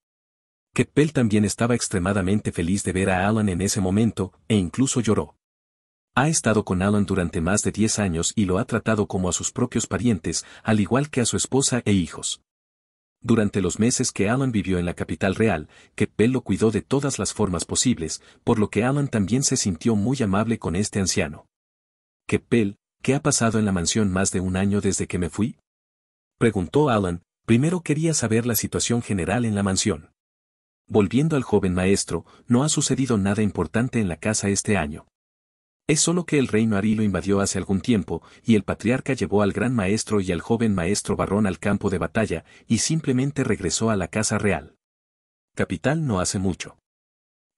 Speaker 1: Keppel también estaba extremadamente feliz de ver a Alan en ese momento, e incluso lloró. Ha estado con Alan durante más de 10 años y lo ha tratado como a sus propios parientes, al igual que a su esposa e hijos. Durante los meses que Alan vivió en la capital real, Keppel lo cuidó de todas las formas posibles, por lo que Alan también se sintió muy amable con este anciano. Keppel, ¿qué ha pasado en la mansión más de un año desde que me fui? Preguntó Alan, primero quería saber la situación general en la mansión. Volviendo al joven maestro, no ha sucedido nada importante en la casa este año. Es solo que el reino Ari lo invadió hace algún tiempo, y el patriarca llevó al gran maestro y al joven maestro barrón al campo de batalla, y simplemente regresó a la casa real. Capital no hace mucho.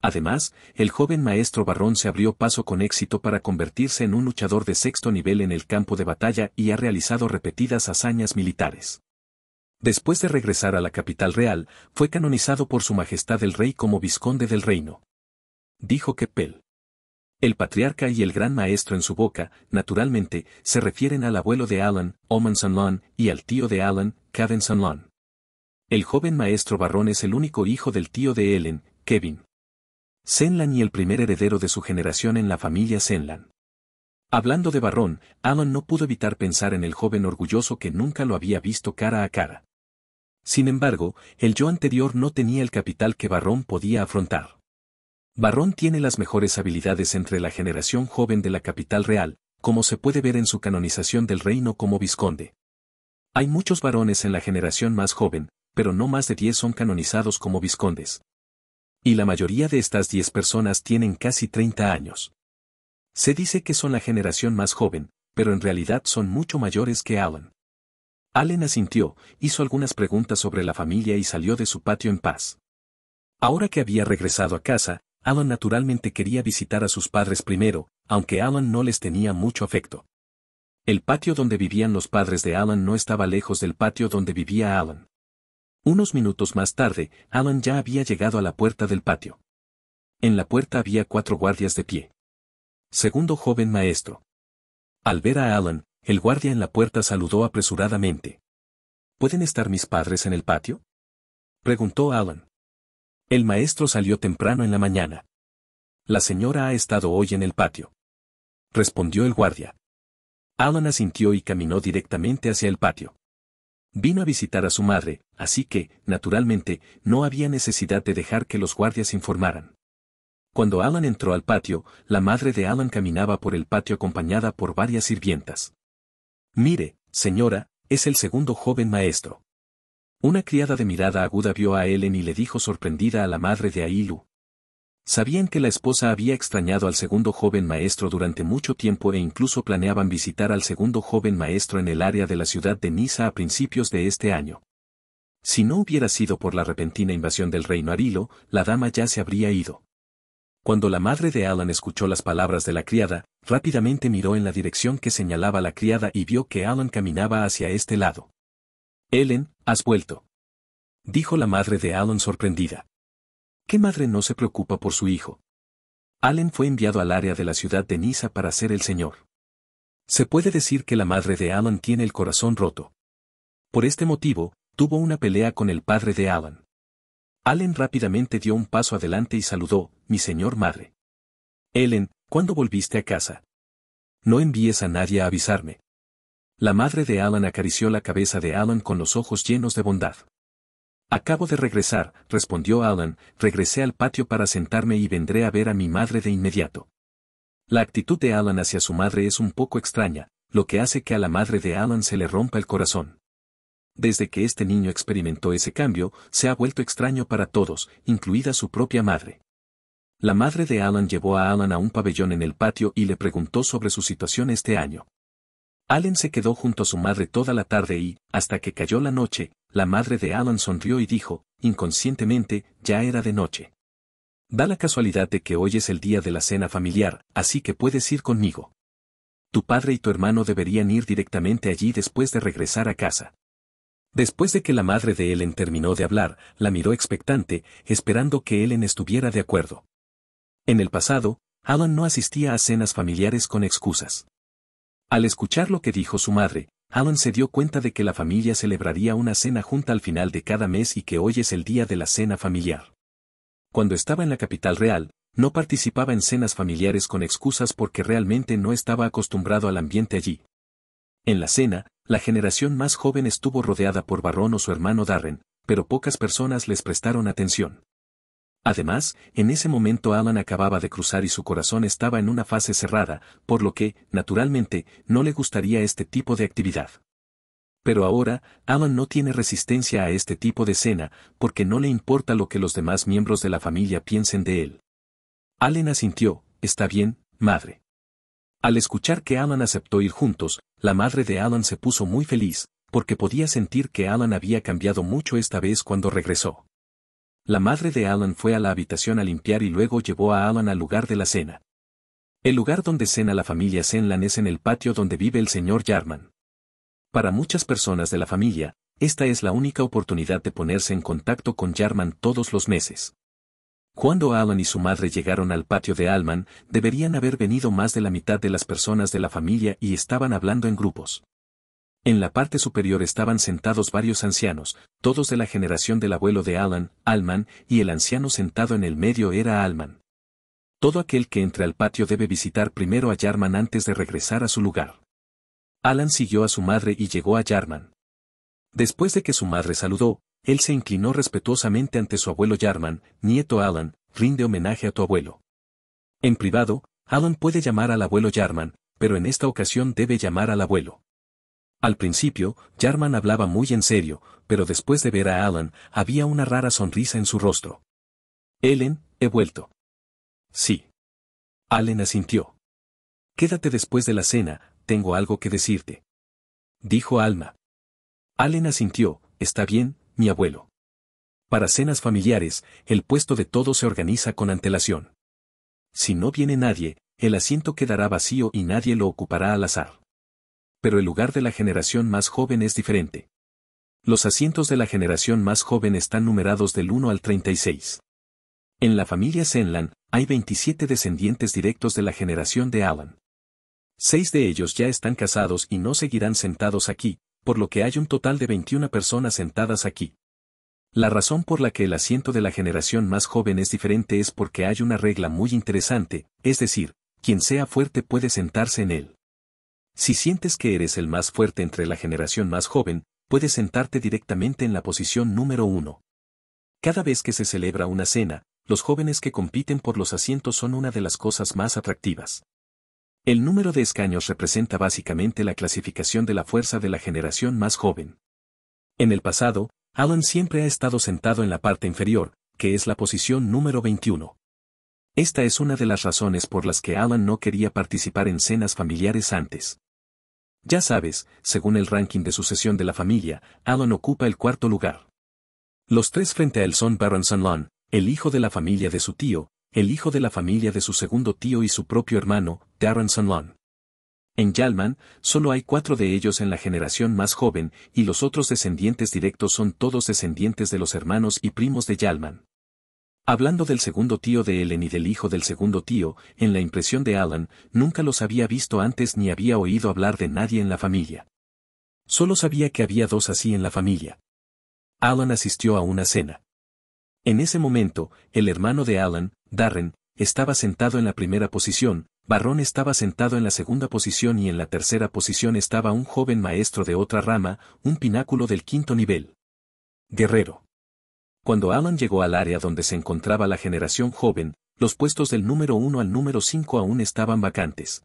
Speaker 1: Además, el joven maestro barrón se abrió paso con éxito para convertirse en un luchador de sexto nivel en el campo de batalla y ha realizado repetidas hazañas militares. Después de regresar a la capital real, fue canonizado por su majestad el rey como vizconde del reino. Dijo Keppel. El patriarca y el gran maestro en su boca, naturalmente, se refieren al abuelo de Alan, Oman Sanlon, y al tío de Alan, Kevin Sanlon. El joven maestro Barrón es el único hijo del tío de Ellen, Kevin. Senlan y el primer heredero de su generación en la familia Senlan. Hablando de Barrón, Alan no pudo evitar pensar en el joven orgulloso que nunca lo había visto cara a cara. Sin embargo, el yo anterior no tenía el capital que Barrón podía afrontar. Barrón tiene las mejores habilidades entre la generación joven de la capital real, como se puede ver en su canonización del reino como vizconde. Hay muchos varones en la generación más joven, pero no más de 10 son canonizados como Viscondes. Y la mayoría de estas 10 personas tienen casi 30 años. Se dice que son la generación más joven, pero en realidad son mucho mayores que Alan. Allen asintió, hizo algunas preguntas sobre la familia y salió de su patio en paz. Ahora que había regresado a casa, Alan naturalmente quería visitar a sus padres primero, aunque Alan no les tenía mucho afecto. El patio donde vivían los padres de Alan no estaba lejos del patio donde vivía Alan. Unos minutos más tarde, Alan ya había llegado a la puerta del patio. En la puerta había cuatro guardias de pie. Segundo joven maestro. Al ver a Alan, el guardia en la puerta saludó apresuradamente. ¿Pueden estar mis padres en el patio? Preguntó Alan. El maestro salió temprano en la mañana. La señora ha estado hoy en el patio. Respondió el guardia. Alan asintió y caminó directamente hacia el patio. Vino a visitar a su madre, así que, naturalmente, no había necesidad de dejar que los guardias informaran. Cuando Alan entró al patio, la madre de Alan caminaba por el patio acompañada por varias sirvientas. Mire, señora, es el segundo joven maestro. Una criada de mirada aguda vio a Ellen y le dijo sorprendida a la madre de Ailu. Sabían que la esposa había extrañado al segundo joven maestro durante mucho tiempo e incluso planeaban visitar al segundo joven maestro en el área de la ciudad de Niza a principios de este año. Si no hubiera sido por la repentina invasión del reino Arilo, la dama ya se habría ido. Cuando la madre de Alan escuchó las palabras de la criada, Rápidamente miró en la dirección que señalaba la criada y vio que Alan caminaba hacia este lado. Ellen, has vuelto. Dijo la madre de Alan sorprendida. ¿Qué madre no se preocupa por su hijo? Alan fue enviado al área de la ciudad de Niza para ser el señor. Se puede decir que la madre de Alan tiene el corazón roto. Por este motivo, tuvo una pelea con el padre de Alan. Alan rápidamente dio un paso adelante y saludó, mi señor madre. Ellen, ¿Cuándo volviste a casa? No envíes a nadie a avisarme. La madre de Alan acarició la cabeza de Alan con los ojos llenos de bondad. Acabo de regresar, respondió Alan, regresé al patio para sentarme y vendré a ver a mi madre de inmediato. La actitud de Alan hacia su madre es un poco extraña, lo que hace que a la madre de Alan se le rompa el corazón. Desde que este niño experimentó ese cambio, se ha vuelto extraño para todos, incluida su propia madre. La madre de Alan llevó a Alan a un pabellón en el patio y le preguntó sobre su situación este año. Alan se quedó junto a su madre toda la tarde y, hasta que cayó la noche, la madre de Alan sonrió y dijo, inconscientemente, ya era de noche. Da la casualidad de que hoy es el día de la cena familiar, así que puedes ir conmigo. Tu padre y tu hermano deberían ir directamente allí después de regresar a casa. Después de que la madre de Ellen terminó de hablar, la miró expectante, esperando que Ellen estuviera de acuerdo. En el pasado, Alan no asistía a cenas familiares con excusas. Al escuchar lo que dijo su madre, Alan se dio cuenta de que la familia celebraría una cena junta al final de cada mes y que hoy es el día de la cena familiar. Cuando estaba en la capital real, no participaba en cenas familiares con excusas porque realmente no estaba acostumbrado al ambiente allí. En la cena, la generación más joven estuvo rodeada por Barrón o su hermano Darren, pero pocas personas les prestaron atención. Además, en ese momento Alan acababa de cruzar y su corazón estaba en una fase cerrada, por lo que, naturalmente, no le gustaría este tipo de actividad. Pero ahora, Alan no tiene resistencia a este tipo de cena, porque no le importa lo que los demás miembros de la familia piensen de él. Alan asintió, está bien, madre. Al escuchar que Alan aceptó ir juntos, la madre de Alan se puso muy feliz, porque podía sentir que Alan había cambiado mucho esta vez cuando regresó. La madre de Alan fue a la habitación a limpiar y luego llevó a Alan al lugar de la cena. El lugar donde cena la familia Senlan es en el patio donde vive el señor Jarman. Para muchas personas de la familia, esta es la única oportunidad de ponerse en contacto con Jarman todos los meses. Cuando Alan y su madre llegaron al patio de Alman, deberían haber venido más de la mitad de las personas de la familia y estaban hablando en grupos. En la parte superior estaban sentados varios ancianos, todos de la generación del abuelo de Alan, Alman, y el anciano sentado en el medio era Alman. Todo aquel que entre al patio debe visitar primero a Jarman antes de regresar a su lugar. Alan siguió a su madre y llegó a Jarman. Después de que su madre saludó, él se inclinó respetuosamente ante su abuelo Jarman, nieto Alan, rinde homenaje a tu abuelo. En privado, Alan puede llamar al abuelo Jarman, pero en esta ocasión debe llamar al abuelo. Al principio, Jarman hablaba muy en serio, pero después de ver a Alan, había una rara sonrisa en su rostro. Ellen, he vuelto. Sí. Alan asintió. Quédate después de la cena, tengo algo que decirte. Dijo Alma. Alan asintió, está bien, mi abuelo. Para cenas familiares, el puesto de todo se organiza con antelación. Si no viene nadie, el asiento quedará vacío y nadie lo ocupará al azar pero el lugar de la generación más joven es diferente. Los asientos de la generación más joven están numerados del 1 al 36. En la familia Senlan, hay 27 descendientes directos de la generación de Alan. Seis de ellos ya están casados y no seguirán sentados aquí, por lo que hay un total de 21 personas sentadas aquí. La razón por la que el asiento de la generación más joven es diferente es porque hay una regla muy interesante, es decir, quien sea fuerte puede sentarse en él. Si sientes que eres el más fuerte entre la generación más joven, puedes sentarte directamente en la posición número uno. Cada vez que se celebra una cena, los jóvenes que compiten por los asientos son una de las cosas más atractivas. El número de escaños representa básicamente la clasificación de la fuerza de la generación más joven. En el pasado, Alan siempre ha estado sentado en la parte inferior, que es la posición número 21. Esta es una de las razones por las que Alan no quería participar en cenas familiares antes. Ya sabes, según el ranking de sucesión de la familia, Alan ocupa el cuarto lugar. Los tres frente a él son Baron Sunlon, el hijo de la familia de su tío, el hijo de la familia de su segundo tío y su propio hermano, Darren Sunlon. En Yalman, solo hay cuatro de ellos en la generación más joven, y los otros descendientes directos son todos descendientes de los hermanos y primos de Yalman. Hablando del segundo tío de Ellen y del hijo del segundo tío, en la impresión de Alan, nunca los había visto antes ni había oído hablar de nadie en la familia. Solo sabía que había dos así en la familia. Alan asistió a una cena. En ese momento, el hermano de Alan, Darren, estaba sentado en la primera posición, Barrón estaba sentado en la segunda posición y en la tercera posición estaba un joven maestro de otra rama, un pináculo del quinto nivel. Guerrero. Cuando Alan llegó al área donde se encontraba la generación joven, los puestos del número 1 al número 5 aún estaban vacantes.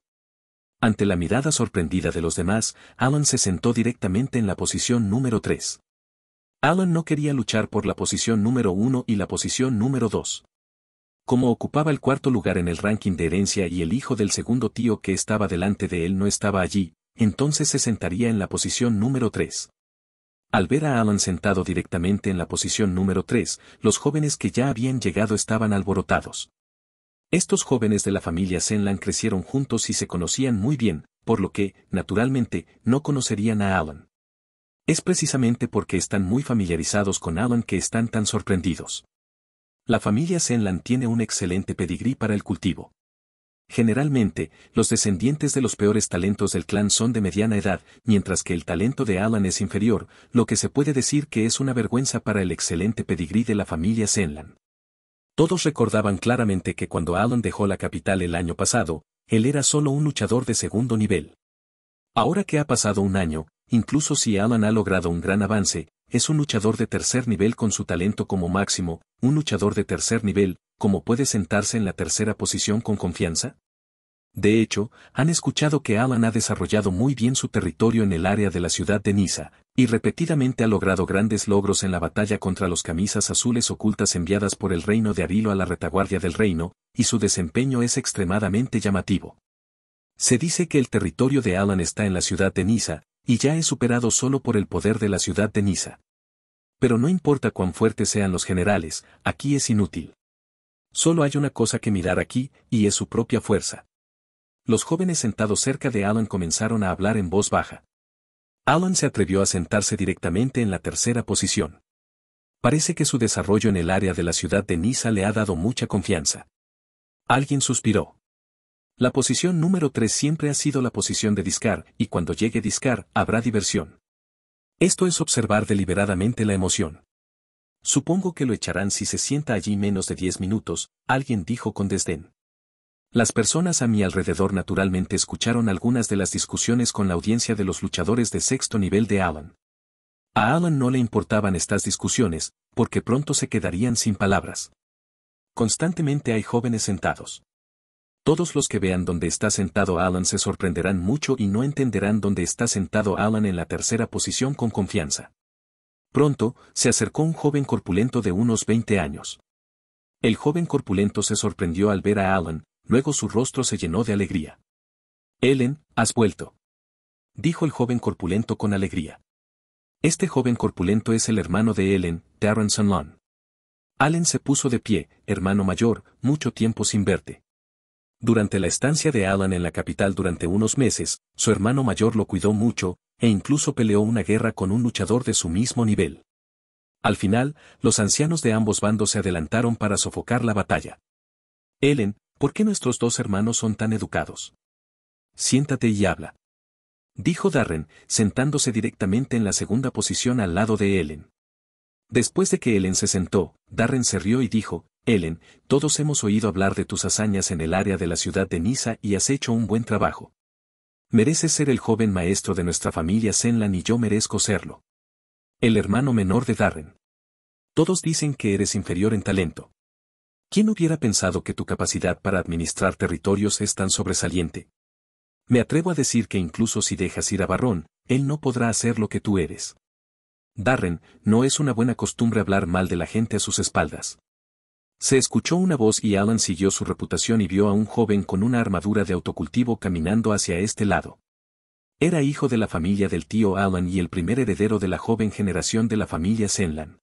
Speaker 1: Ante la mirada sorprendida de los demás, Alan se sentó directamente en la posición número 3. Alan no quería luchar por la posición número 1 y la posición número 2. Como ocupaba el cuarto lugar en el ranking de herencia y el hijo del segundo tío que estaba delante de él no estaba allí, entonces se sentaría en la posición número 3. Al ver a Alan sentado directamente en la posición número 3, los jóvenes que ya habían llegado estaban alborotados. Estos jóvenes de la familia Senlan crecieron juntos y se conocían muy bien, por lo que, naturalmente, no conocerían a Alan. Es precisamente porque están muy familiarizados con Alan que están tan sorprendidos. La familia Senlan tiene un excelente pedigrí para el cultivo. Generalmente, los descendientes de los peores talentos del clan son de mediana edad, mientras que el talento de Alan es inferior, lo que se puede decir que es una vergüenza para el excelente pedigrí de la familia Senlan. Todos recordaban claramente que cuando Alan dejó la capital el año pasado, él era solo un luchador de segundo nivel. Ahora que ha pasado un año, incluso si Alan ha logrado un gran avance, es un luchador de tercer nivel con su talento como máximo, un luchador de tercer nivel, ¿cómo puede sentarse en la tercera posición con confianza? De hecho, han escuchado que Alan ha desarrollado muy bien su territorio en el área de la ciudad de Niza, y repetidamente ha logrado grandes logros en la batalla contra los camisas azules ocultas enviadas por el reino de Arilo a la retaguardia del reino, y su desempeño es extremadamente llamativo. Se dice que el territorio de Alan está en la ciudad de Niza, y ya es superado solo por el poder de la ciudad de Niza. Pero no importa cuán fuertes sean los generales, aquí es inútil. Solo hay una cosa que mirar aquí, y es su propia fuerza. Los jóvenes sentados cerca de Alan comenzaron a hablar en voz baja. Alan se atrevió a sentarse directamente en la tercera posición. Parece que su desarrollo en el área de la ciudad de Niza le ha dado mucha confianza. Alguien suspiró. La posición número 3 siempre ha sido la posición de Discar, y cuando llegue Discar, habrá diversión. Esto es observar deliberadamente la emoción. Supongo que lo echarán si se sienta allí menos de diez minutos, alguien dijo con desdén. Las personas a mi alrededor naturalmente escucharon algunas de las discusiones con la audiencia de los luchadores de sexto nivel de Alan. A Alan no le importaban estas discusiones, porque pronto se quedarían sin palabras. Constantemente hay jóvenes sentados. Todos los que vean dónde está sentado Alan se sorprenderán mucho y no entenderán dónde está sentado Alan en la tercera posición con confianza. Pronto, se acercó un joven corpulento de unos 20 años. El joven corpulento se sorprendió al ver a Alan, luego su rostro se llenó de alegría. Ellen, has vuelto. Dijo el joven corpulento con alegría. Este joven corpulento es el hermano de Ellen, Darren Sunlon. Allen se puso de pie, hermano mayor, mucho tiempo sin verte. Durante la estancia de Alan en la capital durante unos meses, su hermano mayor lo cuidó mucho, e incluso peleó una guerra con un luchador de su mismo nivel. Al final, los ancianos de ambos bandos se adelantaron para sofocar la batalla. Ellen, ¿por qué nuestros dos hermanos son tan educados? Siéntate y habla. Dijo Darren, sentándose directamente en la segunda posición al lado de Ellen. Después de que Ellen se sentó, Darren se rió y dijo, Ellen, todos hemos oído hablar de tus hazañas en el área de la ciudad de Niza y has hecho un buen trabajo mereces ser el joven maestro de nuestra familia Senlan y yo merezco serlo. El hermano menor de Darren. Todos dicen que eres inferior en talento. ¿Quién hubiera pensado que tu capacidad para administrar territorios es tan sobresaliente? Me atrevo a decir que incluso si dejas ir a Barrón, él no podrá hacer lo que tú eres. Darren, no es una buena costumbre hablar mal de la gente a sus espaldas. Se escuchó una voz y Alan siguió su reputación y vio a un joven con una armadura de autocultivo caminando hacia este lado. Era hijo de la familia del tío Alan y el primer heredero de la joven generación de la familia Senlan.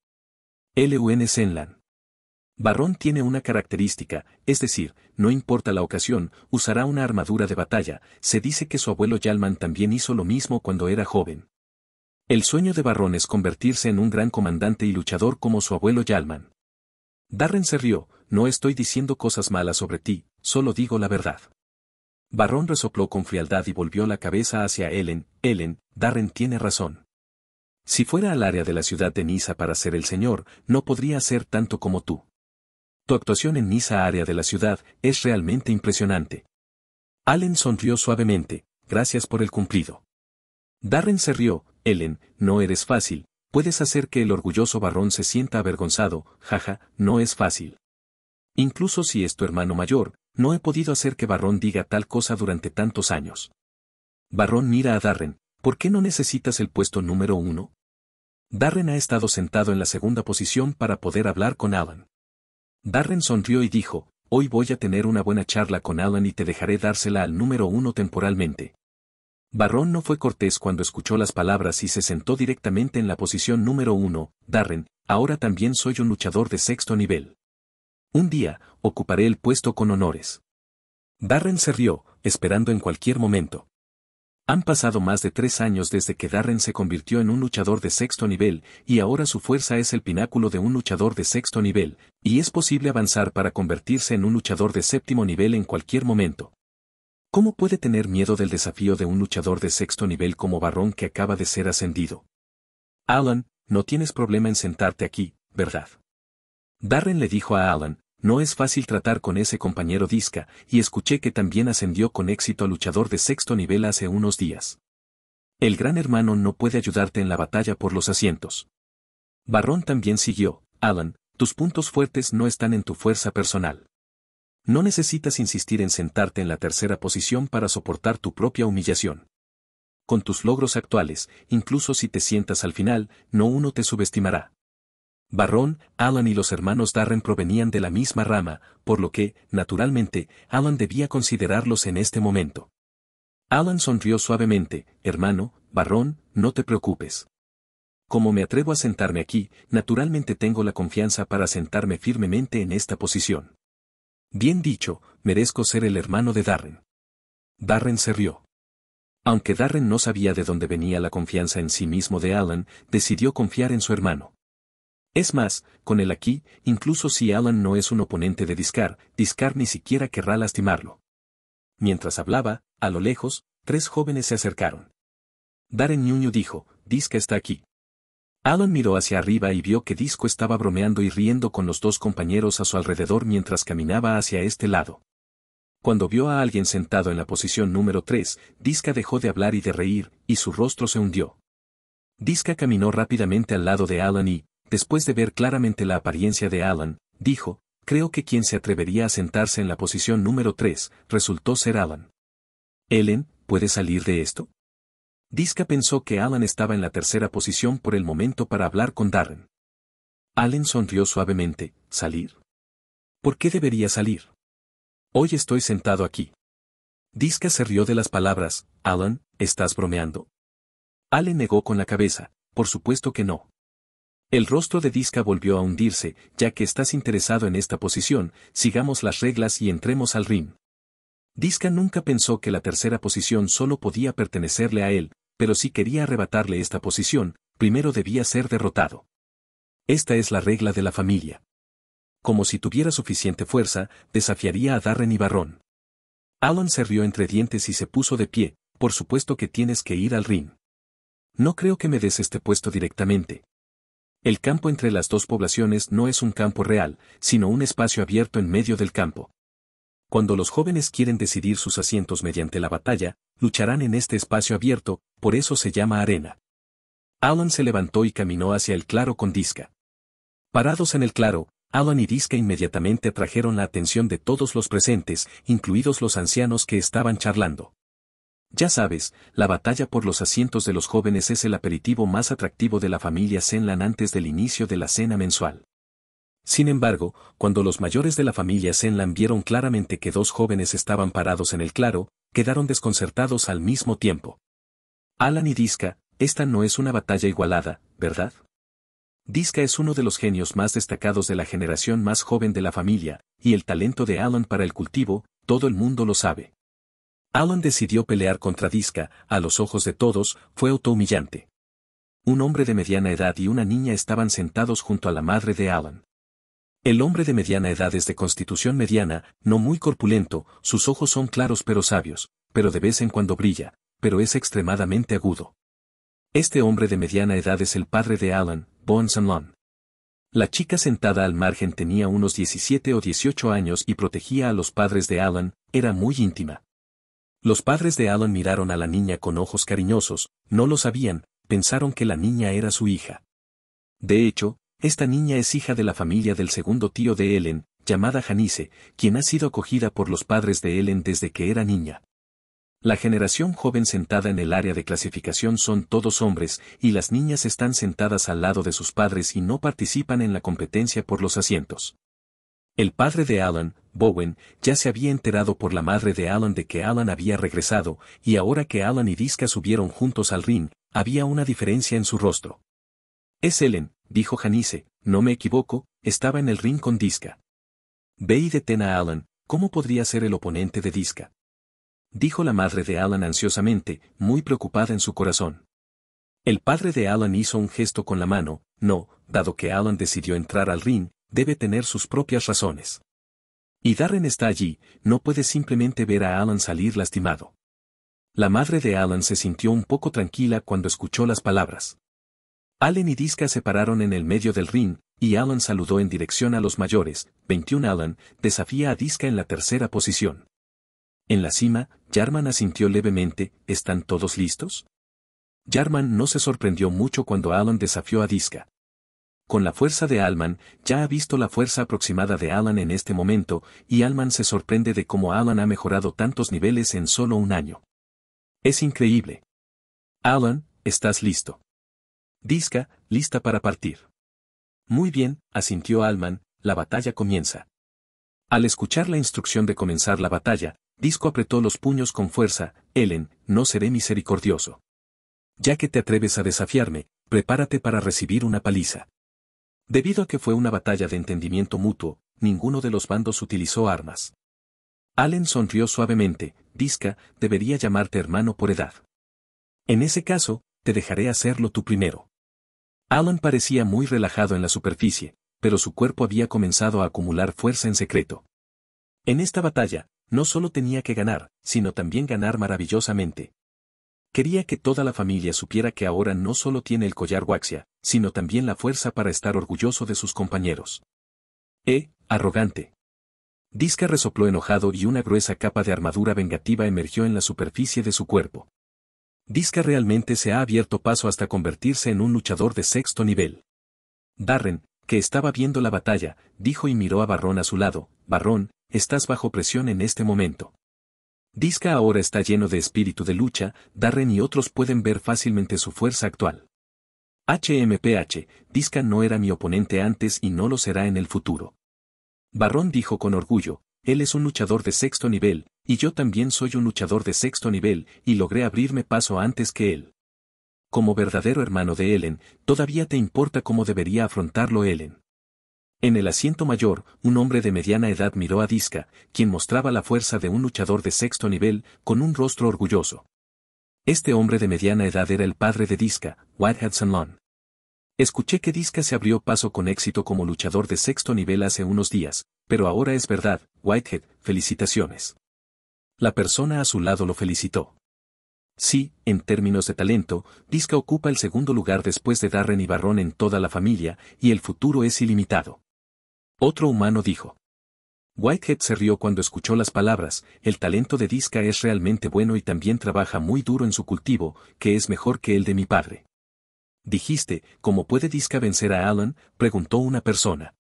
Speaker 1: L.U.N. Senlan. Barrón tiene una característica, es decir, no importa la ocasión, usará una armadura de batalla, se dice que su abuelo Yalman también hizo lo mismo cuando era joven. El sueño de Barrón es convertirse en un gran comandante y luchador como su abuelo Yalman. Darren se rió, no estoy diciendo cosas malas sobre ti, solo digo la verdad. Barrón resopló con frialdad y volvió la cabeza hacia Ellen, Ellen, Darren tiene razón. Si fuera al área de la ciudad de Niza para ser el señor, no podría ser tanto como tú. Tu actuación en Niza área de la ciudad es realmente impresionante. Allen sonrió suavemente, gracias por el cumplido. Darren se rió, Ellen, no eres fácil, puedes hacer que el orgulloso Barrón se sienta avergonzado, jaja, no es fácil. Incluso si es tu hermano mayor, no he podido hacer que Barrón diga tal cosa durante tantos años. Barrón mira a Darren, ¿por qué no necesitas el puesto número uno? Darren ha estado sentado en la segunda posición para poder hablar con Alan. Darren sonrió y dijo, hoy voy a tener una buena charla con Alan y te dejaré dársela al número uno temporalmente. Barrón no fue cortés cuando escuchó las palabras y se sentó directamente en la posición número uno, Darren, ahora también soy un luchador de sexto nivel. Un día, ocuparé el puesto con honores. Darren se rió, esperando en cualquier momento. Han pasado más de tres años desde que Darren se convirtió en un luchador de sexto nivel, y ahora su fuerza es el pináculo de un luchador de sexto nivel, y es posible avanzar para convertirse en un luchador de séptimo nivel en cualquier momento. ¿Cómo puede tener miedo del desafío de un luchador de sexto nivel como Barrón que acaba de ser ascendido? Alan, no tienes problema en sentarte aquí, ¿verdad? Darren le dijo a Alan, no es fácil tratar con ese compañero disca, y escuché que también ascendió con éxito a luchador de sexto nivel hace unos días. El gran hermano no puede ayudarte en la batalla por los asientos. Barrón también siguió, Alan, tus puntos fuertes no están en tu fuerza personal. No necesitas insistir en sentarte en la tercera posición para soportar tu propia humillación. Con tus logros actuales, incluso si te sientas al final, no uno te subestimará. Barrón, Alan y los hermanos Darren provenían de la misma rama, por lo que, naturalmente, Alan debía considerarlos en este momento. Alan sonrió suavemente, hermano, Barrón, no te preocupes. Como me atrevo a sentarme aquí, naturalmente tengo la confianza para sentarme firmemente en esta posición. Bien dicho, merezco ser el hermano de Darren. Darren se rió. Aunque Darren no sabía de dónde venía la confianza en sí mismo de Alan, decidió confiar en su hermano. Es más, con él aquí, incluso si Alan no es un oponente de Discar, Discar ni siquiera querrá lastimarlo. Mientras hablaba, a lo lejos, tres jóvenes se acercaron. Darren Ñuño dijo, Disca está aquí. Alan miró hacia arriba y vio que Disco estaba bromeando y riendo con los dos compañeros a su alrededor mientras caminaba hacia este lado. Cuando vio a alguien sentado en la posición número 3, Disca dejó de hablar y de reír, y su rostro se hundió. Disca caminó rápidamente al lado de Alan y, después de ver claramente la apariencia de Alan, dijo, creo que quien se atrevería a sentarse en la posición número 3, resultó ser Alan. Ellen, ¿puede salir de esto? Disca pensó que Alan estaba en la tercera posición por el momento para hablar con Darren. Allen sonrió suavemente, ¿salir? ¿Por qué debería salir? Hoy estoy sentado aquí. Disca se rió de las palabras, Alan, ¿estás bromeando? Alan negó con la cabeza, por supuesto que no. El rostro de Disca volvió a hundirse, ya que estás interesado en esta posición, sigamos las reglas y entremos al ring. Disca nunca pensó que la tercera posición solo podía pertenecerle a él, pero si quería arrebatarle esta posición, primero debía ser derrotado. Esta es la regla de la familia. Como si tuviera suficiente fuerza, desafiaría a Darren y Barrón. Alan se rió entre dientes y se puso de pie, por supuesto que tienes que ir al ring. No creo que me des este puesto directamente. El campo entre las dos poblaciones no es un campo real, sino un espacio abierto en medio del campo. Cuando los jóvenes quieren decidir sus asientos mediante la batalla, lucharán en este espacio abierto, por eso se llama arena. Alan se levantó y caminó hacia el claro con Disca. Parados en el claro, Alan y Disca inmediatamente atrajeron la atención de todos los presentes, incluidos los ancianos que estaban charlando. Ya sabes, la batalla por los asientos de los jóvenes es el aperitivo más atractivo de la familia Senlan antes del inicio de la cena mensual. Sin embargo, cuando los mayores de la familia Senlan vieron claramente que dos jóvenes estaban parados en el claro, quedaron desconcertados al mismo tiempo. Alan y Diska, esta no es una batalla igualada, ¿verdad? Diska es uno de los genios más destacados de la generación más joven de la familia, y el talento de Alan para el cultivo, todo el mundo lo sabe. Alan decidió pelear contra Diska, a los ojos de todos, fue autohumillante. Un hombre de mediana edad y una niña estaban sentados junto a la madre de Alan. El hombre de mediana edad es de constitución mediana, no muy corpulento, sus ojos son claros pero sabios, pero de vez en cuando brilla, pero es extremadamente agudo. Este hombre de mediana edad es el padre de Alan, Lon. La chica sentada al margen tenía unos 17 o 18 años y protegía a los padres de Alan, era muy íntima. Los padres de Alan miraron a la niña con ojos cariñosos, no lo sabían, pensaron que la niña era su hija. De hecho, esta niña es hija de la familia del segundo tío de Ellen, llamada Janice, quien ha sido acogida por los padres de Ellen desde que era niña. La generación joven sentada en el área de clasificación son todos hombres y las niñas están sentadas al lado de sus padres y no participan en la competencia por los asientos. El padre de Alan, Bowen, ya se había enterado por la madre de Alan de que Alan había regresado, y ahora que Alan y Disca subieron juntos al ring, había una diferencia en su rostro. Es Ellen, dijo Janice, no me equivoco, estaba en el ring con Disca. Ve y detén a Alan, ¿cómo podría ser el oponente de Disca? Dijo la madre de Alan ansiosamente, muy preocupada en su corazón. El padre de Alan hizo un gesto con la mano, no, dado que Alan decidió entrar al ring, debe tener sus propias razones. Y Darren está allí, no puede simplemente ver a Alan salir lastimado. La madre de Alan se sintió un poco tranquila cuando escuchó las palabras. Allen y Disca se pararon en el medio del ring, y Allen saludó en dirección a los mayores, 21 Allen, desafía a Disca en la tercera posición. En la cima, Jarman asintió levemente, ¿están todos listos? Jarman no se sorprendió mucho cuando Allen desafió a Disca. Con la fuerza de Alman, ya ha visto la fuerza aproximada de Alan en este momento, y Alman se sorprende de cómo Alan ha mejorado tantos niveles en solo un año. Es increíble. Alan, estás listo. Disca, lista para partir. Muy bien, asintió Alman, la batalla comienza. Al escuchar la instrucción de comenzar la batalla, Disco apretó los puños con fuerza, Ellen, no seré misericordioso. Ya que te atreves a desafiarme, prepárate para recibir una paliza. Debido a que fue una batalla de entendimiento mutuo, ninguno de los bandos utilizó armas. Allen sonrió suavemente, Disca, debería llamarte hermano por edad. En ese caso, te dejaré hacerlo tú primero. Alan parecía muy relajado en la superficie, pero su cuerpo había comenzado a acumular fuerza en secreto. En esta batalla, no solo tenía que ganar, sino también ganar maravillosamente. Quería que toda la familia supiera que ahora no solo tiene el collar Waxia, sino también la fuerza para estar orgulloso de sus compañeros. E, arrogante. Disca resopló enojado y una gruesa capa de armadura vengativa emergió en la superficie de su cuerpo. Disca realmente se ha abierto paso hasta convertirse en un luchador de sexto nivel. Darren, que estaba viendo la batalla, dijo y miró a Barrón a su lado, Barrón, estás bajo presión en este momento. Disca ahora está lleno de espíritu de lucha, Darren y otros pueden ver fácilmente su fuerza actual. HMPH, Disca no era mi oponente antes y no lo será en el futuro. Barrón dijo con orgullo, él es un luchador de sexto nivel, y yo también soy un luchador de sexto nivel, y logré abrirme paso antes que él. Como verdadero hermano de Ellen, todavía te importa cómo debería afrontarlo Ellen. En el asiento mayor, un hombre de mediana edad miró a Disca, quien mostraba la fuerza de un luchador de sexto nivel, con un rostro orgulloso. Este hombre de mediana edad era el padre de Disca, Whitehead Sanlon. Escuché que Disca se abrió paso con éxito como luchador de sexto nivel hace unos días, pero ahora es verdad, Whitehead, felicitaciones la persona a su lado lo felicitó. Sí, en términos de talento, Disca ocupa el segundo lugar después de Darren y Barrón en toda la familia, y el futuro es ilimitado. Otro humano dijo. Whitehead se rió cuando escuchó las palabras, el talento de Disca es realmente bueno y también trabaja muy duro en su cultivo, que es mejor que el de mi padre. Dijiste, ¿cómo puede Disca vencer a Alan? preguntó una persona.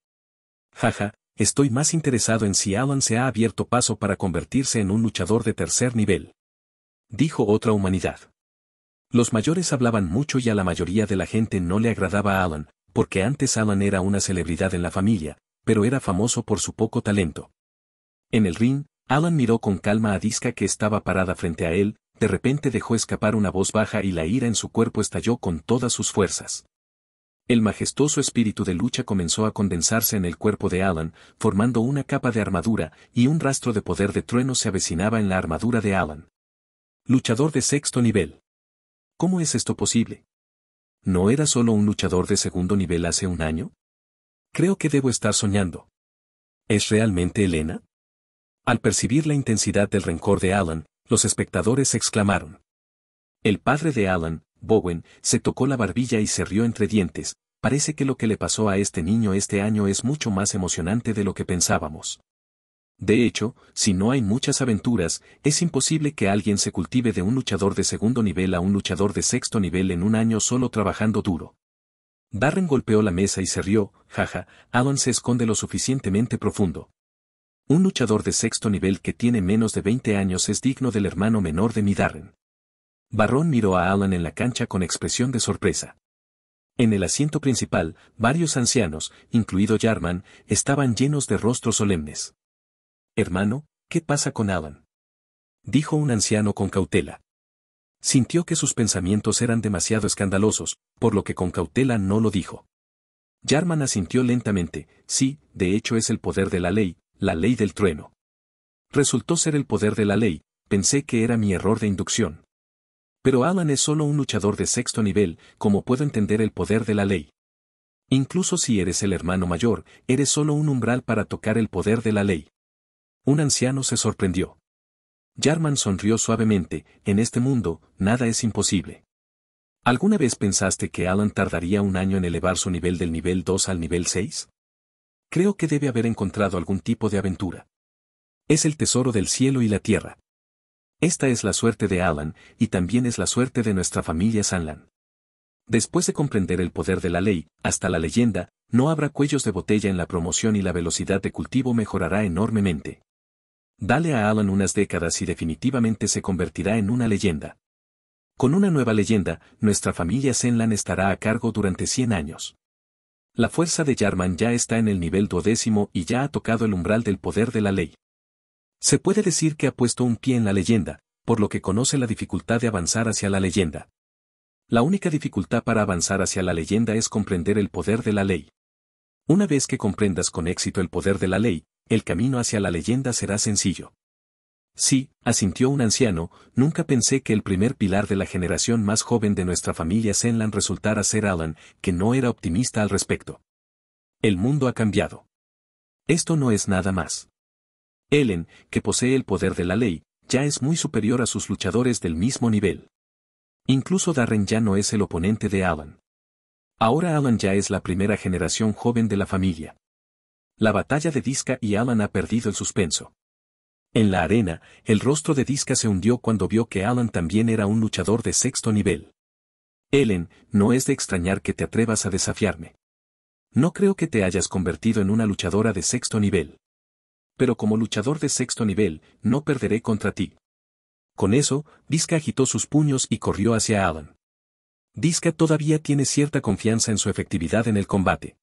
Speaker 1: Jaja, estoy más interesado en si Alan se ha abierto paso para convertirse en un luchador de tercer nivel. Dijo otra humanidad. Los mayores hablaban mucho y a la mayoría de la gente no le agradaba a Alan, porque antes Alan era una celebridad en la familia, pero era famoso por su poco talento. En el ring, Alan miró con calma a Disca que estaba parada frente a él, de repente dejó escapar una voz baja y la ira en su cuerpo estalló con todas sus fuerzas. El majestuoso espíritu de lucha comenzó a condensarse en el cuerpo de Alan, formando una capa de armadura, y un rastro de poder de trueno se avecinaba en la armadura de Alan. Luchador de sexto nivel. ¿Cómo es esto posible? ¿No era solo un luchador de segundo nivel hace un año? Creo que debo estar soñando. ¿Es realmente Elena? Al percibir la intensidad del rencor de Alan, los espectadores exclamaron. El padre de Alan, Bowen se tocó la barbilla y se rió entre dientes, parece que lo que le pasó a este niño este año es mucho más emocionante de lo que pensábamos. De hecho, si no hay muchas aventuras, es imposible que alguien se cultive de un luchador de segundo nivel a un luchador de sexto nivel en un año solo trabajando duro. Darren golpeó la mesa y se rió, jaja, Adam se esconde lo suficientemente profundo. Un luchador de sexto nivel que tiene menos de 20 años es digno del hermano menor de mi Barrón miró a Alan en la cancha con expresión de sorpresa. En el asiento principal, varios ancianos, incluido Jarman, estaban llenos de rostros solemnes. Hermano, ¿qué pasa con Alan? Dijo un anciano con cautela. Sintió que sus pensamientos eran demasiado escandalosos, por lo que con cautela no lo dijo. Jarman asintió lentamente, sí, de hecho es el poder de la ley, la ley del trueno. Resultó ser el poder de la ley, pensé que era mi error de inducción. Pero Alan es solo un luchador de sexto nivel, como puedo entender el poder de la ley. Incluso si eres el hermano mayor, eres solo un umbral para tocar el poder de la ley. Un anciano se sorprendió. Jarman sonrió suavemente, en este mundo, nada es imposible. ¿Alguna vez pensaste que Alan tardaría un año en elevar su nivel del nivel 2 al nivel 6? Creo que debe haber encontrado algún tipo de aventura. Es el tesoro del cielo y la tierra. Esta es la suerte de Alan, y también es la suerte de nuestra familia Sanlan. Después de comprender el poder de la ley, hasta la leyenda, no habrá cuellos de botella en la promoción y la velocidad de cultivo mejorará enormemente. Dale a Alan unas décadas y definitivamente se convertirá en una leyenda. Con una nueva leyenda, nuestra familia Zenlan estará a cargo durante 100 años. La fuerza de Jarman ya está en el nivel duodécimo y ya ha tocado el umbral del poder de la ley. Se puede decir que ha puesto un pie en la leyenda, por lo que conoce la dificultad de avanzar hacia la leyenda. La única dificultad para avanzar hacia la leyenda es comprender el poder de la ley. Una vez que comprendas con éxito el poder de la ley, el camino hacia la leyenda será sencillo. Sí, asintió un anciano, nunca pensé que el primer pilar de la generación más joven de nuestra familia Senlan resultara ser Alan, que no era optimista al respecto. El mundo ha cambiado. Esto no es nada más. Ellen, que posee el poder de la ley, ya es muy superior a sus luchadores del mismo nivel. Incluso Darren ya no es el oponente de Alan. Ahora Alan ya es la primera generación joven de la familia. La batalla de Disca y Alan ha perdido el suspenso. En la arena, el rostro de Disca se hundió cuando vio que Alan también era un luchador de sexto nivel. Ellen, no es de extrañar que te atrevas a desafiarme. No creo que te hayas convertido en una luchadora de sexto nivel pero como luchador de sexto nivel, no perderé contra ti. Con eso, Disca agitó sus puños y corrió hacia Alan. Disca todavía tiene cierta confianza en su efectividad en el combate.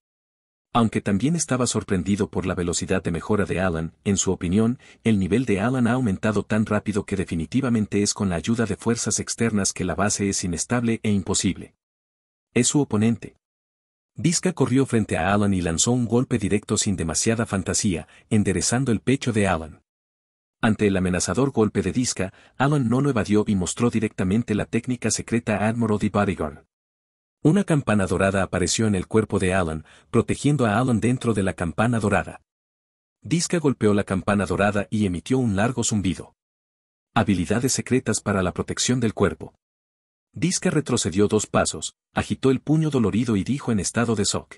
Speaker 1: Aunque también estaba sorprendido por la velocidad de mejora de Alan, en su opinión, el nivel de Alan ha aumentado tan rápido que definitivamente es con la ayuda de fuerzas externas que la base es inestable e imposible. Es su oponente. Disca corrió frente a Alan y lanzó un golpe directo sin demasiada fantasía, enderezando el pecho de Alan. Ante el amenazador golpe de Disca, Alan no lo evadió y mostró directamente la técnica secreta Admiral Bodyguard. Una campana dorada apareció en el cuerpo de Alan, protegiendo a Alan dentro de la campana dorada. Disca golpeó la campana dorada y emitió un largo zumbido. Habilidades secretas para la protección del cuerpo. Disca retrocedió dos pasos, agitó el puño dolorido y dijo en estado de shock.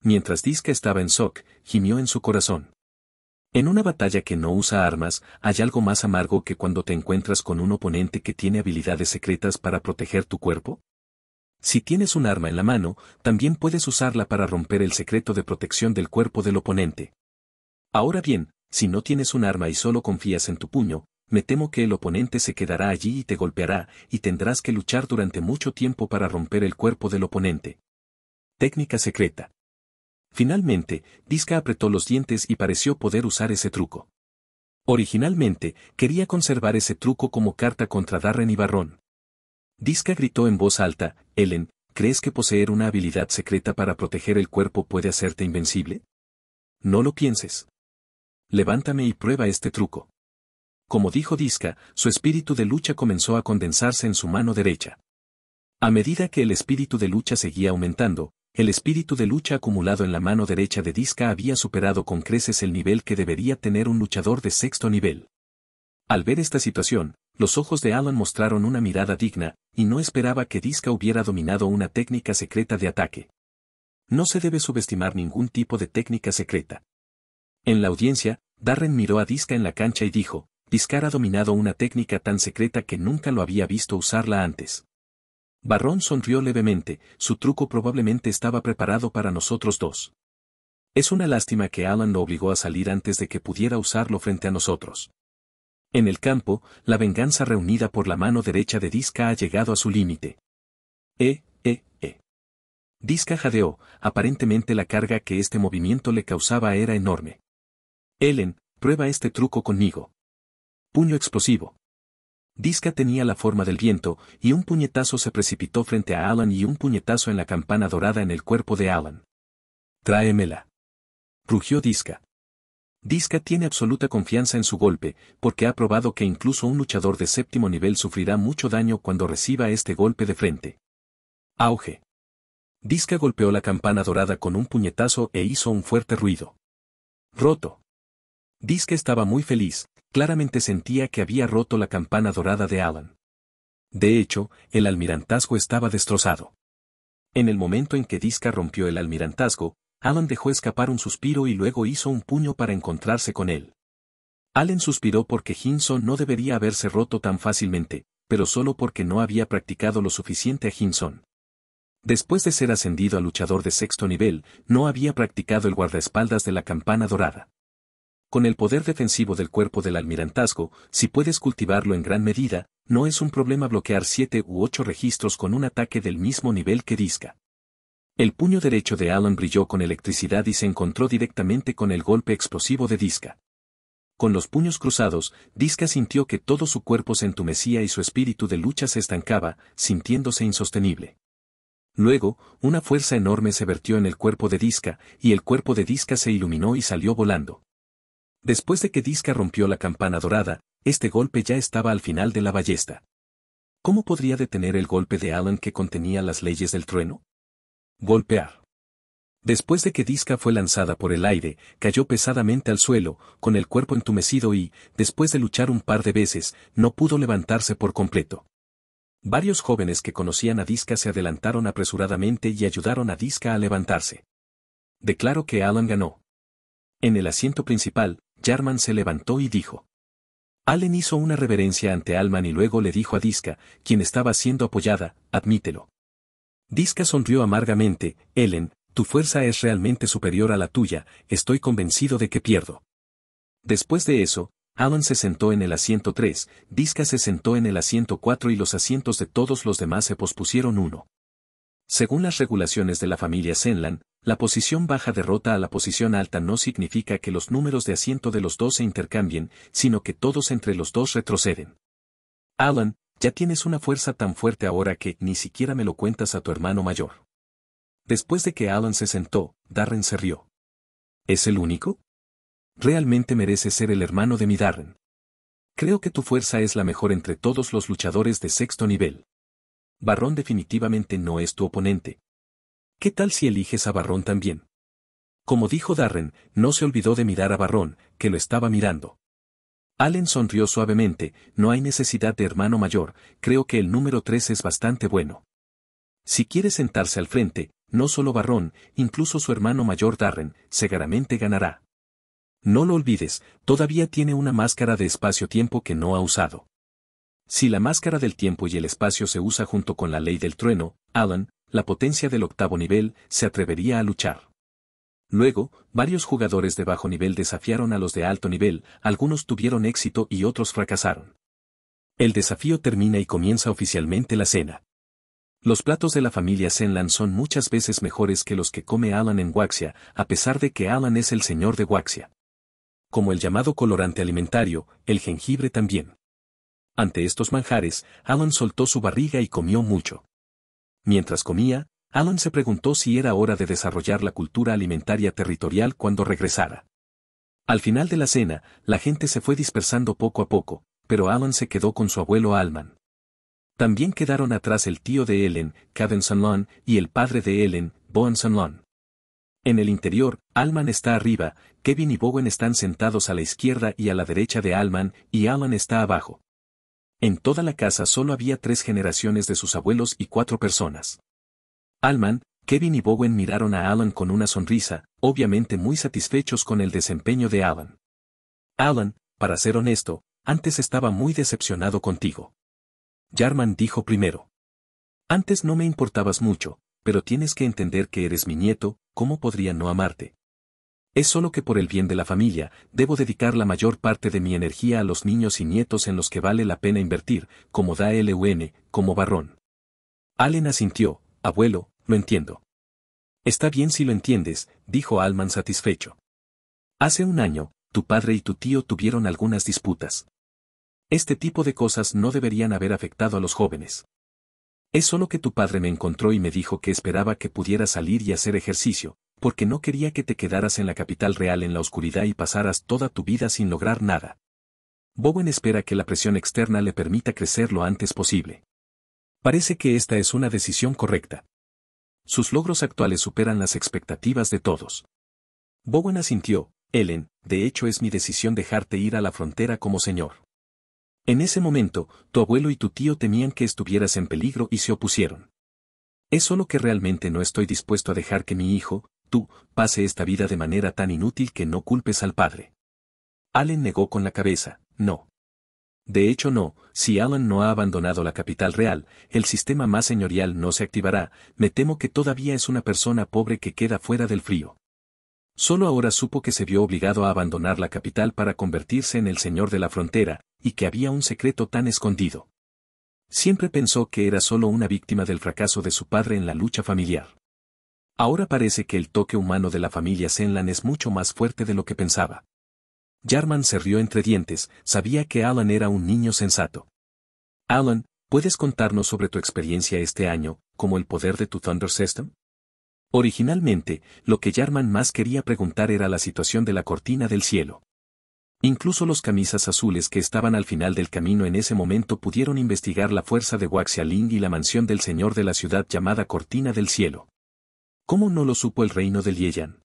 Speaker 1: Mientras Disque estaba en shock, gimió en su corazón. En una batalla que no usa armas, hay algo más amargo que cuando te encuentras con un oponente que tiene habilidades secretas para proteger tu cuerpo. Si tienes un arma en la mano, también puedes usarla para romper el secreto de protección del cuerpo del oponente. Ahora bien, si no tienes un arma y solo confías en tu puño, me temo que el oponente se quedará allí y te golpeará, y tendrás que luchar durante mucho tiempo para romper el cuerpo del oponente. Técnica secreta. Finalmente, Disca apretó los dientes y pareció poder usar ese truco. Originalmente, quería conservar ese truco como carta contra Darren y Barrón. Disca gritó en voz alta, Ellen, ¿crees que poseer una habilidad secreta para proteger el cuerpo puede hacerte invencible? No lo pienses. Levántame y prueba este truco como dijo Disca, su espíritu de lucha comenzó a condensarse en su mano derecha. A medida que el espíritu de lucha seguía aumentando, el espíritu de lucha acumulado en la mano derecha de Disca había superado con creces el nivel que debería tener un luchador de sexto nivel. Al ver esta situación, los ojos de Alan mostraron una mirada digna, y no esperaba que Disca hubiera dominado una técnica secreta de ataque. No se debe subestimar ningún tipo de técnica secreta. En la audiencia, Darren miró a Disca en la cancha y dijo, Piscar ha dominado una técnica tan secreta que nunca lo había visto usarla antes. Barrón sonrió levemente, su truco probablemente estaba preparado para nosotros dos. Es una lástima que Alan lo obligó a salir antes de que pudiera usarlo frente a nosotros. En el campo, la venganza reunida por la mano derecha de Disca ha llegado a su límite. ¡Eh, eh, eh! Disca jadeó, aparentemente la carga que este movimiento le causaba era enorme. Ellen, prueba este truco conmigo. Puño explosivo. Disca tenía la forma del viento, y un puñetazo se precipitó frente a Alan y un puñetazo en la campana dorada en el cuerpo de Alan. Tráemela. Rugió Disca. Disca tiene absoluta confianza en su golpe, porque ha probado que incluso un luchador de séptimo nivel sufrirá mucho daño cuando reciba este golpe de frente. Auge. Disca golpeó la campana dorada con un puñetazo e hizo un fuerte ruido. Roto. Disca estaba muy feliz, claramente sentía que había roto la campana dorada de Alan. De hecho, el almirantazgo estaba destrozado. En el momento en que Disca rompió el almirantazgo, Alan dejó escapar un suspiro y luego hizo un puño para encontrarse con él. Allen suspiró porque Hinson no debería haberse roto tan fácilmente, pero solo porque no había practicado lo suficiente a Hinson. Después de ser ascendido a luchador de sexto nivel, no había practicado el guardaespaldas de la campana dorada. Con el poder defensivo del cuerpo del almirantazgo, si puedes cultivarlo en gran medida, no es un problema bloquear siete u ocho registros con un ataque del mismo nivel que Disca. El puño derecho de Alan brilló con electricidad y se encontró directamente con el golpe explosivo de Disca. Con los puños cruzados, Disca sintió que todo su cuerpo se entumecía y su espíritu de lucha se estancaba, sintiéndose insostenible. Luego, una fuerza enorme se vertió en el cuerpo de Disca, y el cuerpo de Disca se iluminó y salió volando. Después de que Disca rompió la campana dorada, este golpe ya estaba al final de la ballesta. ¿Cómo podría detener el golpe de Alan que contenía las leyes del trueno? Golpear. Después de que Disca fue lanzada por el aire, cayó pesadamente al suelo, con el cuerpo entumecido y, después de luchar un par de veces, no pudo levantarse por completo. Varios jóvenes que conocían a Disca se adelantaron apresuradamente y ayudaron a Disca a levantarse. Declaro que Alan ganó. En el asiento principal, Jarman se levantó y dijo. Allen hizo una reverencia ante Alman y luego le dijo a Disca, quien estaba siendo apoyada, admítelo. Disca sonrió amargamente, Ellen, tu fuerza es realmente superior a la tuya, estoy convencido de que pierdo. Después de eso, Allen se sentó en el asiento 3, Disca se sentó en el asiento 4 y los asientos de todos los demás se pospusieron uno. Según las regulaciones de la familia Senlan, la posición baja derrota a la posición alta no significa que los números de asiento de los dos se intercambien, sino que todos entre los dos retroceden. Alan, ya tienes una fuerza tan fuerte ahora que ni siquiera me lo cuentas a tu hermano mayor. Después de que Alan se sentó, Darren se rió. ¿Es el único? Realmente merece ser el hermano de mi Darren. Creo que tu fuerza es la mejor entre todos los luchadores de sexto nivel. Barrón definitivamente no es tu oponente, ¿Qué tal si eliges a Barrón también? Como dijo Darren, no se olvidó de mirar a Barrón, que lo estaba mirando. Allen sonrió suavemente, no hay necesidad de hermano mayor, creo que el número tres es bastante bueno. Si quiere sentarse al frente, no solo Barrón, incluso su hermano mayor Darren, seguramente ganará. No lo olvides, todavía tiene una máscara de espacio-tiempo que no ha usado. Si la máscara del tiempo y el espacio se usa junto con la ley del trueno, Alan, la potencia del octavo nivel, se atrevería a luchar. Luego, varios jugadores de bajo nivel desafiaron a los de alto nivel, algunos tuvieron éxito y otros fracasaron. El desafío termina y comienza oficialmente la cena. Los platos de la familia Senlan son muchas veces mejores que los que come Alan en Waxia, a pesar de que Alan es el señor de Waxia. Como el llamado colorante alimentario, el jengibre también. Ante estos manjares, Alan soltó su barriga y comió mucho. Mientras comía, Alan se preguntó si era hora de desarrollar la cultura alimentaria territorial cuando regresara. Al final de la cena, la gente se fue dispersando poco a poco, pero Alan se quedó con su abuelo Alman. También quedaron atrás el tío de Ellen, Kevin Sanlon, y el padre de Ellen, Bowen Sanlon. En el interior, Alman está arriba, Kevin y Bowen están sentados a la izquierda y a la derecha de Alman, y Alan está abajo. En toda la casa solo había tres generaciones de sus abuelos y cuatro personas. Alman, Kevin y Bowen miraron a Alan con una sonrisa, obviamente muy satisfechos con el desempeño de Alan. Alan, para ser honesto, antes estaba muy decepcionado contigo. Jarman dijo primero. Antes no me importabas mucho, pero tienes que entender que eres mi nieto, ¿cómo podría no amarte? Es solo que por el bien de la familia, debo dedicar la mayor parte de mi energía a los niños y nietos en los que vale la pena invertir, como da LUN, como barrón. Allen asintió, abuelo, lo entiendo. Está bien si lo entiendes, dijo Alman satisfecho. Hace un año, tu padre y tu tío tuvieron algunas disputas. Este tipo de cosas no deberían haber afectado a los jóvenes. Es solo que tu padre me encontró y me dijo que esperaba que pudiera salir y hacer ejercicio, porque no quería que te quedaras en la capital real en la oscuridad y pasaras toda tu vida sin lograr nada. Bowen espera que la presión externa le permita crecer lo antes posible. Parece que esta es una decisión correcta. Sus logros actuales superan las expectativas de todos. Bowen asintió, Ellen, de hecho es mi decisión dejarte ir a la frontera como señor. En ese momento, tu abuelo y tu tío temían que estuvieras en peligro y se opusieron. Es solo que realmente no estoy dispuesto a dejar que mi hijo, tú, pase esta vida de manera tan inútil que no culpes al padre. Allen negó con la cabeza, no. De hecho no, si Allen no ha abandonado la capital real, el sistema más señorial no se activará, me temo que todavía es una persona pobre que queda fuera del frío. Solo ahora supo que se vio obligado a abandonar la capital para convertirse en el señor de la frontera, y que había un secreto tan escondido. Siempre pensó que era solo una víctima del fracaso de su padre en la lucha familiar. Ahora parece que el toque humano de la familia Senlan es mucho más fuerte de lo que pensaba. Jarman se rió entre dientes, sabía que Alan era un niño sensato. Alan, ¿puedes contarnos sobre tu experiencia este año, como el poder de tu Thunder System? Originalmente, lo que Jarman más quería preguntar era la situación de la cortina del cielo. Incluso los camisas azules que estaban al final del camino en ese momento pudieron investigar la fuerza de Ling y la mansión del señor de la ciudad llamada Cortina del Cielo. ¿Cómo no lo supo el reino de Lieyan?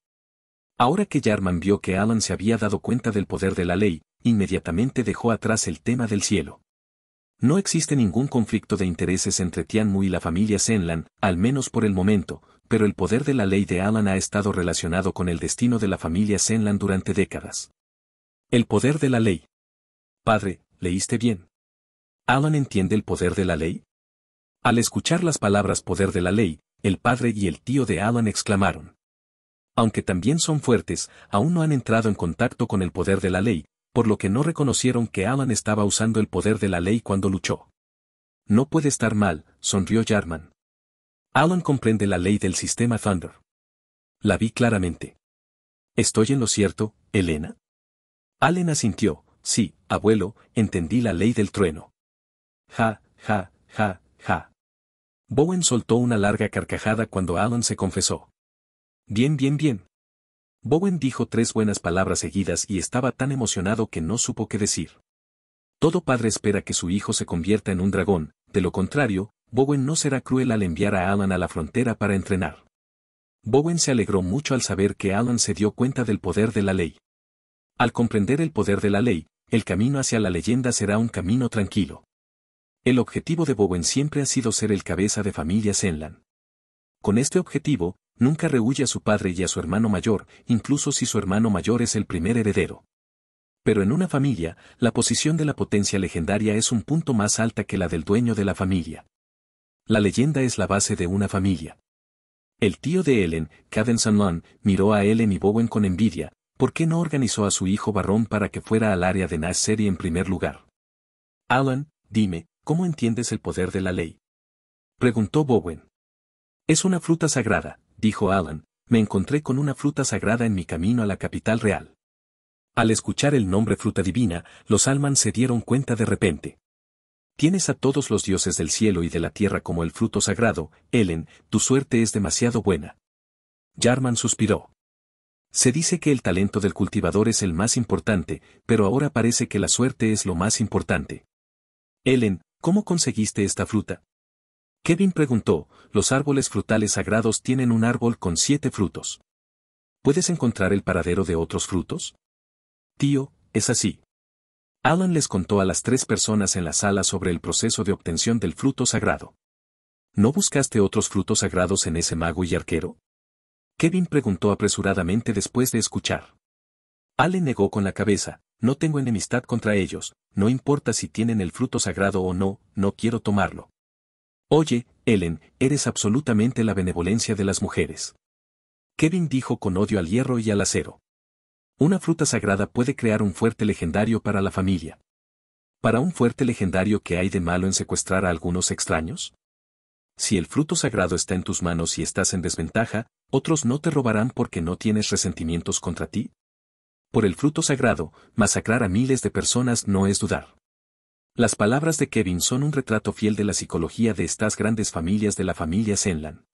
Speaker 1: Ahora que Yarman vio que Alan se había dado cuenta del poder de la ley, inmediatamente dejó atrás el tema del cielo. No existe ningún conflicto de intereses entre Tianmu y la familia Senlan, al menos por el momento, pero el poder de la ley de Alan ha estado relacionado con el destino de la familia Senlan durante décadas. El poder de la ley. Padre, leíste bien. ¿Alan entiende el poder de la ley? Al escuchar las palabras poder de la ley, el padre y el tío de Alan exclamaron. Aunque también son fuertes, aún no han entrado en contacto con el poder de la ley, por lo que no reconocieron que Alan estaba usando el poder de la ley cuando luchó. No puede estar mal, sonrió Jarman. Alan comprende la ley del sistema Thunder. La vi claramente. ¿Estoy en lo cierto, Elena? —Alan asintió, sí, abuelo, entendí la ley del trueno. Ja, ja, ja, ja. Bowen soltó una larga carcajada cuando Alan se confesó. Bien, bien, bien. Bowen dijo tres buenas palabras seguidas y estaba tan emocionado que no supo qué decir. Todo padre espera que su hijo se convierta en un dragón, de lo contrario, Bowen no será cruel al enviar a Alan a la frontera para entrenar. Bowen se alegró mucho al saber que Alan se dio cuenta del poder de la ley. Al comprender el poder de la ley, el camino hacia la leyenda será un camino tranquilo. El objetivo de Bowen siempre ha sido ser el cabeza de familia Senlan. Con este objetivo, nunca rehúye a su padre y a su hermano mayor, incluso si su hermano mayor es el primer heredero. Pero en una familia, la posición de la potencia legendaria es un punto más alta que la del dueño de la familia. La leyenda es la base de una familia. El tío de Ellen, Caden Sanlan, miró a Ellen y Bowen con envidia, ¿por qué no organizó a su hijo Barrón para que fuera al área de Nash en primer lugar? Alan, dime, ¿cómo entiendes el poder de la ley? Preguntó Bowen. Es una fruta sagrada, dijo Alan, me encontré con una fruta sagrada en mi camino a la capital real. Al escuchar el nombre fruta divina, los Alman se dieron cuenta de repente. Tienes a todos los dioses del cielo y de la tierra como el fruto sagrado, Ellen, tu suerte es demasiado buena. Jarman suspiró. Se dice que el talento del cultivador es el más importante, pero ahora parece que la suerte es lo más importante. Ellen, ¿Cómo conseguiste esta fruta? Kevin preguntó, los árboles frutales sagrados tienen un árbol con siete frutos. ¿Puedes encontrar el paradero de otros frutos? Tío, es así. Alan les contó a las tres personas en la sala sobre el proceso de obtención del fruto sagrado. ¿No buscaste otros frutos sagrados en ese mago y arquero? Kevin preguntó apresuradamente después de escuchar. Alan negó con la cabeza, no tengo enemistad contra ellos, no importa si tienen el fruto sagrado o no, no quiero tomarlo. Oye, Ellen, eres absolutamente la benevolencia de las mujeres. Kevin dijo con odio al hierro y al acero. Una fruta sagrada puede crear un fuerte legendario para la familia. ¿Para un fuerte legendario que hay de malo en secuestrar a algunos extraños? Si el fruto sagrado está en tus manos y estás en desventaja, otros no te robarán porque no tienes resentimientos contra ti por el fruto sagrado, masacrar a miles de personas no es dudar. Las palabras de Kevin son un retrato fiel de la psicología de estas grandes familias de la familia Senlan.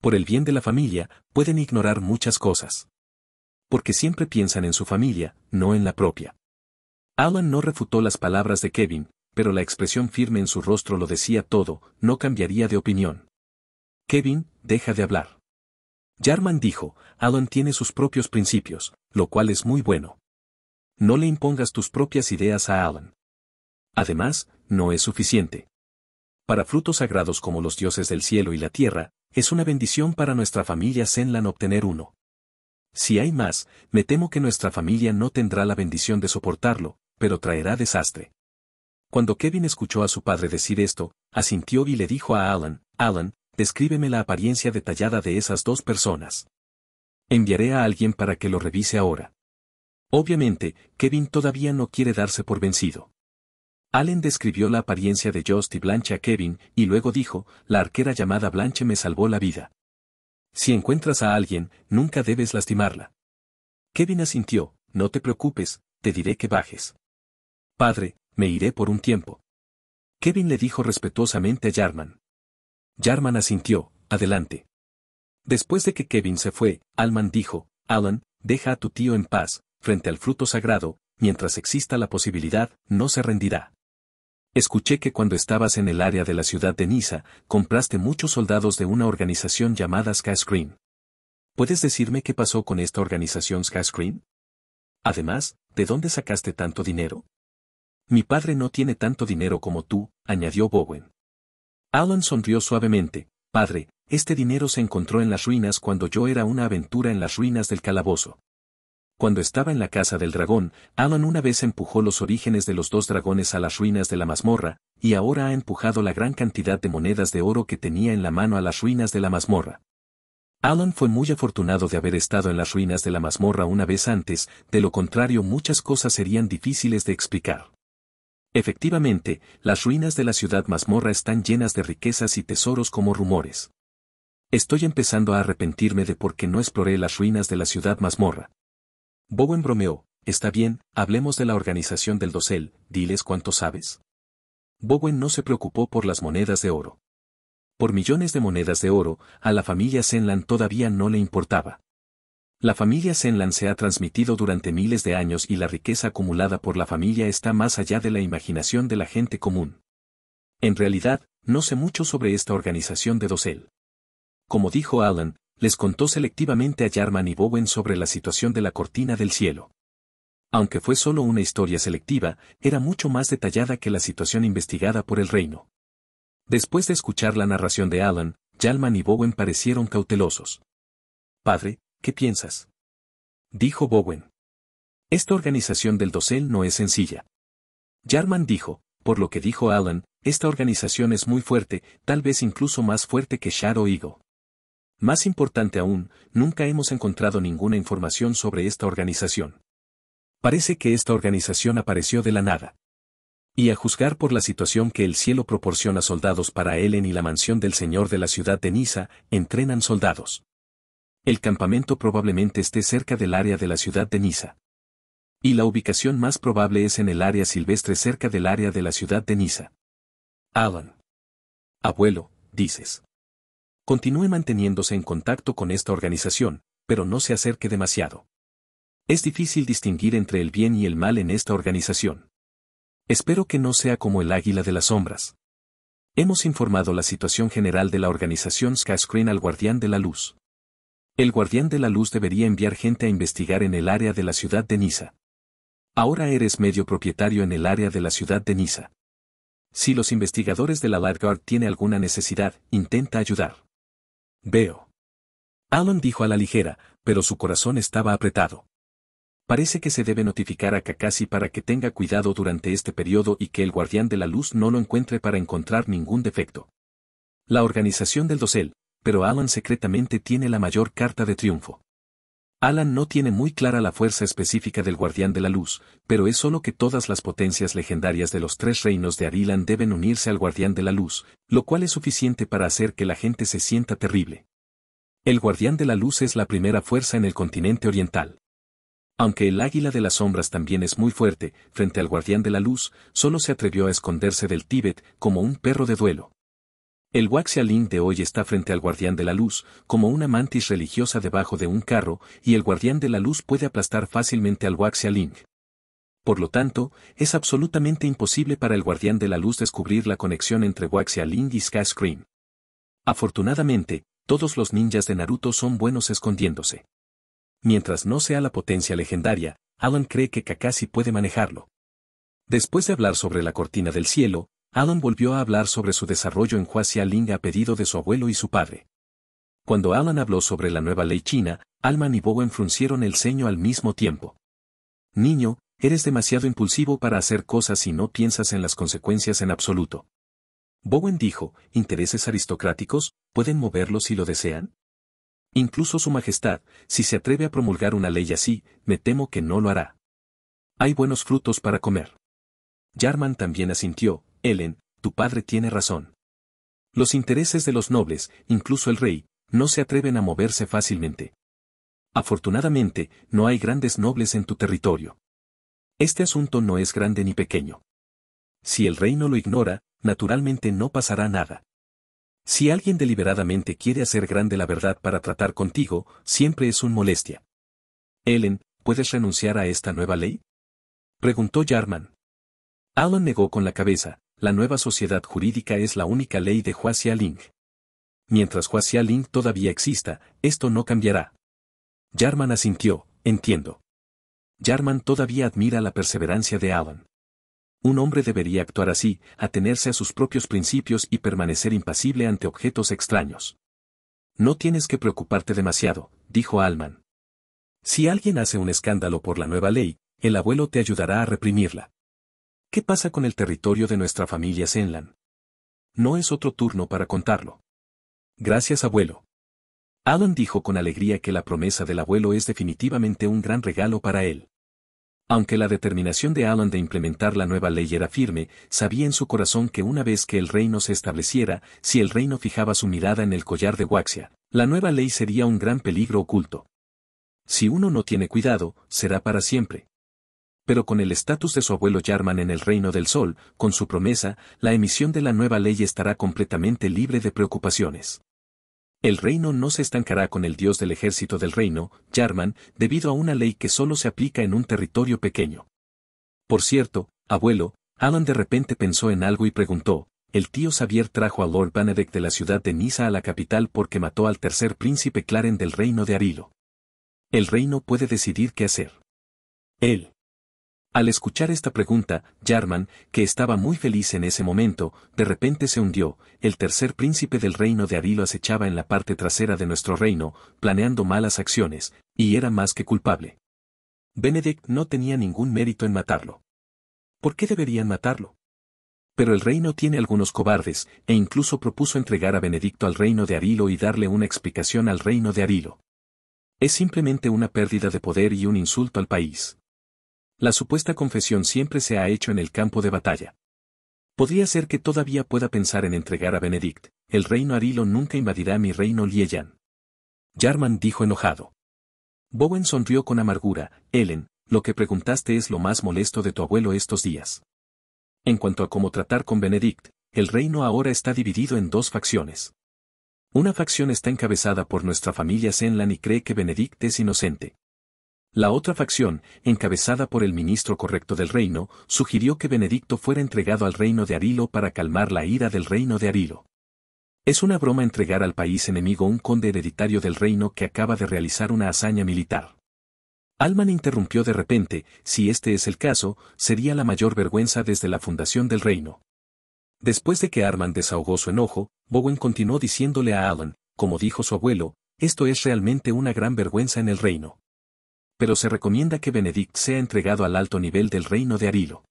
Speaker 1: Por el bien de la familia, pueden ignorar muchas cosas. Porque siempre piensan en su familia, no en la propia. Alan no refutó las palabras de Kevin, pero la expresión firme en su rostro lo decía todo, no cambiaría de opinión. Kevin, deja de hablar. Jarman dijo, Alan tiene sus propios principios, lo cual es muy bueno. No le impongas tus propias ideas a Alan. Además, no es suficiente. Para frutos sagrados como los dioses del cielo y la tierra, es una bendición para nuestra familia Senlan obtener uno. Si hay más, me temo que nuestra familia no tendrá la bendición de soportarlo, pero traerá desastre. Cuando Kevin escuchó a su padre decir esto, asintió y le dijo a Alan, Alan, descríbeme la apariencia detallada de esas dos personas. Enviaré a alguien para que lo revise ahora. Obviamente, Kevin todavía no quiere darse por vencido. Allen describió la apariencia de Just y Blanche a Kevin, y luego dijo, la arquera llamada Blanche me salvó la vida. Si encuentras a alguien, nunca debes lastimarla. Kevin asintió, no te preocupes, te diré que bajes. Padre, me iré por un tiempo. Kevin le dijo respetuosamente a Jarman. Jarman asintió, adelante. Después de que Kevin se fue, Alman dijo, Alan, deja a tu tío en paz, frente al fruto sagrado, mientras exista la posibilidad, no se rendirá. Escuché que cuando estabas en el área de la ciudad de Niza, compraste muchos soldados de una organización llamada Skyscreen. ¿Puedes decirme qué pasó con esta organización Skyscreen? Además, ¿de dónde sacaste tanto dinero? Mi padre no tiene tanto dinero como tú, añadió Bowen. Alan sonrió suavemente. Padre, este dinero se encontró en las ruinas cuando yo era una aventura en las ruinas del calabozo. Cuando estaba en la casa del dragón, Alan una vez empujó los orígenes de los dos dragones a las ruinas de la mazmorra, y ahora ha empujado la gran cantidad de monedas de oro que tenía en la mano a las ruinas de la mazmorra. Alan fue muy afortunado de haber estado en las ruinas de la mazmorra una vez antes, de lo contrario muchas cosas serían difíciles de explicar. Efectivamente, las ruinas de la ciudad mazmorra están llenas de riquezas y tesoros como rumores. Estoy empezando a arrepentirme de por qué no exploré las ruinas de la ciudad mazmorra. Bowen bromeó, está bien, hablemos de la organización del dosel, diles cuánto sabes. Bowen no se preocupó por las monedas de oro. Por millones de monedas de oro, a la familia Senlan todavía no le importaba. La familia Senlan se ha transmitido durante miles de años y la riqueza acumulada por la familia está más allá de la imaginación de la gente común. En realidad, no sé mucho sobre esta organización de Dosel. Como dijo Alan, les contó selectivamente a Jarman y Bowen sobre la situación de la cortina del cielo. Aunque fue solo una historia selectiva, era mucho más detallada que la situación investigada por el reino. Después de escuchar la narración de Alan, Yarman y Bowen parecieron cautelosos. Padre, ¿qué piensas? Dijo Bowen. Esta organización del dosel no es sencilla. Jarman dijo, por lo que dijo Alan, esta organización es muy fuerte, tal vez incluso más fuerte que Shadow Eagle. Más importante aún, nunca hemos encontrado ninguna información sobre esta organización. Parece que esta organización apareció de la nada. Y a juzgar por la situación que el cielo proporciona soldados para Ellen y la mansión del señor de la ciudad de Niza, entrenan soldados. El campamento probablemente esté cerca del área de la ciudad de Niza. Y la ubicación más probable es en el área silvestre cerca del área de la ciudad de Niza. Alan. Abuelo, dices. Continúe manteniéndose en contacto con esta organización, pero no se acerque demasiado. Es difícil distinguir entre el bien y el mal en esta organización. Espero que no sea como el águila de las sombras. Hemos informado la situación general de la organización Skyscreen al guardián de la luz. El guardián de la luz debería enviar gente a investigar en el área de la ciudad de Niza. Ahora eres medio propietario en el área de la ciudad de Niza. Si los investigadores de la Guard tienen alguna necesidad, intenta ayudar. Veo. Alan dijo a la ligera, pero su corazón estaba apretado. Parece que se debe notificar a Kakashi para que tenga cuidado durante este periodo y que el guardián de la luz no lo encuentre para encontrar ningún defecto. La organización del dosel, pero Alan secretamente tiene la mayor carta de triunfo. Alan no tiene muy clara la fuerza específica del Guardián de la Luz, pero es solo que todas las potencias legendarias de los tres reinos de Arilan deben unirse al Guardián de la Luz, lo cual es suficiente para hacer que la gente se sienta terrible. El Guardián de la Luz es la primera fuerza en el continente oriental. Aunque el Águila de las Sombras también es muy fuerte, frente al Guardián de la Luz, solo se atrevió a esconderse del Tíbet como un perro de duelo. El Ling de hoy está frente al guardián de la luz, como una mantis religiosa debajo de un carro, y el guardián de la luz puede aplastar fácilmente al Ling. Por lo tanto, es absolutamente imposible para el guardián de la luz descubrir la conexión entre Ling y Sky Afortunadamente, todos los ninjas de Naruto son buenos escondiéndose. Mientras no sea la potencia legendaria, Alan cree que Kakashi puede manejarlo. Después de hablar sobre la cortina del cielo, Alan volvió a hablar sobre su desarrollo en Huasialing a pedido de su abuelo y su padre. Cuando Alan habló sobre la nueva ley china, Alman y Bowen fruncieron el ceño al mismo tiempo. Niño, eres demasiado impulsivo para hacer cosas y no piensas en las consecuencias en absoluto. Bowen dijo, ¿intereses aristocráticos pueden moverlo si lo desean? Incluso Su Majestad, si se atreve a promulgar una ley así, me temo que no lo hará. Hay buenos frutos para comer. Yarman también asintió, Ellen, tu padre tiene razón. Los intereses de los nobles, incluso el rey, no se atreven a moverse fácilmente. Afortunadamente, no hay grandes nobles en tu territorio. Este asunto no es grande ni pequeño. Si el rey no lo ignora, naturalmente no pasará nada. Si alguien deliberadamente quiere hacer grande la verdad para tratar contigo, siempre es un molestia. Ellen, ¿puedes renunciar a esta nueva ley? Preguntó Jarman. Alan negó con la cabeza, la nueva sociedad jurídica es la única ley de Hua Ling. Mientras Hua Ling todavía exista, esto no cambiará. Yarman asintió, entiendo. Yarman todavía admira la perseverancia de Alan. Un hombre debería actuar así, atenerse a sus propios principios y permanecer impasible ante objetos extraños. No tienes que preocuparte demasiado, dijo Alman. Si alguien hace un escándalo por la nueva ley, el abuelo te ayudará a reprimirla. ¿Qué pasa con el territorio de nuestra familia Senlan? No es otro turno para contarlo. Gracias abuelo. Alan dijo con alegría que la promesa del abuelo es definitivamente un gran regalo para él. Aunque la determinación de Alan de implementar la nueva ley era firme, sabía en su corazón que una vez que el reino se estableciera, si el reino fijaba su mirada en el collar de Waxia, la nueva ley sería un gran peligro oculto. Si uno no tiene cuidado, será para siempre pero con el estatus de su abuelo Jarman en el Reino del Sol, con su promesa, la emisión de la nueva ley estará completamente libre de preocupaciones. El reino no se estancará con el dios del ejército del reino, Jarman, debido a una ley que solo se aplica en un territorio pequeño. Por cierto, abuelo, Alan de repente pensó en algo y preguntó, el tío Xavier trajo a Lord Benedict de la ciudad de Nisa a la capital porque mató al tercer príncipe Claren del reino de Arilo. El reino puede decidir qué hacer. Él. Al escuchar esta pregunta, Jarman, que estaba muy feliz en ese momento, de repente se hundió, el tercer príncipe del reino de Arilo acechaba en la parte trasera de nuestro reino, planeando malas acciones, y era más que culpable. Benedict no tenía ningún mérito en matarlo. ¿Por qué deberían matarlo? Pero el reino tiene algunos cobardes, e incluso propuso entregar a Benedicto al reino de Arilo y darle una explicación al reino de Arilo. Es simplemente una pérdida de poder y un insulto al país la supuesta confesión siempre se ha hecho en el campo de batalla. Podría ser que todavía pueda pensar en entregar a Benedict, el reino Arilo nunca invadirá mi reino Lieyan. Jarman dijo enojado. Bowen sonrió con amargura, Ellen, lo que preguntaste es lo más molesto de tu abuelo estos días. En cuanto a cómo tratar con Benedict, el reino ahora está dividido en dos facciones. Una facción está encabezada por nuestra familia Zenlan y cree que Benedict es inocente. La otra facción, encabezada por el ministro correcto del reino, sugirió que Benedicto fuera entregado al reino de Arilo para calmar la ira del reino de Arilo. Es una broma entregar al país enemigo un conde hereditario del reino que acaba de realizar una hazaña militar. Alman interrumpió de repente, si este es el caso, sería la mayor vergüenza desde la fundación del reino. Después de que Arman desahogó su enojo, Bowen continuó diciéndole a Alan, como dijo su abuelo, esto es realmente una gran vergüenza en el reino pero se recomienda que Benedict sea entregado al alto nivel del reino de Arilo.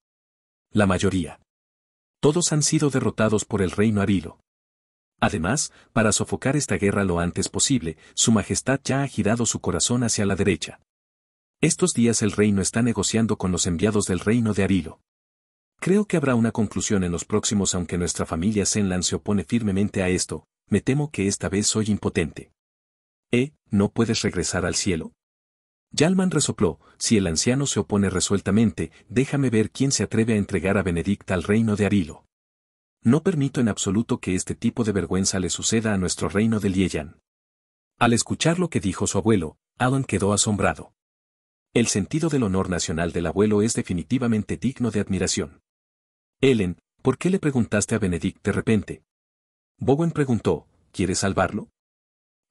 Speaker 1: La mayoría. Todos han sido derrotados por el reino Arilo. Además, para sofocar esta guerra lo antes posible, Su Majestad ya ha girado su corazón hacia la derecha. Estos días el reino está negociando con los enviados del reino de Arilo. Creo que habrá una conclusión en los próximos aunque nuestra familia Senlan se opone firmemente a esto, me temo que esta vez soy impotente. ¿Eh? ¿No puedes regresar al cielo? Yalman resopló, si el anciano se opone resueltamente, déjame ver quién se atreve a entregar a Benedicta al reino de Arilo. No permito en absoluto que este tipo de vergüenza le suceda a nuestro reino de Lieyan. Al escuchar lo que dijo su abuelo, Alan quedó asombrado. El sentido del honor nacional del abuelo es definitivamente digno de admiración. Ellen, ¿por qué le preguntaste a Benedict de repente? Bowen preguntó, ¿quieres salvarlo?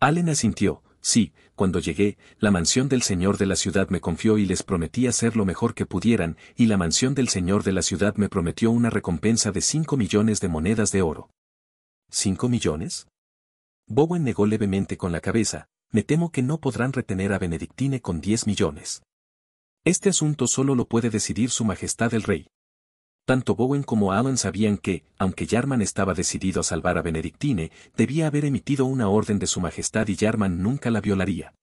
Speaker 1: Allen asintió, Sí, cuando llegué, la mansión del Señor de la ciudad me confió y les prometí hacer lo mejor que pudieran, y la mansión del Señor de la ciudad me prometió una recompensa de cinco millones de monedas de oro. ¿Cinco millones? Bowen negó levemente con la cabeza, me temo que no podrán retener a Benedictine con diez millones. Este asunto solo lo puede decidir Su Majestad el Rey. Tanto Bowen como Alan sabían que, aunque Yarman estaba decidido a salvar a Benedictine, debía haber emitido una orden de su majestad y Jarman nunca la violaría.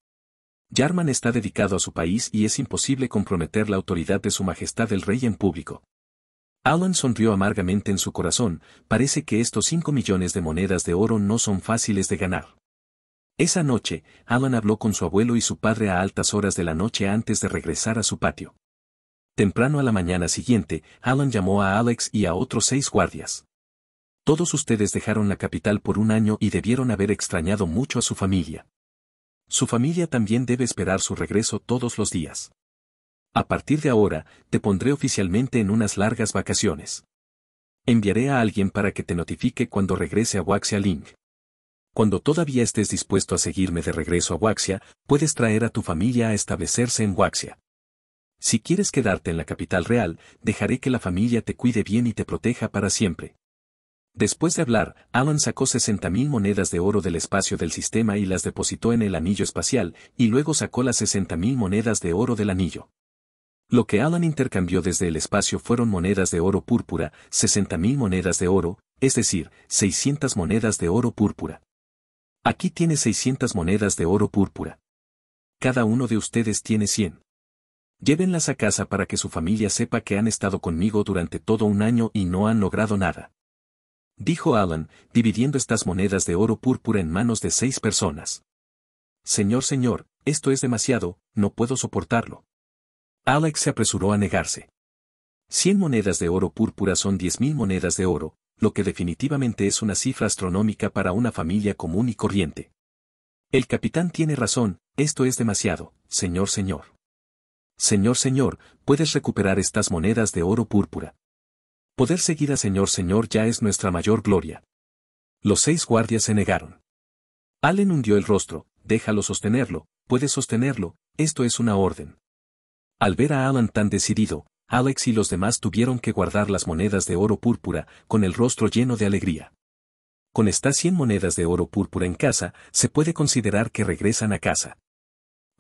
Speaker 1: Jarman está dedicado a su país y es imposible comprometer la autoridad de su majestad el rey en público. Alan sonrió amargamente en su corazón, parece que estos cinco millones de monedas de oro no son fáciles de ganar. Esa noche, Alan habló con su abuelo y su padre a altas horas de la noche antes de regresar a su patio. Temprano a la mañana siguiente, Alan llamó a Alex y a otros seis guardias. Todos ustedes dejaron la capital por un año y debieron haber extrañado mucho a su familia. Su familia también debe esperar su regreso todos los días. A partir de ahora, te pondré oficialmente en unas largas vacaciones. Enviaré a alguien para que te notifique cuando regrese a Waxia Link. Cuando todavía estés dispuesto a seguirme de regreso a Waxia, puedes traer a tu familia a establecerse en Waxia. Si quieres quedarte en la capital real, dejaré que la familia te cuide bien y te proteja para siempre. Después de hablar, Alan sacó 60.000 monedas de oro del espacio del sistema y las depositó en el anillo espacial, y luego sacó las 60.000 monedas de oro del anillo. Lo que Alan intercambió desde el espacio fueron monedas de oro púrpura, 60.000 monedas de oro, es decir, 600 monedas de oro púrpura. Aquí tiene 600 monedas de oro púrpura. Cada uno de ustedes tiene 100. Llévenlas a casa para que su familia sepa que han estado conmigo durante todo un año y no han logrado nada. Dijo Alan, dividiendo estas monedas de oro púrpura en manos de seis personas. Señor, señor, esto es demasiado, no puedo soportarlo. Alex se apresuró a negarse. Cien monedas de oro púrpura son diez mil monedas de oro, lo que definitivamente es una cifra astronómica para una familia común y corriente. El capitán tiene razón, esto es demasiado, señor señor. Señor, Señor, puedes recuperar estas monedas de oro púrpura. Poder seguir a Señor, Señor ya es nuestra mayor gloria. Los seis guardias se negaron. Allen hundió el rostro, déjalo sostenerlo, puedes sostenerlo, esto es una orden. Al ver a Alan tan decidido, Alex y los demás tuvieron que guardar las monedas de oro púrpura, con el rostro lleno de alegría. Con estas 100 monedas de oro púrpura en casa, se puede considerar que regresan a casa.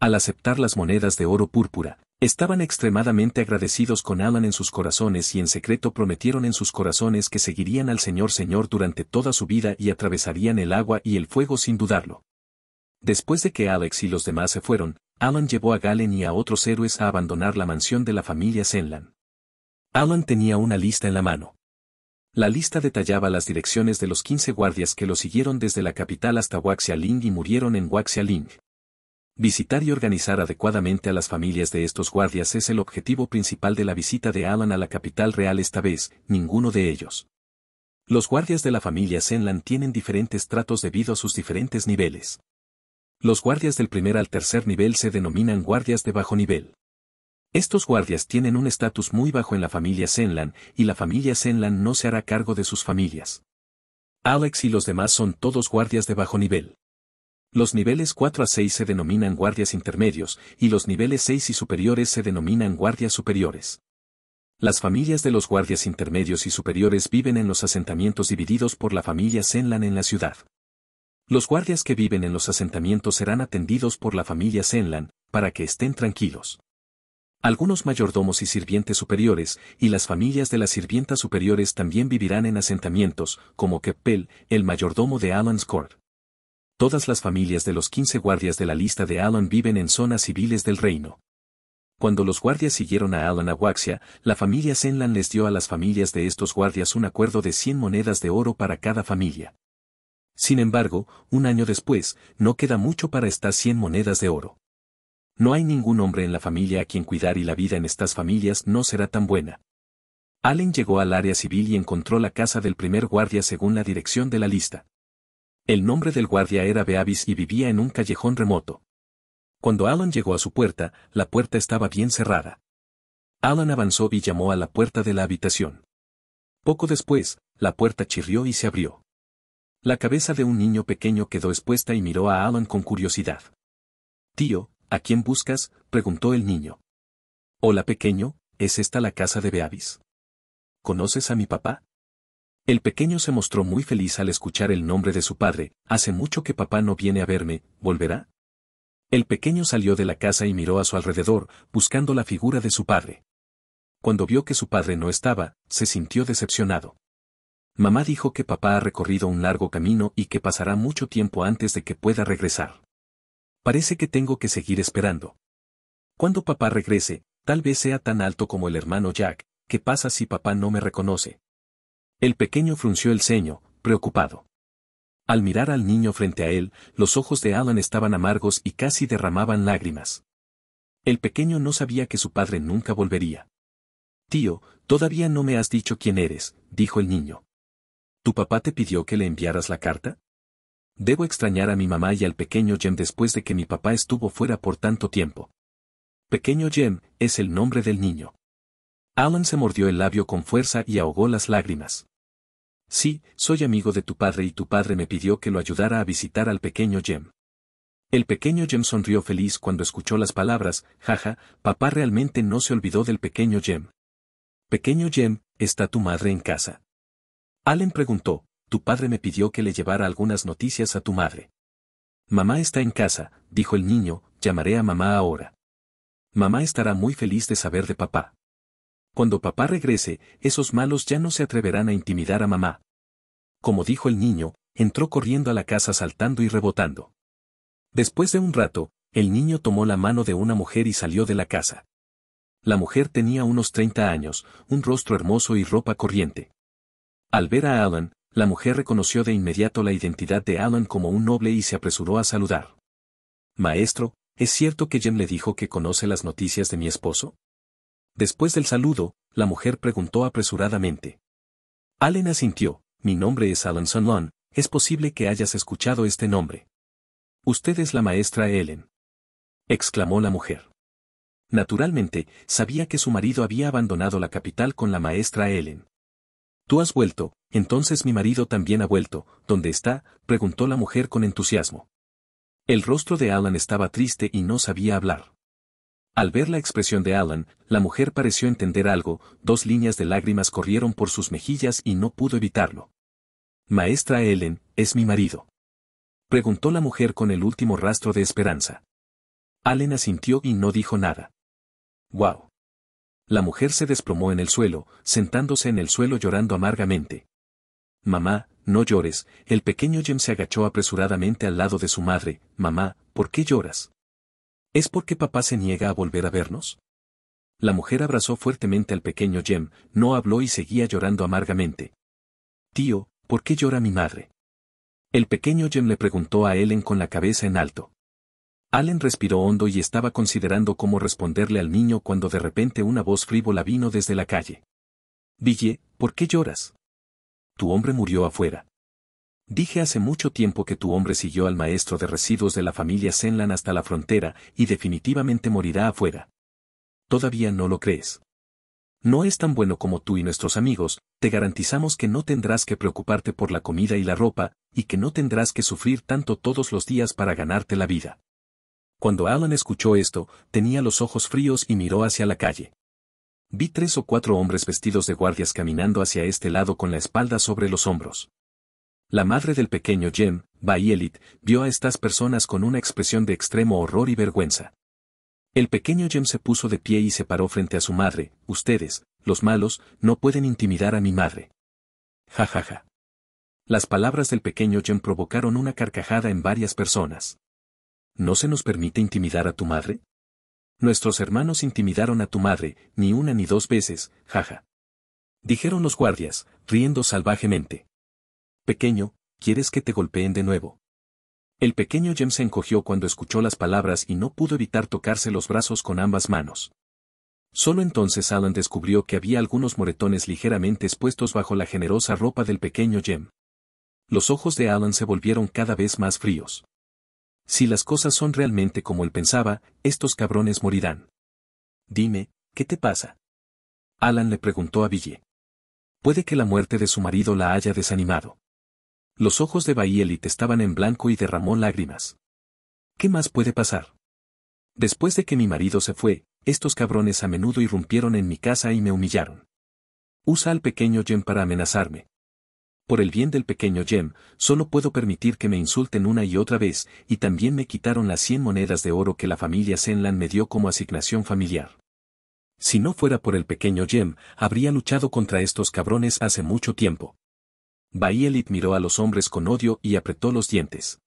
Speaker 1: Al aceptar las monedas de oro púrpura, Estaban extremadamente agradecidos con Alan en sus corazones y en secreto prometieron en sus corazones que seguirían al Señor Señor durante toda su vida y atravesarían el agua y el fuego sin dudarlo. Después de que Alex y los demás se fueron, Alan llevó a Galen y a otros héroes a abandonar la mansión de la familia Senlan. Alan tenía una lista en la mano. La lista detallaba las direcciones de los 15 guardias que lo siguieron desde la capital hasta Waxialing y murieron en Waxialing. Visitar y organizar adecuadamente a las familias de estos guardias es el objetivo principal de la visita de Alan a la capital real esta vez, ninguno de ellos. Los guardias de la familia Senlan tienen diferentes tratos debido a sus diferentes niveles. Los guardias del primer al tercer nivel se denominan guardias de bajo nivel. Estos guardias tienen un estatus muy bajo en la familia Senlan, y la familia Senlan no se hará cargo de sus familias. Alex y los demás son todos guardias de bajo nivel. Los niveles 4 a 6 se denominan guardias intermedios y los niveles 6 y superiores se denominan guardias superiores. Las familias de los guardias intermedios y superiores viven en los asentamientos divididos por la familia Senlan en la ciudad. Los guardias que viven en los asentamientos serán atendidos por la familia Senlan, para que estén tranquilos. Algunos mayordomos y sirvientes superiores, y las familias de las sirvientas superiores también vivirán en asentamientos, como Keppel, el mayordomo de Alan's Court todas las familias de los 15 guardias de la lista de Alan viven en zonas civiles del reino. Cuando los guardias siguieron a Alan a Waxia, la familia Senlan les dio a las familias de estos guardias un acuerdo de 100 monedas de oro para cada familia. Sin embargo, un año después, no queda mucho para estas 100 monedas de oro. No hay ningún hombre en la familia a quien cuidar y la vida en estas familias no será tan buena. Allen llegó al área civil y encontró la casa del primer guardia según la dirección de la lista. El nombre del guardia era Beavis y vivía en un callejón remoto. Cuando Alan llegó a su puerta, la puerta estaba bien cerrada. Alan avanzó y llamó a la puerta de la habitación. Poco después, la puerta chirrió y se abrió. La cabeza de un niño pequeño quedó expuesta y miró a Alan con curiosidad. Tío, ¿a quién buscas? preguntó el niño. Hola pequeño, ¿es esta la casa de Beavis? ¿Conoces a mi papá? El pequeño se mostró muy feliz al escuchar el nombre de su padre, hace mucho que papá no viene a verme, ¿volverá? El pequeño salió de la casa y miró a su alrededor, buscando la figura de su padre. Cuando vio que su padre no estaba, se sintió decepcionado. Mamá dijo que papá ha recorrido un largo camino y que pasará mucho tiempo antes de que pueda regresar. Parece que tengo que seguir esperando. Cuando papá regrese, tal vez sea tan alto como el hermano Jack, ¿qué pasa si papá no me reconoce? El pequeño frunció el ceño, preocupado. Al mirar al niño frente a él, los ojos de Alan estaban amargos y casi derramaban lágrimas. El pequeño no sabía que su padre nunca volvería. Tío, todavía no me has dicho quién eres, dijo el niño. ¿Tu papá te pidió que le enviaras la carta? Debo extrañar a mi mamá y al pequeño Jem después de que mi papá estuvo fuera por tanto tiempo. Pequeño Jem es el nombre del niño. Alan se mordió el labio con fuerza y ahogó las lágrimas. Sí, soy amigo de tu padre y tu padre me pidió que lo ayudara a visitar al pequeño Jem. El pequeño Jem sonrió feliz cuando escuchó las palabras, jaja, papá realmente no se olvidó del pequeño Jem. Pequeño Jem, ¿está tu madre en casa? Allen preguntó, tu padre me pidió que le llevara algunas noticias a tu madre. Mamá está en casa, dijo el niño, llamaré a mamá ahora. Mamá estará muy feliz de saber de papá. Cuando papá regrese, esos malos ya no se atreverán a intimidar a mamá. Como dijo el niño, entró corriendo a la casa saltando y rebotando. Después de un rato, el niño tomó la mano de una mujer y salió de la casa. La mujer tenía unos 30 años, un rostro hermoso y ropa corriente. Al ver a Alan, la mujer reconoció de inmediato la identidad de Alan como un noble y se apresuró a saludar. Maestro, ¿es cierto que Jem le dijo que conoce las noticias de mi esposo? Después del saludo, la mujer preguntó apresuradamente. Allen asintió, mi nombre es Alan Sunlon, es posible que hayas escuchado este nombre. Usted es la maestra Ellen. Exclamó la mujer. Naturalmente, sabía que su marido había abandonado la capital con la maestra Ellen. Tú has vuelto, entonces mi marido también ha vuelto, ¿dónde está? preguntó la mujer con entusiasmo. El rostro de Alan estaba triste y no sabía hablar. Al ver la expresión de Alan, la mujer pareció entender algo, dos líneas de lágrimas corrieron por sus mejillas y no pudo evitarlo. Maestra Ellen, es mi marido. Preguntó la mujer con el último rastro de esperanza. Alan asintió y no dijo nada. ¡Wow! La mujer se desplomó en el suelo, sentándose en el suelo llorando amargamente. Mamá, no llores, el pequeño Jim se agachó apresuradamente al lado de su madre, mamá, ¿por qué lloras? ¿Es porque papá se niega a volver a vernos? La mujer abrazó fuertemente al pequeño Jem, no habló y seguía llorando amargamente. Tío, ¿por qué llora mi madre? El pequeño Jem le preguntó a Ellen con la cabeza en alto. Allen respiró hondo y estaba considerando cómo responderle al niño cuando de repente una voz frívola vino desde la calle. Ville, ¿por qué lloras? Tu hombre murió afuera. Dije hace mucho tiempo que tu hombre siguió al maestro de residuos de la familia Senlan hasta la frontera y definitivamente morirá afuera. Todavía no lo crees. No es tan bueno como tú y nuestros amigos, te garantizamos que no tendrás que preocuparte por la comida y la ropa, y que no tendrás que sufrir tanto todos los días para ganarte la vida. Cuando Alan escuchó esto, tenía los ojos fríos y miró hacia la calle. Vi tres o cuatro hombres vestidos de guardias caminando hacia este lado con la espalda sobre los hombros. La madre del pequeño Jem, Baielit, vio a estas personas con una expresión de extremo horror y vergüenza. El pequeño Jem se puso de pie y se paró frente a su madre, ustedes, los malos, no pueden intimidar a mi madre. Ja ja ja. Las palabras del pequeño Jem provocaron una carcajada en varias personas. ¿No se nos permite intimidar a tu madre? Nuestros hermanos intimidaron a tu madre, ni una ni dos veces, jaja. Ja. Dijeron los guardias, riendo salvajemente. Pequeño, ¿quieres que te golpeen de nuevo? El pequeño Jem se encogió cuando escuchó las palabras y no pudo evitar tocarse los brazos con ambas manos. Solo entonces Alan descubrió que había algunos moretones ligeramente expuestos bajo la generosa ropa del pequeño Jem. Los ojos de Alan se volvieron cada vez más fríos. Si las cosas son realmente como él pensaba, estos cabrones morirán. Dime, ¿qué te pasa? Alan le preguntó a Ville. Puede que la muerte de su marido la haya desanimado. Los ojos de Baielit estaban en blanco y derramó lágrimas. ¿Qué más puede pasar? Después de que mi marido se fue, estos cabrones a menudo irrumpieron en mi casa y me humillaron. Usa al pequeño Jem para amenazarme. Por el bien del pequeño Jem, solo puedo permitir que me insulten una y otra vez, y también me quitaron las 100 monedas de oro que la familia Zenlan me dio como asignación familiar. Si no fuera por el pequeño Jem, habría luchado contra estos cabrones hace mucho tiempo. Baielit miró a los hombres con odio y apretó los dientes.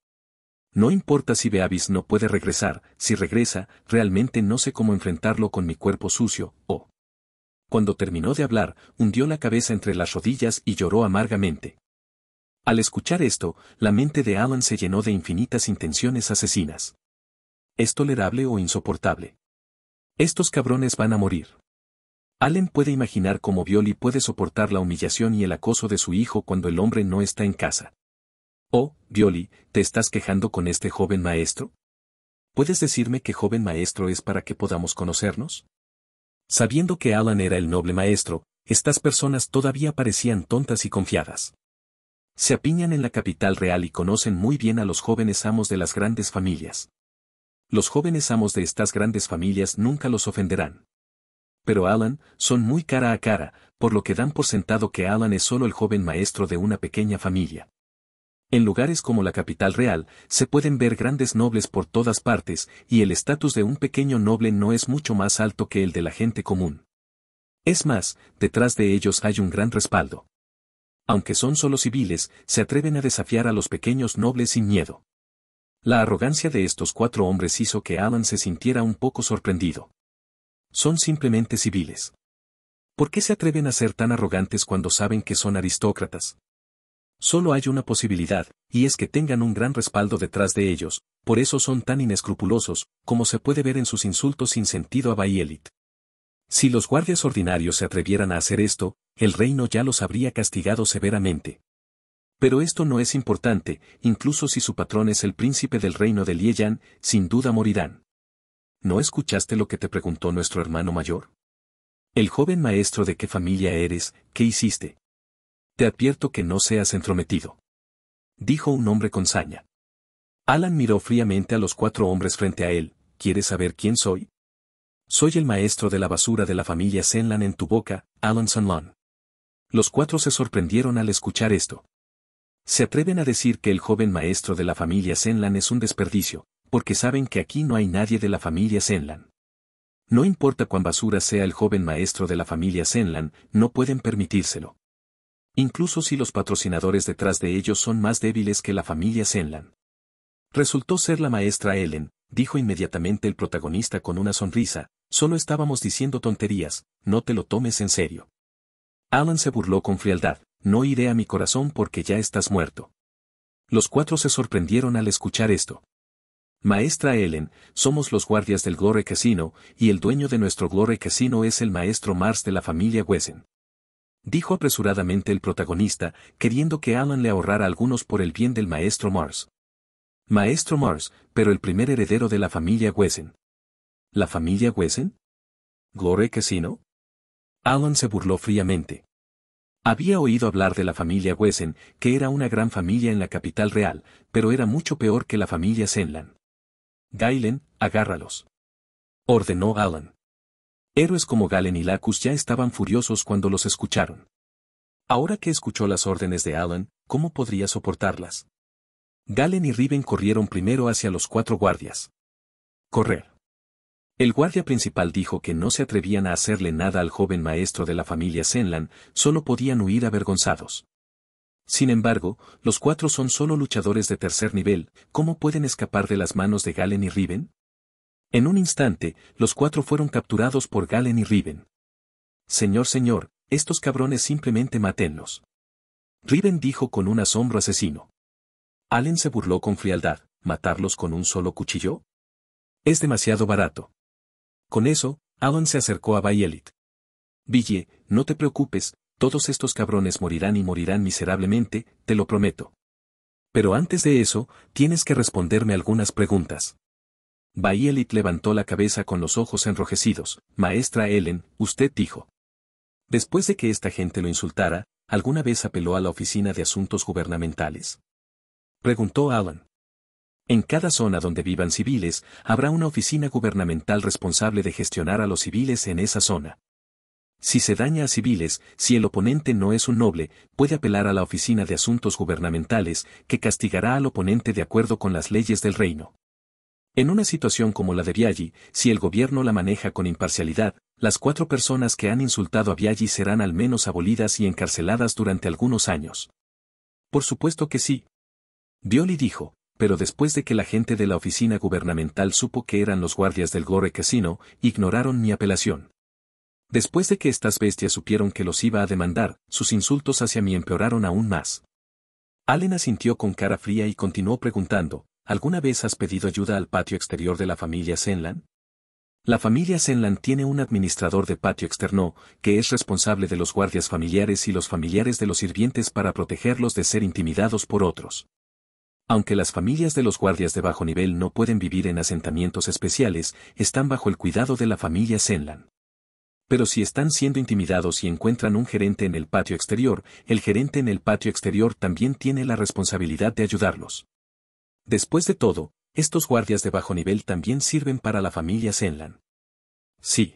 Speaker 1: No importa si Beavis no puede regresar, si regresa, realmente no sé cómo enfrentarlo con mi cuerpo sucio, o... Oh. Cuando terminó de hablar, hundió la cabeza entre las rodillas y lloró amargamente. Al escuchar esto, la mente de Alan se llenó de infinitas intenciones asesinas. ¿Es tolerable o insoportable? Estos cabrones van a morir. Allen puede imaginar cómo Violi puede soportar la humillación y el acoso de su hijo cuando el hombre no está en casa. Oh, Violi, ¿te estás quejando con este joven maestro? ¿Puedes decirme qué joven maestro es para que podamos conocernos? Sabiendo que Alan era el noble maestro, estas personas todavía parecían tontas y confiadas. Se apiñan en la capital real y conocen muy bien a los jóvenes amos de las grandes familias. Los jóvenes amos de estas grandes familias nunca los ofenderán pero Alan, son muy cara a cara, por lo que dan por sentado que Alan es solo el joven maestro de una pequeña familia. En lugares como la capital real, se pueden ver grandes nobles por todas partes, y el estatus de un pequeño noble no es mucho más alto que el de la gente común. Es más, detrás de ellos hay un gran respaldo. Aunque son solo civiles, se atreven a desafiar a los pequeños nobles sin miedo. La arrogancia de estos cuatro hombres hizo que Alan se sintiera un poco sorprendido. Son simplemente civiles. ¿Por qué se atreven a ser tan arrogantes cuando saben que son aristócratas? Solo hay una posibilidad, y es que tengan un gran respaldo detrás de ellos, por eso son tan inescrupulosos, como se puede ver en sus insultos sin sentido a Baielit. Si los guardias ordinarios se atrevieran a hacer esto, el reino ya los habría castigado severamente. Pero esto no es importante, incluso si su patrón es el príncipe del reino de Lieyan, sin duda morirán. ¿no escuchaste lo que te preguntó nuestro hermano mayor? El joven maestro de qué familia eres, ¿qué hiciste? Te advierto que no seas entrometido. Dijo un hombre con saña. Alan miró fríamente a los cuatro hombres frente a él, ¿quieres saber quién soy? Soy el maestro de la basura de la familia Senlan en tu boca, Alan Sanlan. Los cuatro se sorprendieron al escuchar esto. Se atreven a decir que el joven maestro de la familia Senlan es un desperdicio, porque saben que aquí no hay nadie de la familia Senlan. No importa cuán basura sea el joven maestro de la familia Senlan, no pueden permitírselo. Incluso si los patrocinadores detrás de ellos son más débiles que la familia Senlan. Resultó ser la maestra Ellen, dijo inmediatamente el protagonista con una sonrisa, solo estábamos diciendo tonterías, no te lo tomes en serio. Alan se burló con frialdad, no iré a mi corazón porque ya estás muerto. Los cuatro se sorprendieron al escuchar esto. Maestra Ellen, somos los guardias del Glory Casino, y el dueño de nuestro Glory Casino es el maestro Mars de la familia Wesen. Dijo apresuradamente el protagonista, queriendo que Alan le ahorrara algunos por el bien del maestro Mars. Maestro Mars, pero el primer heredero de la familia Wesen. ¿La familia Wesen? ¿Glory Casino? Alan se burló fríamente. Había oído hablar de la familia Wesen, que era una gran familia en la capital real, pero era mucho peor que la familia Senlan. Galen, agárralos. Ordenó Alan. Héroes como Galen y Lacus ya estaban furiosos cuando los escucharon. Ahora que escuchó las órdenes de Alan, ¿cómo podría soportarlas? Galen y Riven corrieron primero hacia los cuatro guardias. Correr. El guardia principal dijo que no se atrevían a hacerle nada al joven maestro de la familia Senlan, solo podían huir avergonzados. Sin embargo, los cuatro son solo luchadores de tercer nivel, ¿cómo pueden escapar de las manos de Galen y Riven? En un instante, los cuatro fueron capturados por Galen y Riven. Señor, señor, estos cabrones simplemente matenlos. Riven dijo con un asombro asesino. Allen se burló con frialdad, ¿matarlos con un solo cuchillo? Es demasiado barato. Con eso, Allen se acercó a Bayelit. Ville, no te preocupes, todos estos cabrones morirán y morirán miserablemente, te lo prometo. Pero antes de eso, tienes que responderme algunas preguntas. Baielit levantó la cabeza con los ojos enrojecidos. Maestra Ellen, usted dijo. Después de que esta gente lo insultara, ¿alguna vez apeló a la Oficina de Asuntos Gubernamentales? Preguntó Alan. En cada zona donde vivan civiles, habrá una oficina gubernamental responsable de gestionar a los civiles en esa zona. Si se daña a civiles, si el oponente no es un noble, puede apelar a la Oficina de Asuntos Gubernamentales, que castigará al oponente de acuerdo con las leyes del reino. En una situación como la de Viaggi, si el gobierno la maneja con imparcialidad, las cuatro personas que han insultado a Viaggi serán al menos abolidas y encarceladas durante algunos años. Por supuesto que sí. Violi dijo, pero después de que la gente de la oficina gubernamental supo que eran los guardias del Gore Casino, ignoraron mi apelación. Después de que estas bestias supieron que los iba a demandar, sus insultos hacia mí empeoraron aún más. Allen asintió con cara fría y continuó preguntando, ¿alguna vez has pedido ayuda al patio exterior de la familia Senlan? La familia Senlan tiene un administrador de patio externo, que es responsable de los guardias familiares y los familiares de los sirvientes para protegerlos de ser intimidados por otros. Aunque las familias de los guardias de bajo nivel no pueden vivir en asentamientos especiales, están bajo el cuidado de la familia Senlan. Pero si están siendo intimidados y encuentran un gerente en el patio exterior, el gerente en el patio exterior también tiene la responsabilidad de ayudarlos. Después de todo, estos guardias de bajo nivel también sirven para la familia Zenlan. Sí.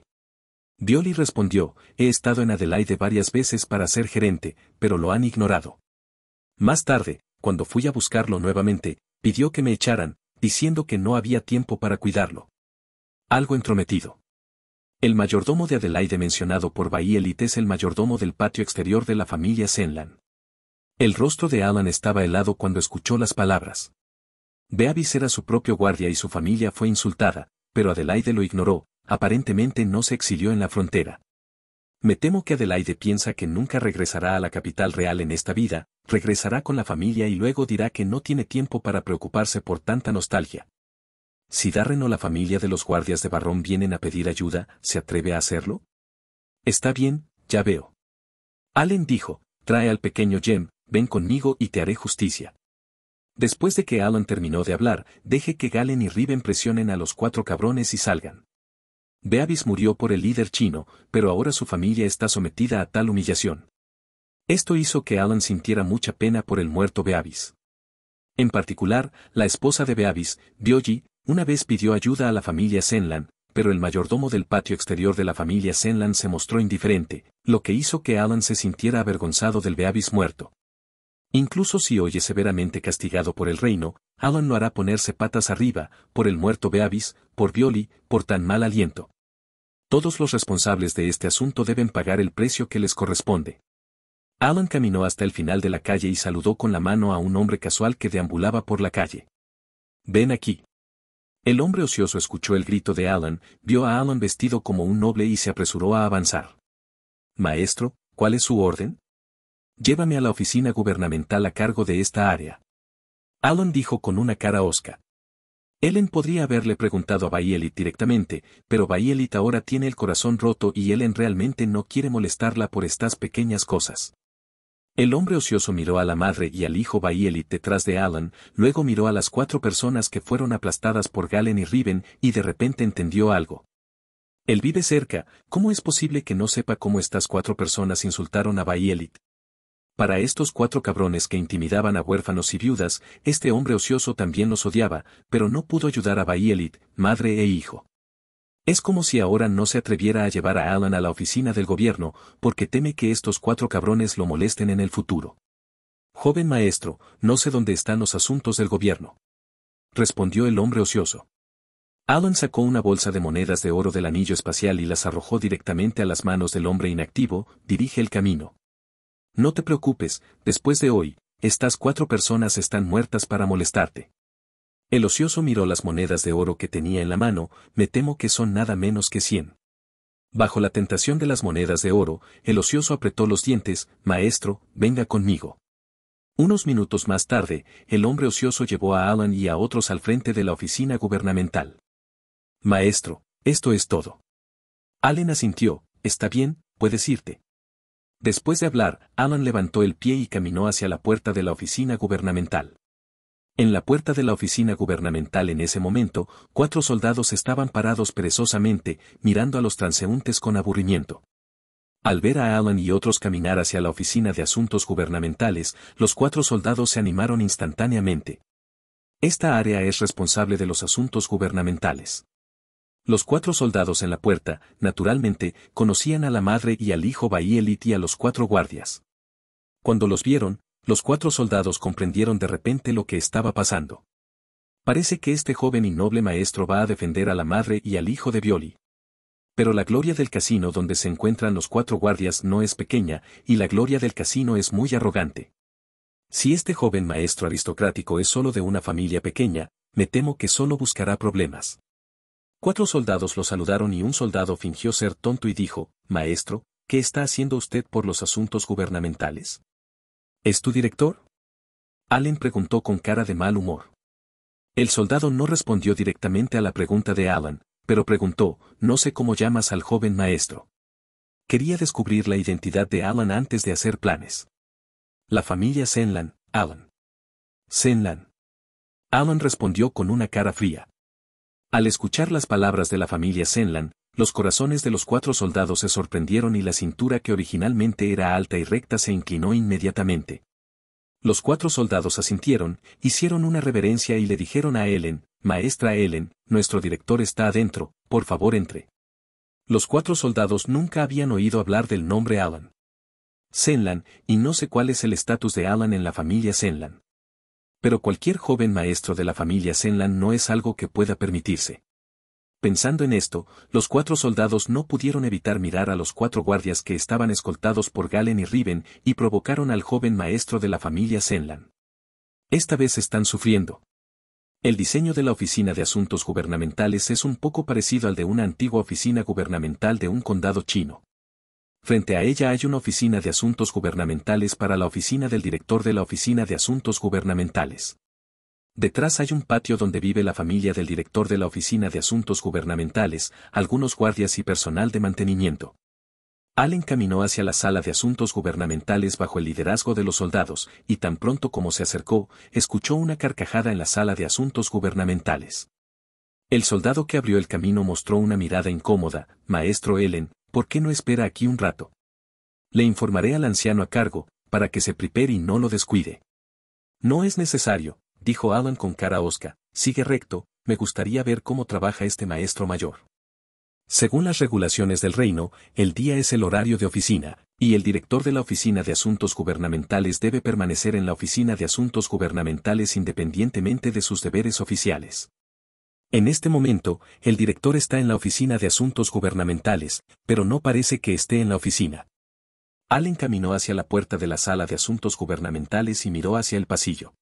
Speaker 1: Dioli respondió, he estado en Adelaide varias veces para ser gerente, pero lo han ignorado. Más tarde, cuando fui a buscarlo nuevamente, pidió que me echaran, diciendo que no había tiempo para cuidarlo. Algo entrometido. El mayordomo de Adelaide mencionado por Bailey es el mayordomo del patio exterior de la familia Senlan. El rostro de Alan estaba helado cuando escuchó las palabras. Beavis era su propio guardia y su familia fue insultada, pero Adelaide lo ignoró, aparentemente no se exilió en la frontera. Me temo que Adelaide piensa que nunca regresará a la capital real en esta vida, regresará con la familia y luego dirá que no tiene tiempo para preocuparse por tanta nostalgia. Si Darren o la familia de los guardias de Barrón vienen a pedir ayuda, ¿se atreve a hacerlo? Está bien, ya veo. Allen dijo, trae al pequeño Jem, ven conmigo y te haré justicia. Después de que Alan terminó de hablar, deje que Galen y Riven presionen a los cuatro cabrones y salgan. Beavis murió por el líder chino, pero ahora su familia está sometida a tal humillación. Esto hizo que Alan sintiera mucha pena por el muerto Beavis. En particular, la esposa de Beavis, una vez pidió ayuda a la familia Senlan, pero el mayordomo del patio exterior de la familia Senlan se mostró indiferente, lo que hizo que Alan se sintiera avergonzado del Beavis muerto. Incluso si oye severamente castigado por el reino, Alan no hará ponerse patas arriba, por el muerto Beavis, por Violi, por tan mal aliento. Todos los responsables de este asunto deben pagar el precio que les corresponde. Alan caminó hasta el final de la calle y saludó con la mano a un hombre casual que deambulaba por la calle. Ven aquí. El hombre ocioso escuchó el grito de Alan, vio a Alan vestido como un noble y se apresuró a avanzar. Maestro, ¿cuál es su orden? Llévame a la oficina gubernamental a cargo de esta área. Alan dijo con una cara osca. Ellen podría haberle preguntado a Baielit directamente, pero Bayelit ahora tiene el corazón roto y Ellen realmente no quiere molestarla por estas pequeñas cosas. El hombre ocioso miró a la madre y al hijo Bailey detrás de Alan, luego miró a las cuatro personas que fueron aplastadas por Galen y Riven y de repente entendió algo. Él vive cerca, ¿cómo es posible que no sepa cómo estas cuatro personas insultaron a Baielit? Para estos cuatro cabrones que intimidaban a huérfanos y viudas, este hombre ocioso también los odiaba, pero no pudo ayudar a Baielit, madre e hijo. Es como si ahora no se atreviera a llevar a Alan a la oficina del gobierno, porque teme que estos cuatro cabrones lo molesten en el futuro. Joven maestro, no sé dónde están los asuntos del gobierno. Respondió el hombre ocioso. Alan sacó una bolsa de monedas de oro del anillo espacial y las arrojó directamente a las manos del hombre inactivo, dirige el camino. No te preocupes, después de hoy, estas cuatro personas están muertas para molestarte. El ocioso miró las monedas de oro que tenía en la mano, me temo que son nada menos que cien. Bajo la tentación de las monedas de oro, el ocioso apretó los dientes, Maestro, venga conmigo. Unos minutos más tarde, el hombre ocioso llevó a Alan y a otros al frente de la oficina gubernamental. Maestro, esto es todo. Alan asintió, está bien, puedes irte. Después de hablar, Alan levantó el pie y caminó hacia la puerta de la oficina gubernamental. En la puerta de la oficina gubernamental en ese momento, cuatro soldados estaban parados perezosamente, mirando a los transeúntes con aburrimiento. Al ver a Alan y otros caminar hacia la oficina de asuntos gubernamentales, los cuatro soldados se animaron instantáneamente. Esta área es responsable de los asuntos gubernamentales. Los cuatro soldados en la puerta, naturalmente, conocían a la madre y al hijo Baielit y a los cuatro guardias. Cuando los vieron, los cuatro soldados comprendieron de repente lo que estaba pasando. Parece que este joven y noble maestro va a defender a la madre y al hijo de Violi. Pero la gloria del casino donde se encuentran los cuatro guardias no es pequeña, y la gloria del casino es muy arrogante. Si este joven maestro aristocrático es solo de una familia pequeña, me temo que solo buscará problemas. Cuatro soldados lo saludaron y un soldado fingió ser tonto y dijo, Maestro, ¿qué está haciendo usted por los asuntos gubernamentales? ¿Es tu director? Allen preguntó con cara de mal humor. El soldado no respondió directamente a la pregunta de Alan, pero preguntó, no sé cómo llamas al joven maestro. Quería descubrir la identidad de Alan antes de hacer planes. La familia Senlan, Alan. Senlan. Alan respondió con una cara fría. Al escuchar las palabras de la familia Senlan, los corazones de los cuatro soldados se sorprendieron y la cintura que originalmente era alta y recta se inclinó inmediatamente. Los cuatro soldados asintieron, hicieron una reverencia y le dijeron a Ellen, Maestra Ellen, nuestro director está adentro, por favor entre. Los cuatro soldados nunca habían oído hablar del nombre Alan. Senlan, y no sé cuál es el estatus de Alan en la familia Senlan. Pero cualquier joven maestro de la familia Senlan no es algo que pueda permitirse. Pensando en esto, los cuatro soldados no pudieron evitar mirar a los cuatro guardias que estaban escoltados por Galen y Riven y provocaron al joven maestro de la familia Zenlan. Esta vez están sufriendo. El diseño de la Oficina de Asuntos Gubernamentales es un poco parecido al de una antigua oficina gubernamental de un condado chino. Frente a ella hay una oficina de asuntos gubernamentales para la oficina del director de la Oficina de Asuntos Gubernamentales. Detrás hay un patio donde vive la familia del director de la Oficina de Asuntos Gubernamentales, algunos guardias y personal de mantenimiento. Allen caminó hacia la sala de asuntos gubernamentales bajo el liderazgo de los soldados, y tan pronto como se acercó, escuchó una carcajada en la sala de asuntos gubernamentales. El soldado que abrió el camino mostró una mirada incómoda, Maestro Ellen, ¿por qué no espera aquí un rato? Le informaré al anciano a cargo, para que se prepare y no lo descuide. No es necesario, dijo Alan con cara osca, sigue recto, me gustaría ver cómo trabaja este maestro mayor. Según las regulaciones del reino, el día es el horario de oficina, y el director de la Oficina de Asuntos Gubernamentales debe permanecer en la Oficina de Asuntos Gubernamentales independientemente de sus deberes oficiales. En este momento, el director está en la Oficina de Asuntos Gubernamentales, pero no parece que esté en la oficina. Alan caminó hacia la puerta de la sala de asuntos gubernamentales y miró hacia el pasillo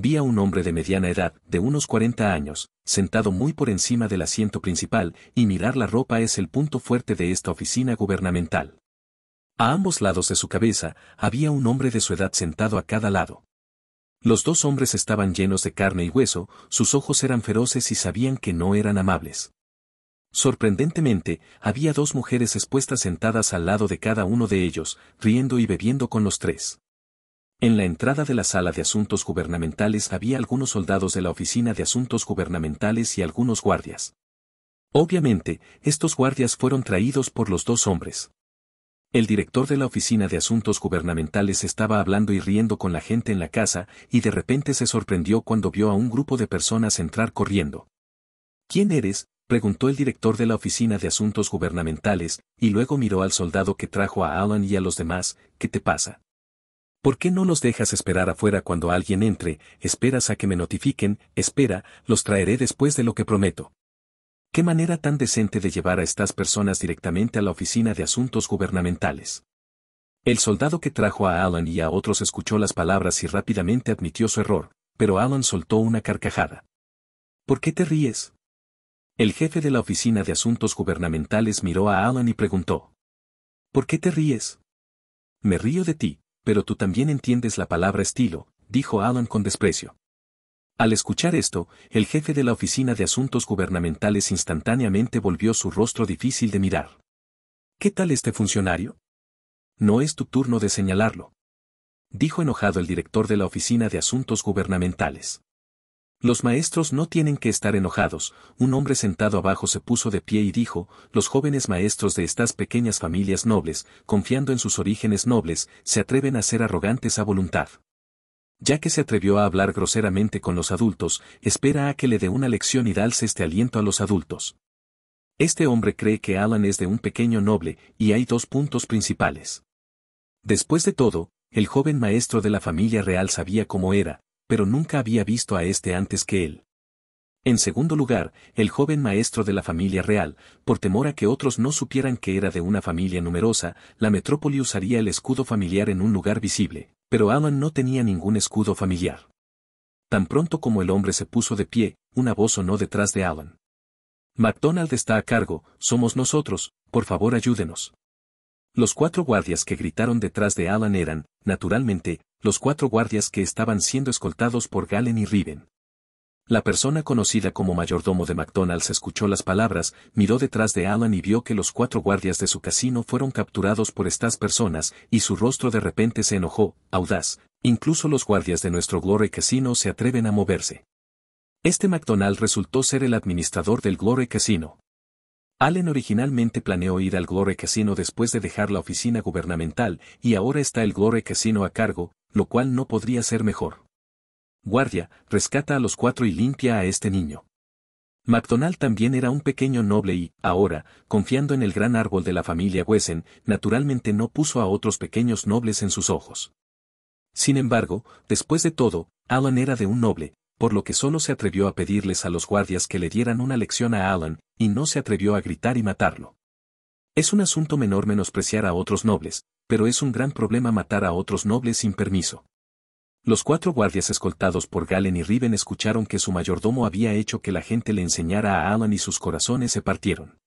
Speaker 1: vi a un hombre de mediana edad, de unos 40 años, sentado muy por encima del asiento principal, y mirar la ropa es el punto fuerte de esta oficina gubernamental. A ambos lados de su cabeza había un hombre de su edad sentado a cada lado. Los dos hombres estaban llenos de carne y hueso, sus ojos eran feroces y sabían que no eran amables. Sorprendentemente, había dos mujeres expuestas sentadas al lado de cada uno de ellos, riendo y bebiendo con los tres. En la entrada de la sala de asuntos gubernamentales había algunos soldados de la oficina de asuntos gubernamentales y algunos guardias. Obviamente, estos guardias fueron traídos por los dos hombres. El director de la oficina de asuntos gubernamentales estaba hablando y riendo con la gente en la casa, y de repente se sorprendió cuando vio a un grupo de personas entrar corriendo. ¿Quién eres? preguntó el director de la oficina de asuntos gubernamentales, y luego miró al soldado que trajo a Alan y a los demás, ¿qué te pasa? ¿Por qué no los dejas esperar afuera cuando alguien entre, esperas a que me notifiquen, espera, los traeré después de lo que prometo? ¿Qué manera tan decente de llevar a estas personas directamente a la oficina de asuntos gubernamentales? El soldado que trajo a Alan y a otros escuchó las palabras y rápidamente admitió su error, pero Alan soltó una carcajada. ¿Por qué te ríes? El jefe de la oficina de asuntos gubernamentales miró a Alan y preguntó. ¿Por qué te ríes? Me río de ti, pero tú también entiendes la palabra estilo, dijo Alan con desprecio. Al escuchar esto, el jefe de la Oficina de Asuntos Gubernamentales instantáneamente volvió su rostro difícil de mirar. ¿Qué tal este funcionario? No es tu turno de señalarlo. Dijo enojado el director de la Oficina de Asuntos Gubernamentales. Los maestros no tienen que estar enojados. Un hombre sentado abajo se puso de pie y dijo, los jóvenes maestros de estas pequeñas familias nobles, confiando en sus orígenes nobles, se atreven a ser arrogantes a voluntad. Ya que se atrevió a hablar groseramente con los adultos, espera a que le dé una lección y dalse este aliento a los adultos. Este hombre cree que Alan es de un pequeño noble, y hay dos puntos principales. Después de todo, el joven maestro de la familia real sabía cómo era, pero nunca había visto a este antes que él. En segundo lugar, el joven maestro de la familia real, por temor a que otros no supieran que era de una familia numerosa, la metrópoli usaría el escudo familiar en un lugar visible, pero Alan no tenía ningún escudo familiar. Tan pronto como el hombre se puso de pie, una voz sonó detrás de Alan. MacDonald está a cargo, somos nosotros, por favor ayúdenos. Los cuatro guardias que gritaron detrás de Alan eran, naturalmente, los cuatro guardias que estaban siendo escoltados por Galen y Riven. La persona conocida como mayordomo de McDonald's escuchó las palabras, miró detrás de Alan y vio que los cuatro guardias de su casino fueron capturados por estas personas, y su rostro de repente se enojó, audaz, incluso los guardias de nuestro Glory Casino se atreven a moverse. Este McDonald resultó ser el administrador del Glory Casino. Allen originalmente planeó ir al Glory Casino después de dejar la oficina gubernamental, y ahora está el Glory Casino a cargo, lo cual no podría ser mejor. Guardia, rescata a los cuatro y limpia a este niño. MacDonald también era un pequeño noble y, ahora, confiando en el gran árbol de la familia Wesen, naturalmente no puso a otros pequeños nobles en sus ojos. Sin embargo, después de todo, Alan era de un noble, por lo que solo se atrevió a pedirles a los guardias que le dieran una lección a Alan, y no se atrevió a gritar y matarlo. Es un asunto menor menospreciar a otros nobles, pero es un gran problema matar a otros nobles sin permiso. Los cuatro guardias escoltados por Galen y Riven escucharon que su mayordomo había hecho que la gente le enseñara a Alan y sus corazones se partieron.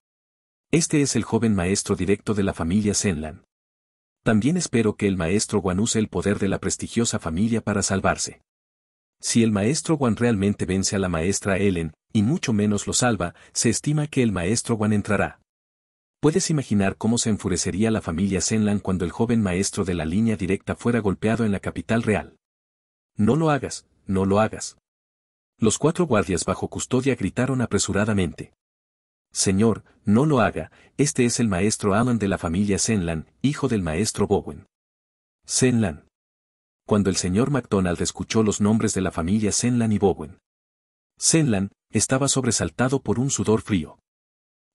Speaker 1: Este es el joven maestro directo de la familia Senlan. También espero que el maestro Guan use el poder de la prestigiosa familia para salvarse. Si el maestro Guan realmente vence a la maestra Ellen, y mucho menos lo salva, se estima que el maestro Guan entrará. Puedes imaginar cómo se enfurecería la familia Senlan cuando el joven maestro de la línea directa fuera golpeado en la capital real. No lo hagas, no lo hagas. Los cuatro guardias bajo custodia gritaron apresuradamente. Señor, no lo haga, este es el maestro Alan de la familia Senlan, hijo del maestro Bowen. Senlan. Cuando el señor MacDonald escuchó los nombres de la familia Senlan y Bowen. Senlan, estaba sobresaltado por un sudor frío.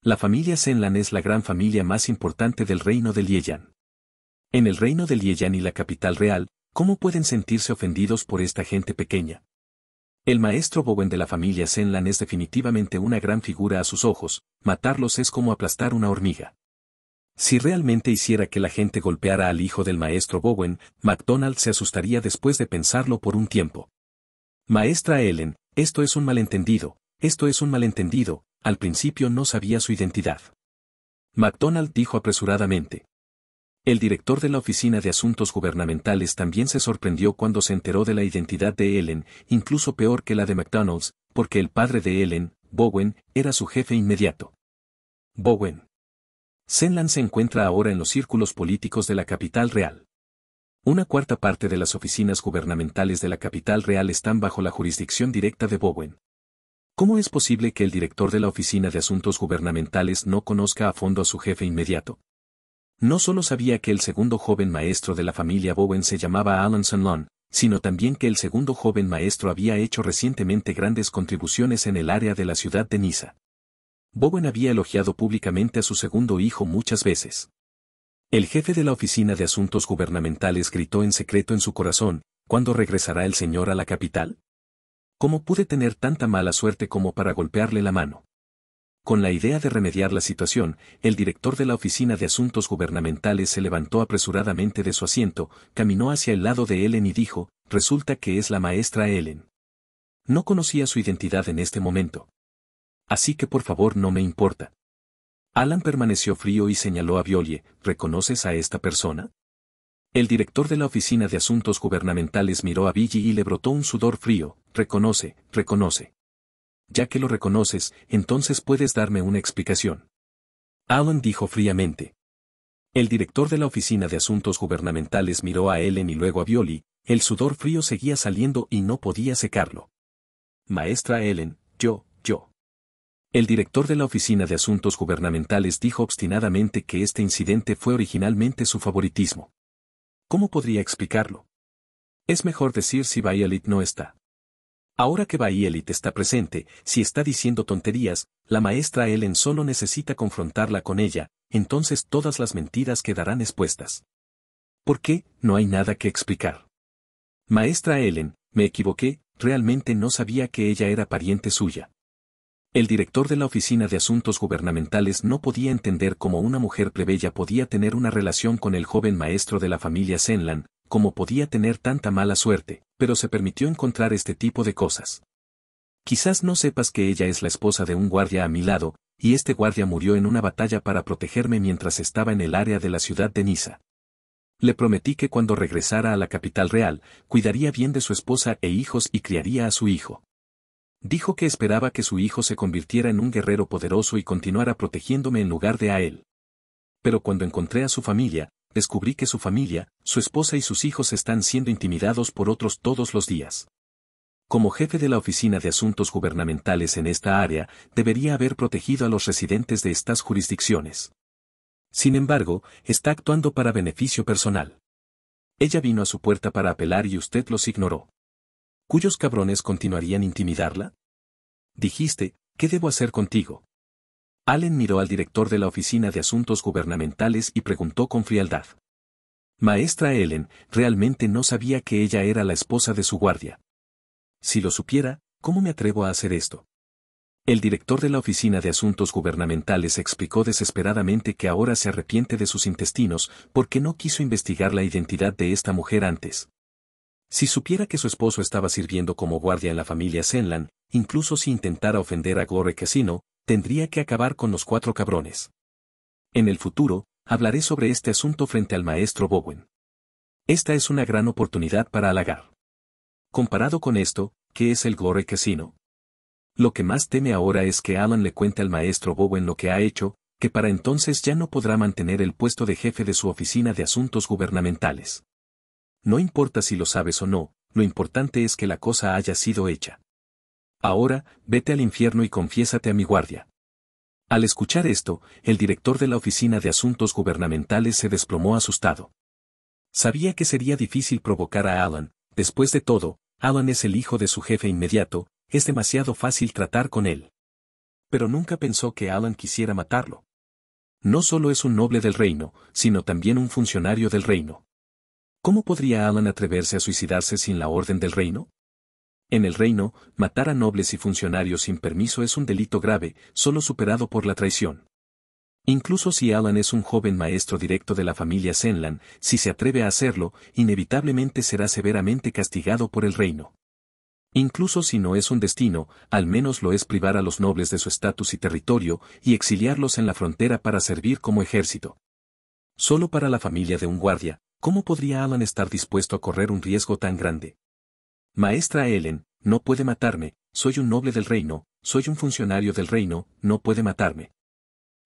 Speaker 1: La familia Senlan es la gran familia más importante del reino de Lieyan. En el reino de Lieyan y la capital real, ¿cómo pueden sentirse ofendidos por esta gente pequeña? El maestro Bowen de la familia Senlan es definitivamente una gran figura a sus ojos, matarlos es como aplastar una hormiga. Si realmente hiciera que la gente golpeara al hijo del maestro Bowen, MacDonald se asustaría después de pensarlo por un tiempo. Maestra Ellen, esto es un malentendido, esto es un malentendido, al principio no sabía su identidad. McDonald dijo apresuradamente. El director de la Oficina de Asuntos Gubernamentales también se sorprendió cuando se enteró de la identidad de Ellen, incluso peor que la de McDonald's, porque el padre de Ellen, Bowen, era su jefe inmediato. Bowen. Senlan se encuentra ahora en los círculos políticos de la capital real. Una cuarta parte de las oficinas gubernamentales de la capital real están bajo la jurisdicción directa de Bowen. ¿Cómo es posible que el director de la Oficina de Asuntos Gubernamentales no conozca a fondo a su jefe inmediato? No solo sabía que el segundo joven maestro de la familia Bowen se llamaba Alan Sunlon, sino también que el segundo joven maestro había hecho recientemente grandes contribuciones en el área de la ciudad de Niza. Bowen había elogiado públicamente a su segundo hijo muchas veces. El jefe de la Oficina de Asuntos Gubernamentales gritó en secreto en su corazón, ¿cuándo regresará el señor a la capital? ¿Cómo pude tener tanta mala suerte como para golpearle la mano? Con la idea de remediar la situación, el director de la Oficina de Asuntos Gubernamentales se levantó apresuradamente de su asiento, caminó hacia el lado de Ellen y dijo, resulta que es la maestra Ellen. No conocía su identidad en este momento. Así que por favor no me importa. Alan permaneció frío y señaló a Violie, ¿reconoces a esta persona? El director de la Oficina de Asuntos Gubernamentales miró a Billy y le brotó un sudor frío, reconoce, reconoce. Ya que lo reconoces, entonces puedes darme una explicación. Alan dijo fríamente. El director de la Oficina de Asuntos Gubernamentales miró a Ellen y luego a Violi, el sudor frío seguía saliendo y no podía secarlo. Maestra Ellen, yo, yo. El director de la Oficina de Asuntos Gubernamentales dijo obstinadamente que este incidente fue originalmente su favoritismo. ¿Cómo podría explicarlo? Es mejor decir si Bayelit no está. Ahora que Bayelit está presente, si está diciendo tonterías, la maestra Ellen solo necesita confrontarla con ella, entonces todas las mentiras quedarán expuestas. ¿Por qué? No hay nada que explicar. Maestra Ellen, me equivoqué, realmente no sabía que ella era pariente suya. El director de la Oficina de Asuntos Gubernamentales no podía entender cómo una mujer plebeya podía tener una relación con el joven maestro de la familia Zenlan, cómo podía tener tanta mala suerte, pero se permitió encontrar este tipo de cosas. Quizás no sepas que ella es la esposa de un guardia a mi lado, y este guardia murió en una batalla para protegerme mientras estaba en el área de la ciudad de Niza. Le prometí que cuando regresara a la capital real, cuidaría bien de su esposa e hijos y criaría a su hijo. Dijo que esperaba que su hijo se convirtiera en un guerrero poderoso y continuara protegiéndome en lugar de a él. Pero cuando encontré a su familia, descubrí que su familia, su esposa y sus hijos están siendo intimidados por otros todos los días. Como jefe de la Oficina de Asuntos Gubernamentales en esta área, debería haber protegido a los residentes de estas jurisdicciones. Sin embargo, está actuando para beneficio personal. Ella vino a su puerta para apelar y usted los ignoró. ¿Cuyos cabrones continuarían intimidarla? Dijiste, ¿qué debo hacer contigo? Allen miró al director de la Oficina de Asuntos Gubernamentales y preguntó con frialdad. Maestra Ellen realmente no sabía que ella era la esposa de su guardia. Si lo supiera, ¿cómo me atrevo a hacer esto? El director de la Oficina de Asuntos Gubernamentales explicó desesperadamente que ahora se arrepiente de sus intestinos porque no quiso investigar la identidad de esta mujer antes. Si supiera que su esposo estaba sirviendo como guardia en la familia Senlan, incluso si intentara ofender a Gore Casino, tendría que acabar con los cuatro cabrones. En el futuro, hablaré sobre este asunto frente al maestro Bowen. Esta es una gran oportunidad para halagar. Comparado con esto, ¿qué es el Gore Casino? Lo que más teme ahora es que Alan le cuente al maestro Bowen lo que ha hecho, que para entonces ya no podrá mantener el puesto de jefe de su oficina de asuntos gubernamentales. No importa si lo sabes o no, lo importante es que la cosa haya sido hecha. Ahora, vete al infierno y confiésate a mi guardia. Al escuchar esto, el director de la Oficina de Asuntos Gubernamentales se desplomó asustado. Sabía que sería difícil provocar a Alan, después de todo, Alan es el hijo de su jefe inmediato, es demasiado fácil tratar con él. Pero nunca pensó que Alan quisiera matarlo. No solo es un noble del reino, sino también un funcionario del reino. ¿Cómo podría Alan atreverse a suicidarse sin la orden del reino? En el reino, matar a nobles y funcionarios sin permiso es un delito grave, solo superado por la traición. Incluso si Alan es un joven maestro directo de la familia Zenlan, si se atreve a hacerlo, inevitablemente será severamente castigado por el reino. Incluso si no es un destino, al menos lo es privar a los nobles de su estatus y territorio y exiliarlos en la frontera para servir como ejército. Solo para la familia de un guardia, ¿Cómo podría Alan estar dispuesto a correr un riesgo tan grande? Maestra Ellen, no puede matarme, soy un noble del reino, soy un funcionario del reino, no puede matarme.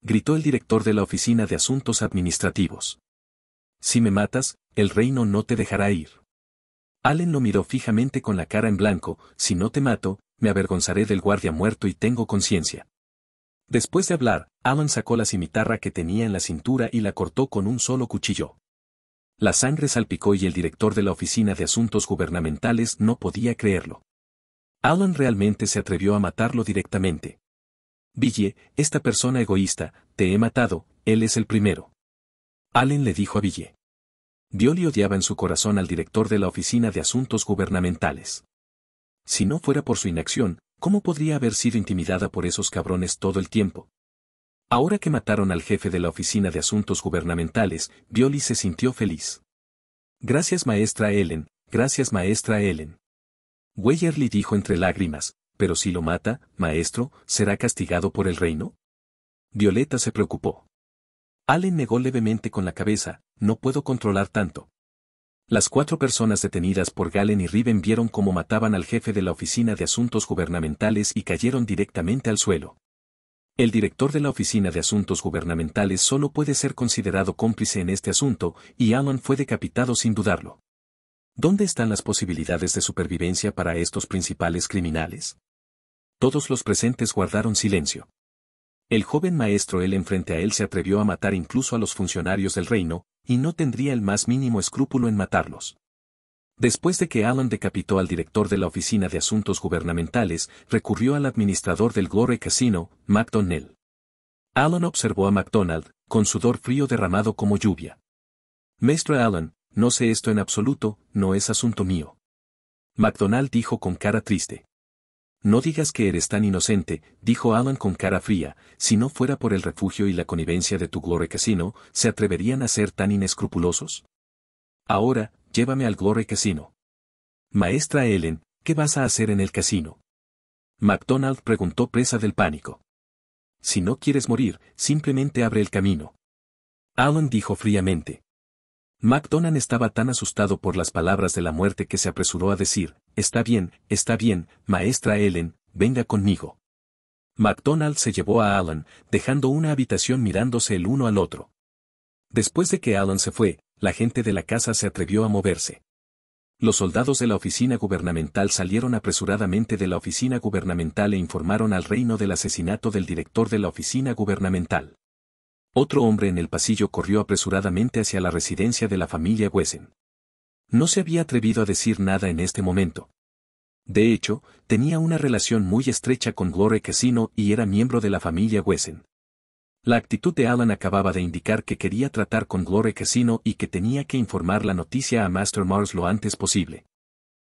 Speaker 1: Gritó el director de la Oficina de Asuntos Administrativos. Si me matas, el reino no te dejará ir. Alan lo miró fijamente con la cara en blanco, si no te mato, me avergonzaré del guardia muerto y tengo conciencia. Después de hablar, Alan sacó la cimitarra que tenía en la cintura y la cortó con un solo cuchillo. La sangre salpicó y el director de la Oficina de Asuntos Gubernamentales no podía creerlo. Alan realmente se atrevió a matarlo directamente. Ville, esta persona egoísta, te he matado, él es el primero. Allen le dijo a Ville. Violi odiaba en su corazón al director de la Oficina de Asuntos Gubernamentales. Si no fuera por su inacción, ¿cómo podría haber sido intimidada por esos cabrones todo el tiempo? Ahora que mataron al jefe de la Oficina de Asuntos Gubernamentales, Violi se sintió feliz. Gracias maestra Ellen, gracias maestra Ellen. Weyerly dijo entre lágrimas, pero si lo mata, maestro, ¿será castigado por el reino? Violeta se preocupó. Allen negó levemente con la cabeza, no puedo controlar tanto. Las cuatro personas detenidas por Galen y Riven vieron cómo mataban al jefe de la Oficina de Asuntos Gubernamentales y cayeron directamente al suelo. El director de la Oficina de Asuntos Gubernamentales solo puede ser considerado cómplice en este asunto, y Alan fue decapitado sin dudarlo. ¿Dónde están las posibilidades de supervivencia para estos principales criminales? Todos los presentes guardaron silencio. El joven maestro él enfrente a él se atrevió a matar incluso a los funcionarios del reino, y no tendría el más mínimo escrúpulo en matarlos. Después de que Alan decapitó al director de la Oficina de Asuntos Gubernamentales, recurrió al administrador del Glory Casino, McDonnell. Alan observó a MacDonald, con sudor frío derramado como lluvia. Maestro Alan, no sé esto en absoluto, no es asunto mío. MacDonald dijo con cara triste. No digas que eres tan inocente, dijo Alan con cara fría, si no fuera por el refugio y la connivencia de tu Glory Casino, ¿se atreverían a ser tan inescrupulosos? Ahora, llévame al Glory Casino. Maestra Ellen, ¿qué vas a hacer en el casino? MacDonald preguntó presa del pánico. Si no quieres morir, simplemente abre el camino. Alan dijo fríamente. MacDonald estaba tan asustado por las palabras de la muerte que se apresuró a decir, Está bien, está bien, maestra Ellen, venga conmigo. MacDonald se llevó a Alan, dejando una habitación mirándose el uno al otro. Después de que Alan se fue, la gente de la casa se atrevió a moverse. Los soldados de la oficina gubernamental salieron apresuradamente de la oficina gubernamental e informaron al reino del asesinato del director de la oficina gubernamental. Otro hombre en el pasillo corrió apresuradamente hacia la residencia de la familia Wesen. No se había atrevido a decir nada en este momento. De hecho, tenía una relación muy estrecha con Gloria Casino y era miembro de la familia Wesen. La actitud de Alan acababa de indicar que quería tratar con Glory Casino y que tenía que informar la noticia a Master Mars lo antes posible.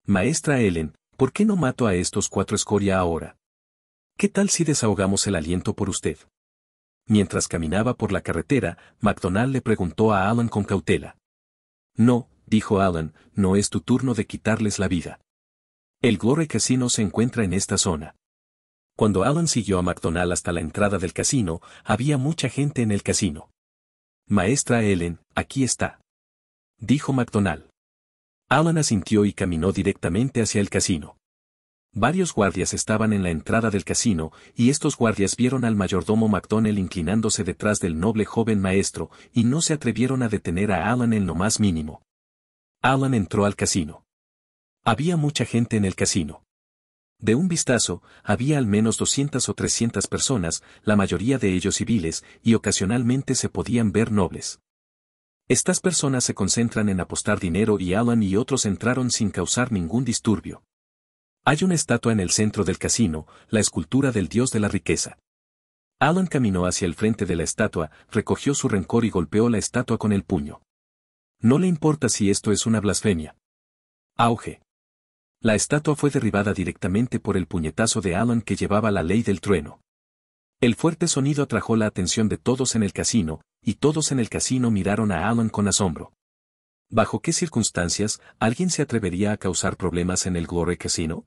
Speaker 1: Maestra Ellen, ¿por qué no mato a estos cuatro escoria ahora? ¿Qué tal si desahogamos el aliento por usted? Mientras caminaba por la carretera, McDonald le preguntó a Alan con cautela. No, dijo Alan, no es tu turno de quitarles la vida. El Glory Casino se encuentra en esta zona. Cuando Alan siguió a McDonald hasta la entrada del casino, había mucha gente en el casino. Maestra Ellen, aquí está. Dijo McDonald. Alan asintió y caminó directamente hacia el casino. Varios guardias estaban en la entrada del casino, y estos guardias vieron al mayordomo McDonnell inclinándose detrás del noble joven maestro, y no se atrevieron a detener a Alan en lo más mínimo. Alan entró al casino. Había mucha gente en el casino. De un vistazo, había al menos 200 o 300 personas, la mayoría de ellos civiles, y ocasionalmente se podían ver nobles. Estas personas se concentran en apostar dinero y Alan y otros entraron sin causar ningún disturbio. Hay una estatua en el centro del casino, la escultura del dios de la riqueza. Alan caminó hacia el frente de la estatua, recogió su rencor y golpeó la estatua con el puño. No le importa si esto es una blasfemia. Auge. La estatua fue derribada directamente por el puñetazo de Alan que llevaba la ley del trueno. El fuerte sonido atrajo la atención de todos en el casino, y todos en el casino miraron a Alan con asombro. ¿Bajo qué circunstancias alguien se atrevería a causar problemas en el Glory Casino?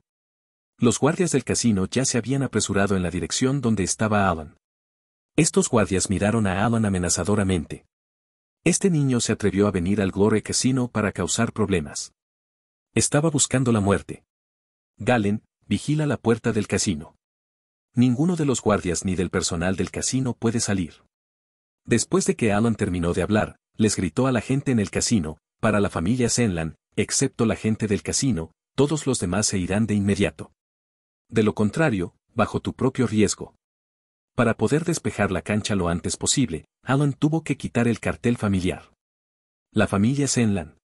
Speaker 1: Los guardias del casino ya se habían apresurado en la dirección donde estaba Alan. Estos guardias miraron a Alan amenazadoramente. Este niño se atrevió a venir al Glory Casino para causar problemas. Estaba buscando la muerte. Galen, vigila la puerta del casino. Ninguno de los guardias ni del personal del casino puede salir. Después de que Alan terminó de hablar, les gritó a la gente en el casino, para la familia Senlan, excepto la gente del casino, todos los demás se irán de inmediato. De lo contrario, bajo tu propio riesgo. Para poder despejar la cancha lo antes posible, Alan tuvo que quitar el cartel familiar. La familia Senlan.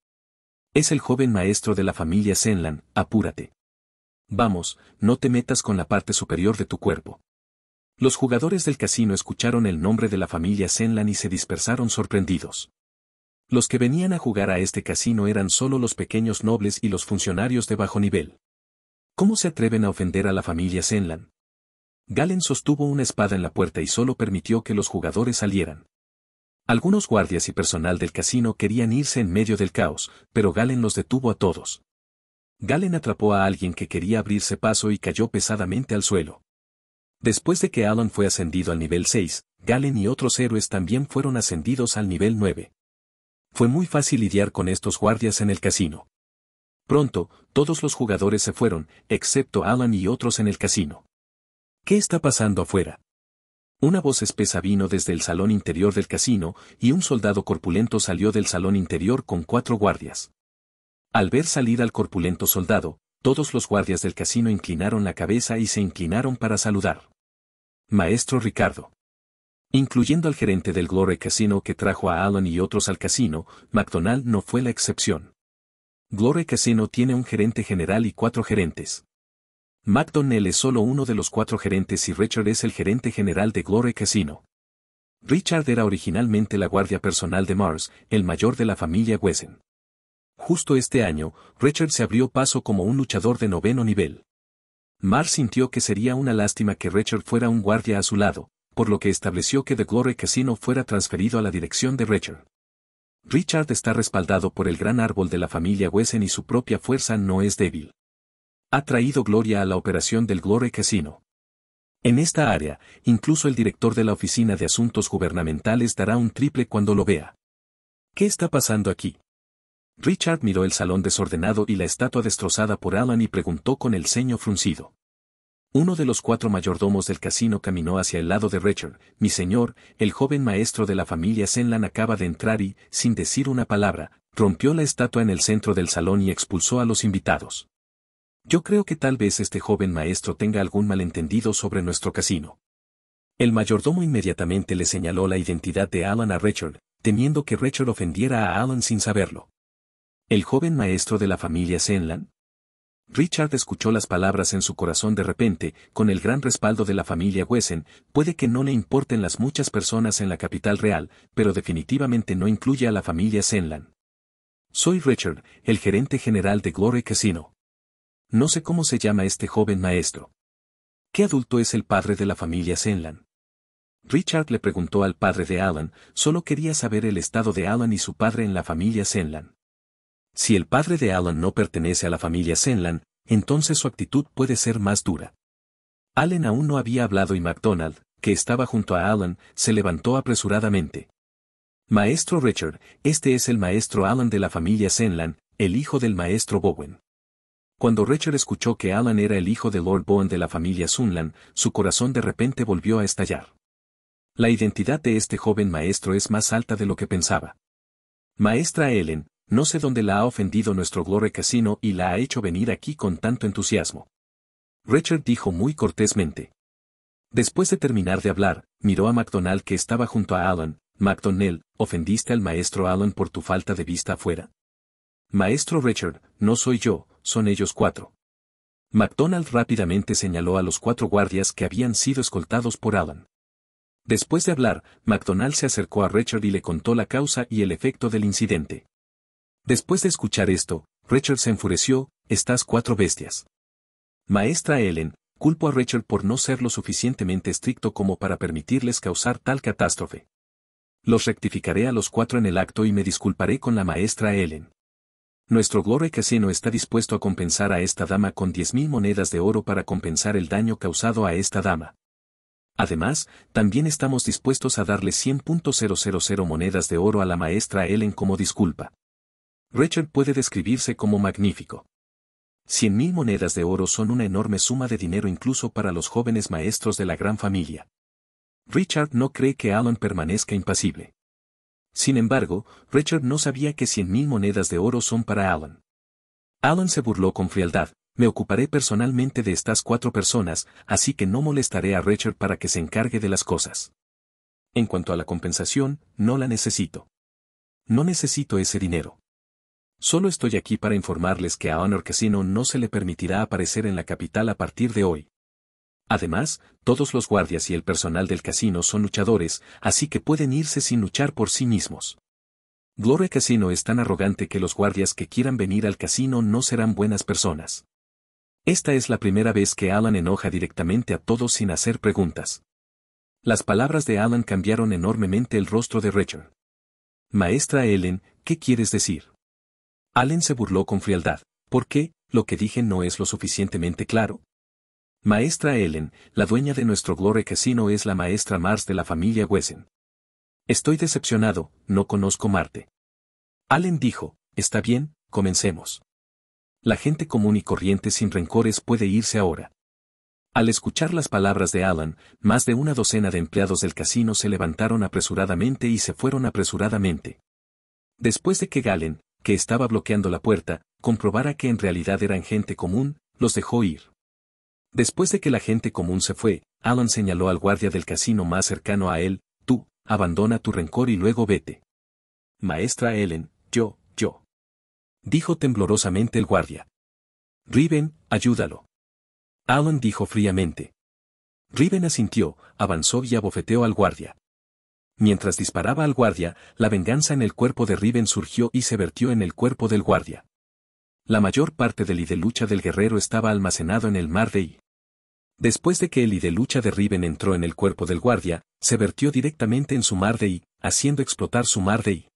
Speaker 1: Es el joven maestro de la familia Senlan, apúrate. Vamos, no te metas con la parte superior de tu cuerpo. Los jugadores del casino escucharon el nombre de la familia Senlan y se dispersaron sorprendidos. Los que venían a jugar a este casino eran solo los pequeños nobles y los funcionarios de bajo nivel. ¿Cómo se atreven a ofender a la familia Senlan? Galen sostuvo una espada en la puerta y solo permitió que los jugadores salieran. Algunos guardias y personal del casino querían irse en medio del caos, pero Galen los detuvo a todos. Galen atrapó a alguien que quería abrirse paso y cayó pesadamente al suelo. Después de que Alan fue ascendido al nivel 6, Galen y otros héroes también fueron ascendidos al nivel 9. Fue muy fácil lidiar con estos guardias en el casino. Pronto, todos los jugadores se fueron, excepto Alan y otros en el casino. ¿Qué está pasando afuera? Una voz espesa vino desde el salón interior del casino, y un soldado corpulento salió del salón interior con cuatro guardias. Al ver salir al corpulento soldado, todos los guardias del casino inclinaron la cabeza y se inclinaron para saludar. Maestro Ricardo. Incluyendo al gerente del Glory Casino que trajo a Alan y otros al casino, McDonald no fue la excepción. Glory Casino tiene un gerente general y cuatro gerentes. McDonnell es solo uno de los cuatro gerentes y Richard es el gerente general de Glory Casino. Richard era originalmente la guardia personal de Mars, el mayor de la familia Wesen. Justo este año, Richard se abrió paso como un luchador de noveno nivel. Mars sintió que sería una lástima que Richard fuera un guardia a su lado, por lo que estableció que The Glory Casino fuera transferido a la dirección de Richard. Richard está respaldado por el gran árbol de la familia Wesen y su propia fuerza no es débil ha traído gloria a la operación del Glory Casino. En esta área, incluso el director de la Oficina de Asuntos Gubernamentales dará un triple cuando lo vea. ¿Qué está pasando aquí? Richard miró el salón desordenado y la estatua destrozada por Alan y preguntó con el ceño fruncido. Uno de los cuatro mayordomos del casino caminó hacia el lado de Richard. Mi señor, el joven maestro de la familia Senlan acaba de entrar y, sin decir una palabra, rompió la estatua en el centro del salón y expulsó a los invitados. Yo creo que tal vez este joven maestro tenga algún malentendido sobre nuestro casino. El mayordomo inmediatamente le señaló la identidad de Alan a Richard, temiendo que Richard ofendiera a Alan sin saberlo. El joven maestro de la familia Senlan. Richard escuchó las palabras en su corazón de repente, con el gran respaldo de la familia Wesen, puede que no le importen las muchas personas en la capital real, pero definitivamente no incluye a la familia Senlan. Soy Richard, el gerente general de Glory Casino. No sé cómo se llama este joven maestro. ¿Qué adulto es el padre de la familia Senlan? Richard le preguntó al padre de Alan, solo quería saber el estado de Alan y su padre en la familia Senlan. Si el padre de Alan no pertenece a la familia Senlan, entonces su actitud puede ser más dura. Alan aún no había hablado y MacDonald, que estaba junto a Alan, se levantó apresuradamente. Maestro Richard, este es el maestro Alan de la familia Senlan, el hijo del maestro Bowen. Cuando Richard escuchó que Alan era el hijo de Lord Bowen de la familia Sunland, su corazón de repente volvió a estallar. La identidad de este joven maestro es más alta de lo que pensaba. Maestra Ellen, no sé dónde la ha ofendido nuestro Glory Casino y la ha hecho venir aquí con tanto entusiasmo. Richard dijo muy cortésmente. Después de terminar de hablar, miró a MacDonald que estaba junto a Alan. MacDonald, ¿ofendiste al maestro Alan por tu falta de vista afuera? Maestro Richard, no soy yo, son ellos cuatro. McDonald rápidamente señaló a los cuatro guardias que habían sido escoltados por Alan. Después de hablar, MacDonald se acercó a Richard y le contó la causa y el efecto del incidente. Después de escuchar esto, Richard se enfureció, estas cuatro bestias. Maestra Ellen, culpo a Richard por no ser lo suficientemente estricto como para permitirles causar tal catástrofe. Los rectificaré a los cuatro en el acto y me disculparé con la maestra Ellen. Nuestro Glory Casino está dispuesto a compensar a esta dama con 10.000 monedas de oro para compensar el daño causado a esta dama. Además, también estamos dispuestos a darle 100.000 monedas de oro a la maestra Ellen como disculpa. Richard puede describirse como magnífico. 100.000 monedas de oro son una enorme suma de dinero incluso para los jóvenes maestros de la gran familia. Richard no cree que Alan permanezca impasible. Sin embargo, Richard no sabía que mil monedas de oro son para Alan. Alan se burló con frialdad, me ocuparé personalmente de estas cuatro personas, así que no molestaré a Richard para que se encargue de las cosas. En cuanto a la compensación, no la necesito. No necesito ese dinero. Solo estoy aquí para informarles que a Honor Casino no se le permitirá aparecer en la capital a partir de hoy. Además, todos los guardias y el personal del casino son luchadores, así que pueden irse sin luchar por sí mismos. Gloria Casino es tan arrogante que los guardias que quieran venir al casino no serán buenas personas. Esta es la primera vez que Alan enoja directamente a todos sin hacer preguntas. Las palabras de Alan cambiaron enormemente el rostro de Richard. Maestra Ellen, ¿qué quieres decir? Alan se burló con frialdad. ¿Por qué? Lo que dije no es lo suficientemente claro, Maestra Ellen, la dueña de nuestro Glory Casino es la maestra Mars de la familia Wesen. Estoy decepcionado, no conozco Marte. Allen dijo, está bien, comencemos. La gente común y corriente sin rencores puede irse ahora. Al escuchar las palabras de Alan, más de una docena de empleados del casino se levantaron apresuradamente y se fueron apresuradamente. Después de que Galen, que estaba bloqueando la puerta, comprobara que en realidad eran gente común, los dejó ir. Después de que la gente común se fue, Alan señaló al guardia del casino más cercano a él, tú, abandona tu rencor y luego vete. Maestra Ellen, yo, yo. Dijo temblorosamente el guardia. Riven, ayúdalo. Alan dijo fríamente. Riven asintió, avanzó y abofeteó al guardia. Mientras disparaba al guardia, la venganza en el cuerpo de Riven surgió y se vertió en el cuerpo del guardia. La mayor parte del y de lucha del guerrero estaba almacenado en el mar de I. Después de que el y de lucha de Riven entró en el cuerpo del guardia, se vertió directamente en su mar de haciendo explotar su mar de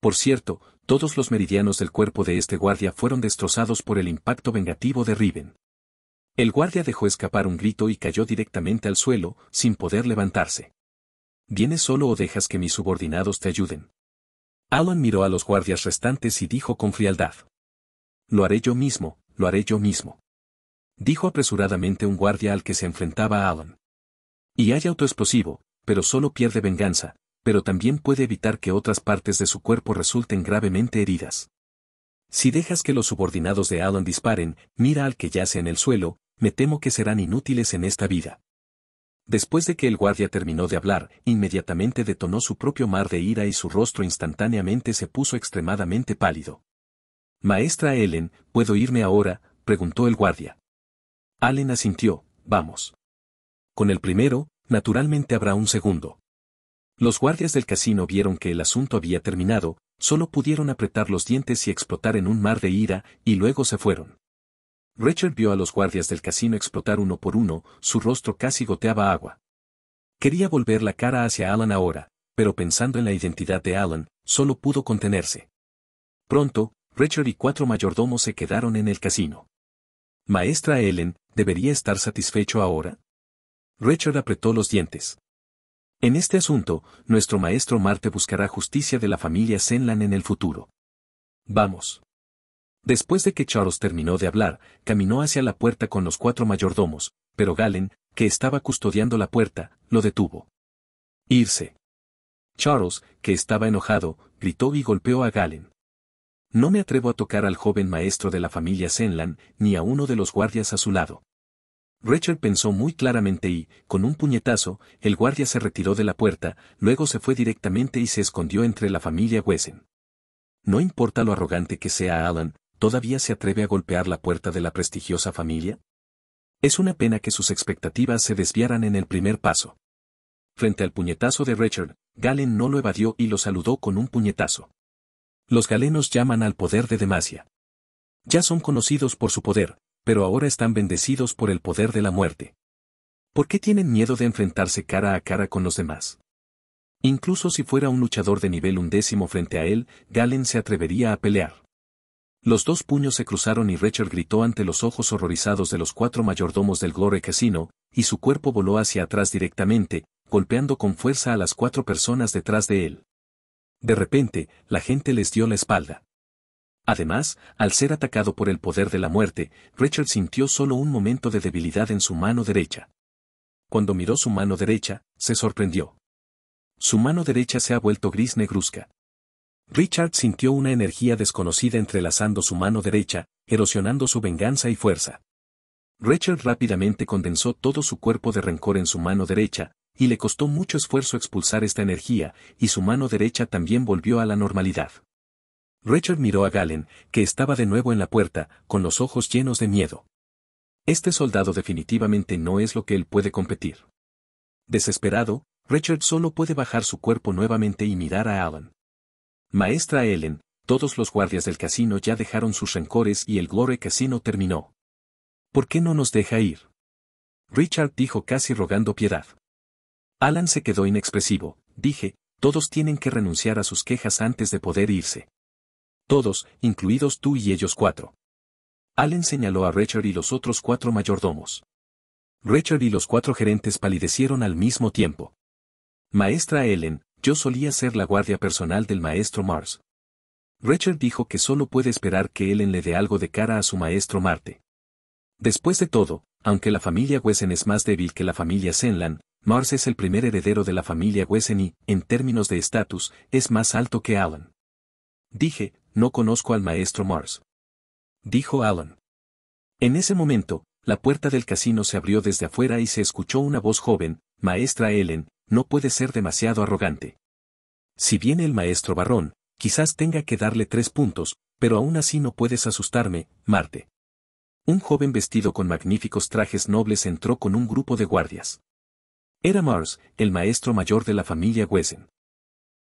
Speaker 1: Por cierto, todos los meridianos del cuerpo de este guardia fueron destrozados por el impacto vengativo de Riven. El guardia dejó escapar un grito y cayó directamente al suelo, sin poder levantarse. ¿Vienes solo o dejas que mis subordinados te ayuden? Alan miró a los guardias restantes y dijo con frialdad. Lo haré yo mismo, lo haré yo mismo dijo apresuradamente un guardia al que se enfrentaba a Alan. Y hay autoexplosivo, pero solo pierde venganza, pero también puede evitar que otras partes de su cuerpo resulten gravemente heridas. Si dejas que los subordinados de Alan disparen, mira al que yace en el suelo, me temo que serán inútiles en esta vida. Después de que el guardia terminó de hablar, inmediatamente detonó su propio mar de ira y su rostro instantáneamente se puso extremadamente pálido. Maestra Ellen, ¿puedo irme ahora? preguntó el guardia. Allen asintió, vamos. Con el primero, naturalmente habrá un segundo. Los guardias del casino vieron que el asunto había terminado, solo pudieron apretar los dientes y explotar en un mar de ira, y luego se fueron. Richard vio a los guardias del casino explotar uno por uno, su rostro casi goteaba agua. Quería volver la cara hacia Alan ahora, pero pensando en la identidad de Alan, solo pudo contenerse. Pronto, Richard y cuatro mayordomos se quedaron en el casino. Maestra Ellen, ¿debería estar satisfecho ahora? Richard apretó los dientes. En este asunto, nuestro maestro Marte buscará justicia de la familia Senlan en el futuro. Vamos. Después de que Charles terminó de hablar, caminó hacia la puerta con los cuatro mayordomos, pero Galen, que estaba custodiando la puerta, lo detuvo. Irse. Charles, que estaba enojado, gritó y golpeó a Galen. No me atrevo a tocar al joven maestro de la familia Senlan, ni a uno de los guardias a su lado. Richard pensó muy claramente y, con un puñetazo, el guardia se retiró de la puerta, luego se fue directamente y se escondió entre la familia Wesen. No importa lo arrogante que sea Alan, ¿todavía se atreve a golpear la puerta de la prestigiosa familia? Es una pena que sus expectativas se desviaran en el primer paso. Frente al puñetazo de Richard, Galen no lo evadió y lo saludó con un puñetazo. Los galenos llaman al poder de Demacia. Ya son conocidos por su poder, pero ahora están bendecidos por el poder de la muerte. ¿Por qué tienen miedo de enfrentarse cara a cara con los demás? Incluso si fuera un luchador de nivel undécimo frente a él, Galen se atrevería a pelear. Los dos puños se cruzaron y Richard gritó ante los ojos horrorizados de los cuatro mayordomos del Glory Casino, y su cuerpo voló hacia atrás directamente, golpeando con fuerza a las cuatro personas detrás de él. De repente, la gente les dio la espalda. Además, al ser atacado por el poder de la muerte, Richard sintió solo un momento de debilidad en su mano derecha. Cuando miró su mano derecha, se sorprendió. Su mano derecha se ha vuelto gris negruzca. Richard sintió una energía desconocida entrelazando su mano derecha, erosionando su venganza y fuerza. Richard rápidamente condensó todo su cuerpo de rencor en su mano derecha, y le costó mucho esfuerzo expulsar esta energía, y su mano derecha también volvió a la normalidad. Richard miró a Galen, que estaba de nuevo en la puerta, con los ojos llenos de miedo. Este soldado definitivamente no es lo que él puede competir. Desesperado, Richard solo puede bajar su cuerpo nuevamente y mirar a Alan. Maestra Ellen, todos los guardias del casino ya dejaron sus rencores y el Glory Casino terminó. ¿Por qué no nos deja ir? Richard dijo casi rogando piedad. Alan se quedó inexpresivo, dije, todos tienen que renunciar a sus quejas antes de poder irse. Todos, incluidos tú y ellos cuatro. Alan señaló a Richard y los otros cuatro mayordomos. Richard y los cuatro gerentes palidecieron al mismo tiempo. Maestra Ellen, yo solía ser la guardia personal del maestro Mars. Richard dijo que solo puede esperar que Ellen le dé algo de cara a su maestro Marte. Después de todo, aunque la familia Wesen es más débil que la familia Senlan, Mars es el primer heredero de la familia Wesen y, en términos de estatus, es más alto que Alan. Dije, no conozco al maestro Mars. Dijo Alan. En ese momento, la puerta del casino se abrió desde afuera y se escuchó una voz joven, Maestra Ellen, no puede ser demasiado arrogante. Si viene el maestro Barrón, quizás tenga que darle tres puntos, pero aún así no puedes asustarme, Marte. Un joven vestido con magníficos trajes nobles entró con un grupo de guardias. Era Mars, el maestro mayor de la familia Wesen.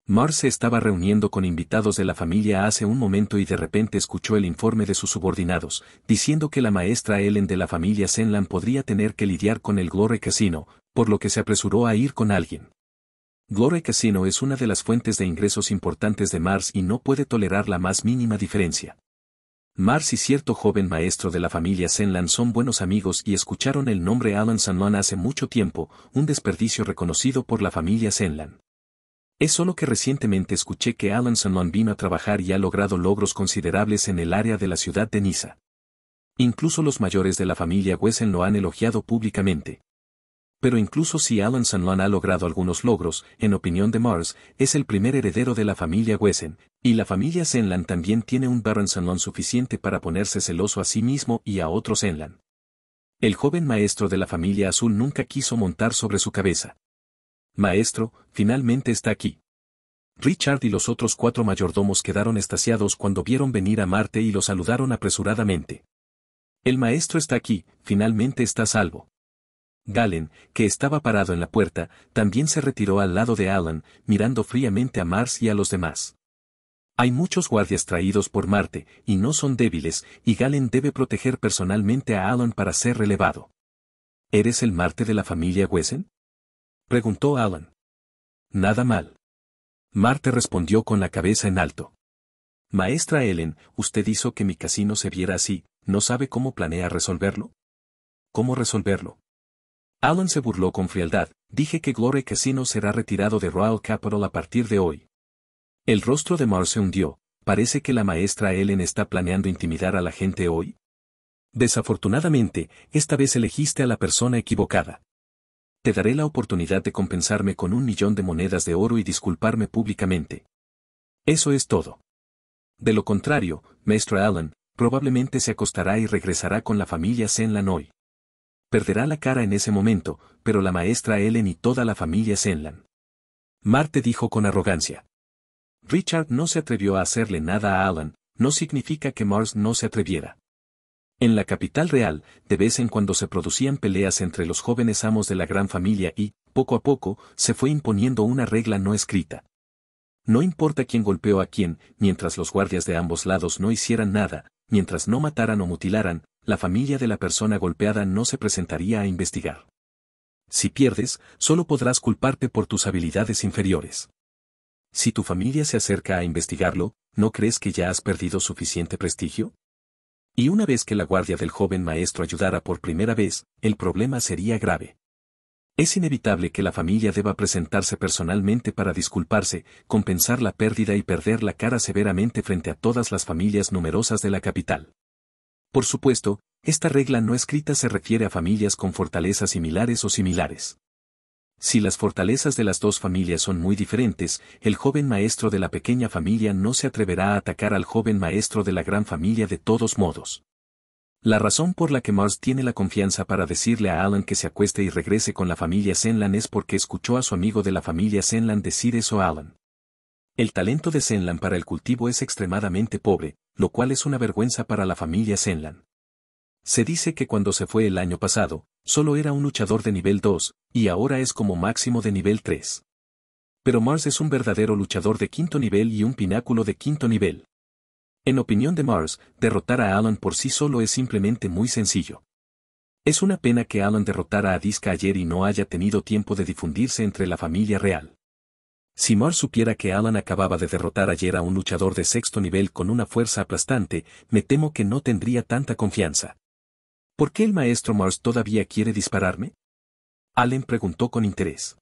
Speaker 1: Mars se estaba reuniendo con invitados de la familia hace un momento y de repente escuchó el informe de sus subordinados, diciendo que la maestra Ellen de la familia Senlan podría tener que lidiar con el Glory Casino, por lo que se apresuró a ir con alguien. Glory Casino es una de las fuentes de ingresos importantes de Mars y no puede tolerar la más mínima diferencia. Mars y cierto joven maestro de la familia Senlan son buenos amigos y escucharon el nombre Alan Sanlan hace mucho tiempo, un desperdicio reconocido por la familia Senlan. Es solo que recientemente escuché que Alan Sanlan vino a trabajar y ha logrado logros considerables en el área de la ciudad de Niza. Incluso los mayores de la familia Wesen lo han elogiado públicamente pero incluso si Alan Sanlon ha logrado algunos logros, en opinión de Mars, es el primer heredero de la familia Wesen, y la familia Senlan también tiene un Baron Sanlon suficiente para ponerse celoso a sí mismo y a otros Senlan. El joven maestro de la familia azul nunca quiso montar sobre su cabeza. Maestro, finalmente está aquí. Richard y los otros cuatro mayordomos quedaron estasiados cuando vieron venir a Marte y lo saludaron apresuradamente. El maestro está aquí, finalmente está salvo. Galen, que estaba parado en la puerta, también se retiró al lado de Alan, mirando fríamente a Mars y a los demás. Hay muchos guardias traídos por Marte, y no son débiles, y Galen debe proteger personalmente a Alan para ser relevado. ¿Eres el Marte de la familia Wesen? preguntó Alan. Nada mal. Marte respondió con la cabeza en alto. Maestra Ellen, usted hizo que mi casino se viera así, ¿no sabe cómo planea resolverlo? ¿Cómo resolverlo? Alan se burló con frialdad, dije que Glory Casino será retirado de Royal Capital a partir de hoy. El rostro de Mar se hundió, parece que la maestra Ellen está planeando intimidar a la gente hoy. Desafortunadamente, esta vez elegiste a la persona equivocada. Te daré la oportunidad de compensarme con un millón de monedas de oro y disculparme públicamente. Eso es todo. De lo contrario, Maestro Allen, probablemente se acostará y regresará con la familia Senlan hoy perderá la cara en ese momento, pero la maestra Ellen y toda la familia Senlan. Marte dijo con arrogancia. Richard no se atrevió a hacerle nada a Alan, no significa que Mars no se atreviera. En la capital real, de vez en cuando se producían peleas entre los jóvenes amos de la gran familia y, poco a poco, se fue imponiendo una regla no escrita. No importa quién golpeó a quién, mientras los guardias de ambos lados no hicieran nada, mientras no mataran o mutilaran, la familia de la persona golpeada no se presentaría a investigar. Si pierdes, solo podrás culparte por tus habilidades inferiores. Si tu familia se acerca a investigarlo, ¿no crees que ya has perdido suficiente prestigio? Y una vez que la guardia del joven maestro ayudara por primera vez, el problema sería grave. Es inevitable que la familia deba presentarse personalmente para disculparse, compensar la pérdida y perder la cara severamente frente a todas las familias numerosas de la capital. Por supuesto, esta regla no escrita se refiere a familias con fortalezas similares o similares. Si las fortalezas de las dos familias son muy diferentes, el joven maestro de la pequeña familia no se atreverá a atacar al joven maestro de la gran familia de todos modos. La razón por la que Mars tiene la confianza para decirle a Alan que se acueste y regrese con la familia Senlan es porque escuchó a su amigo de la familia Senlan decir eso a Alan. El talento de Zenlan para el cultivo es extremadamente pobre, lo cual es una vergüenza para la familia Zenlan. Se dice que cuando se fue el año pasado, solo era un luchador de nivel 2, y ahora es como máximo de nivel 3. Pero Mars es un verdadero luchador de quinto nivel y un pináculo de quinto nivel. En opinión de Mars, derrotar a Alan por sí solo es simplemente muy sencillo. Es una pena que Alan derrotara a Disca ayer y no haya tenido tiempo de difundirse entre la familia real. Si Mars supiera que Alan acababa de derrotar ayer a un luchador de sexto nivel con una fuerza aplastante, me temo que no tendría tanta confianza. ¿Por qué el maestro Mars todavía quiere dispararme? Alan preguntó con interés.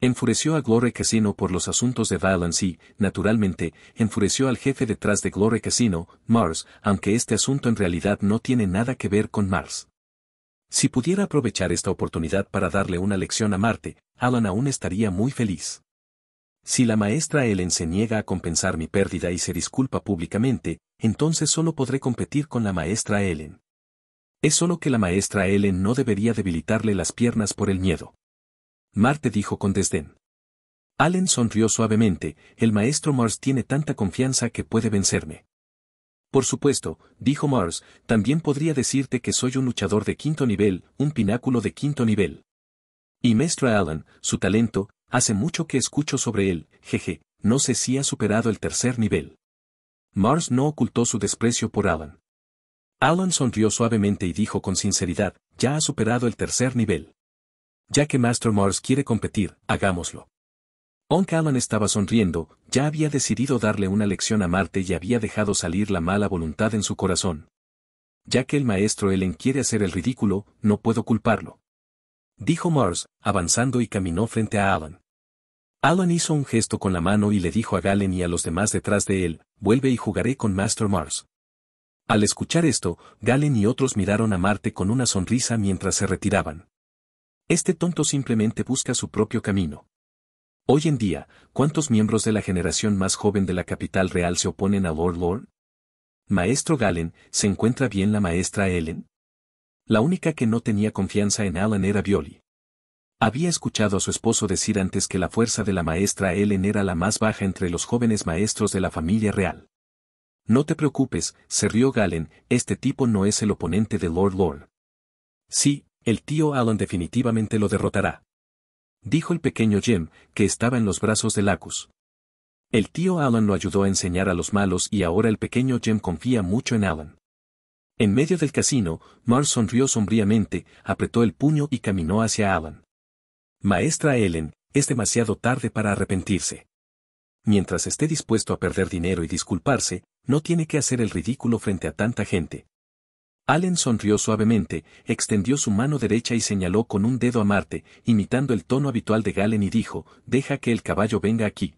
Speaker 1: Enfureció a Glory Casino por los asuntos de Violence y, naturalmente, enfureció al jefe detrás de Glory Casino, Mars, aunque este asunto en realidad no tiene nada que ver con Mars. Si pudiera aprovechar esta oportunidad para darle una lección a Marte, Alan aún estaría muy feliz. Si la maestra Ellen se niega a compensar mi pérdida y se disculpa públicamente, entonces solo podré competir con la maestra Ellen. Es solo que la maestra Ellen no debería debilitarle las piernas por el miedo. Marte dijo con desdén. Allen sonrió suavemente, el maestro Mars tiene tanta confianza que puede vencerme. Por supuesto, dijo Mars, también podría decirte que soy un luchador de quinto nivel, un pináculo de quinto nivel. Y Maestro Alan, su talento, hace mucho que escucho sobre él, jeje, no sé si ha superado el tercer nivel. Mars no ocultó su desprecio por Alan. Alan sonrió suavemente y dijo con sinceridad, ya ha superado el tercer nivel. Ya que Master Mars quiere competir, hagámoslo. Aunque Alan estaba sonriendo, ya había decidido darle una lección a Marte y había dejado salir la mala voluntad en su corazón. Ya que el maestro Ellen quiere hacer el ridículo, no puedo culparlo dijo Mars, avanzando y caminó frente a Alan. Alan hizo un gesto con la mano y le dijo a Galen y a los demás detrás de él, vuelve y jugaré con Master Mars. Al escuchar esto, Galen y otros miraron a Marte con una sonrisa mientras se retiraban. Este tonto simplemente busca su propio camino. Hoy en día, ¿cuántos miembros de la generación más joven de la capital real se oponen a Lord Lord? Maestro Galen, ¿se encuentra bien la maestra Ellen? La única que no tenía confianza en Alan era Violi. Había escuchado a su esposo decir antes que la fuerza de la maestra Ellen era la más baja entre los jóvenes maestros de la familia real. No te preocupes, se rió Galen, este tipo no es el oponente de Lord Lorne. Sí, el tío Alan definitivamente lo derrotará. Dijo el pequeño Jem, que estaba en los brazos de Lacus. El tío Alan lo ayudó a enseñar a los malos y ahora el pequeño Jem confía mucho en Alan. En medio del casino, Mars sonrió sombríamente, apretó el puño y caminó hacia Alan. Maestra Ellen, es demasiado tarde para arrepentirse. Mientras esté dispuesto a perder dinero y disculparse, no tiene que hacer el ridículo frente a tanta gente. Alan sonrió suavemente, extendió su mano derecha y señaló con un dedo a Marte, imitando el tono habitual de Galen y dijo, deja que el caballo venga aquí.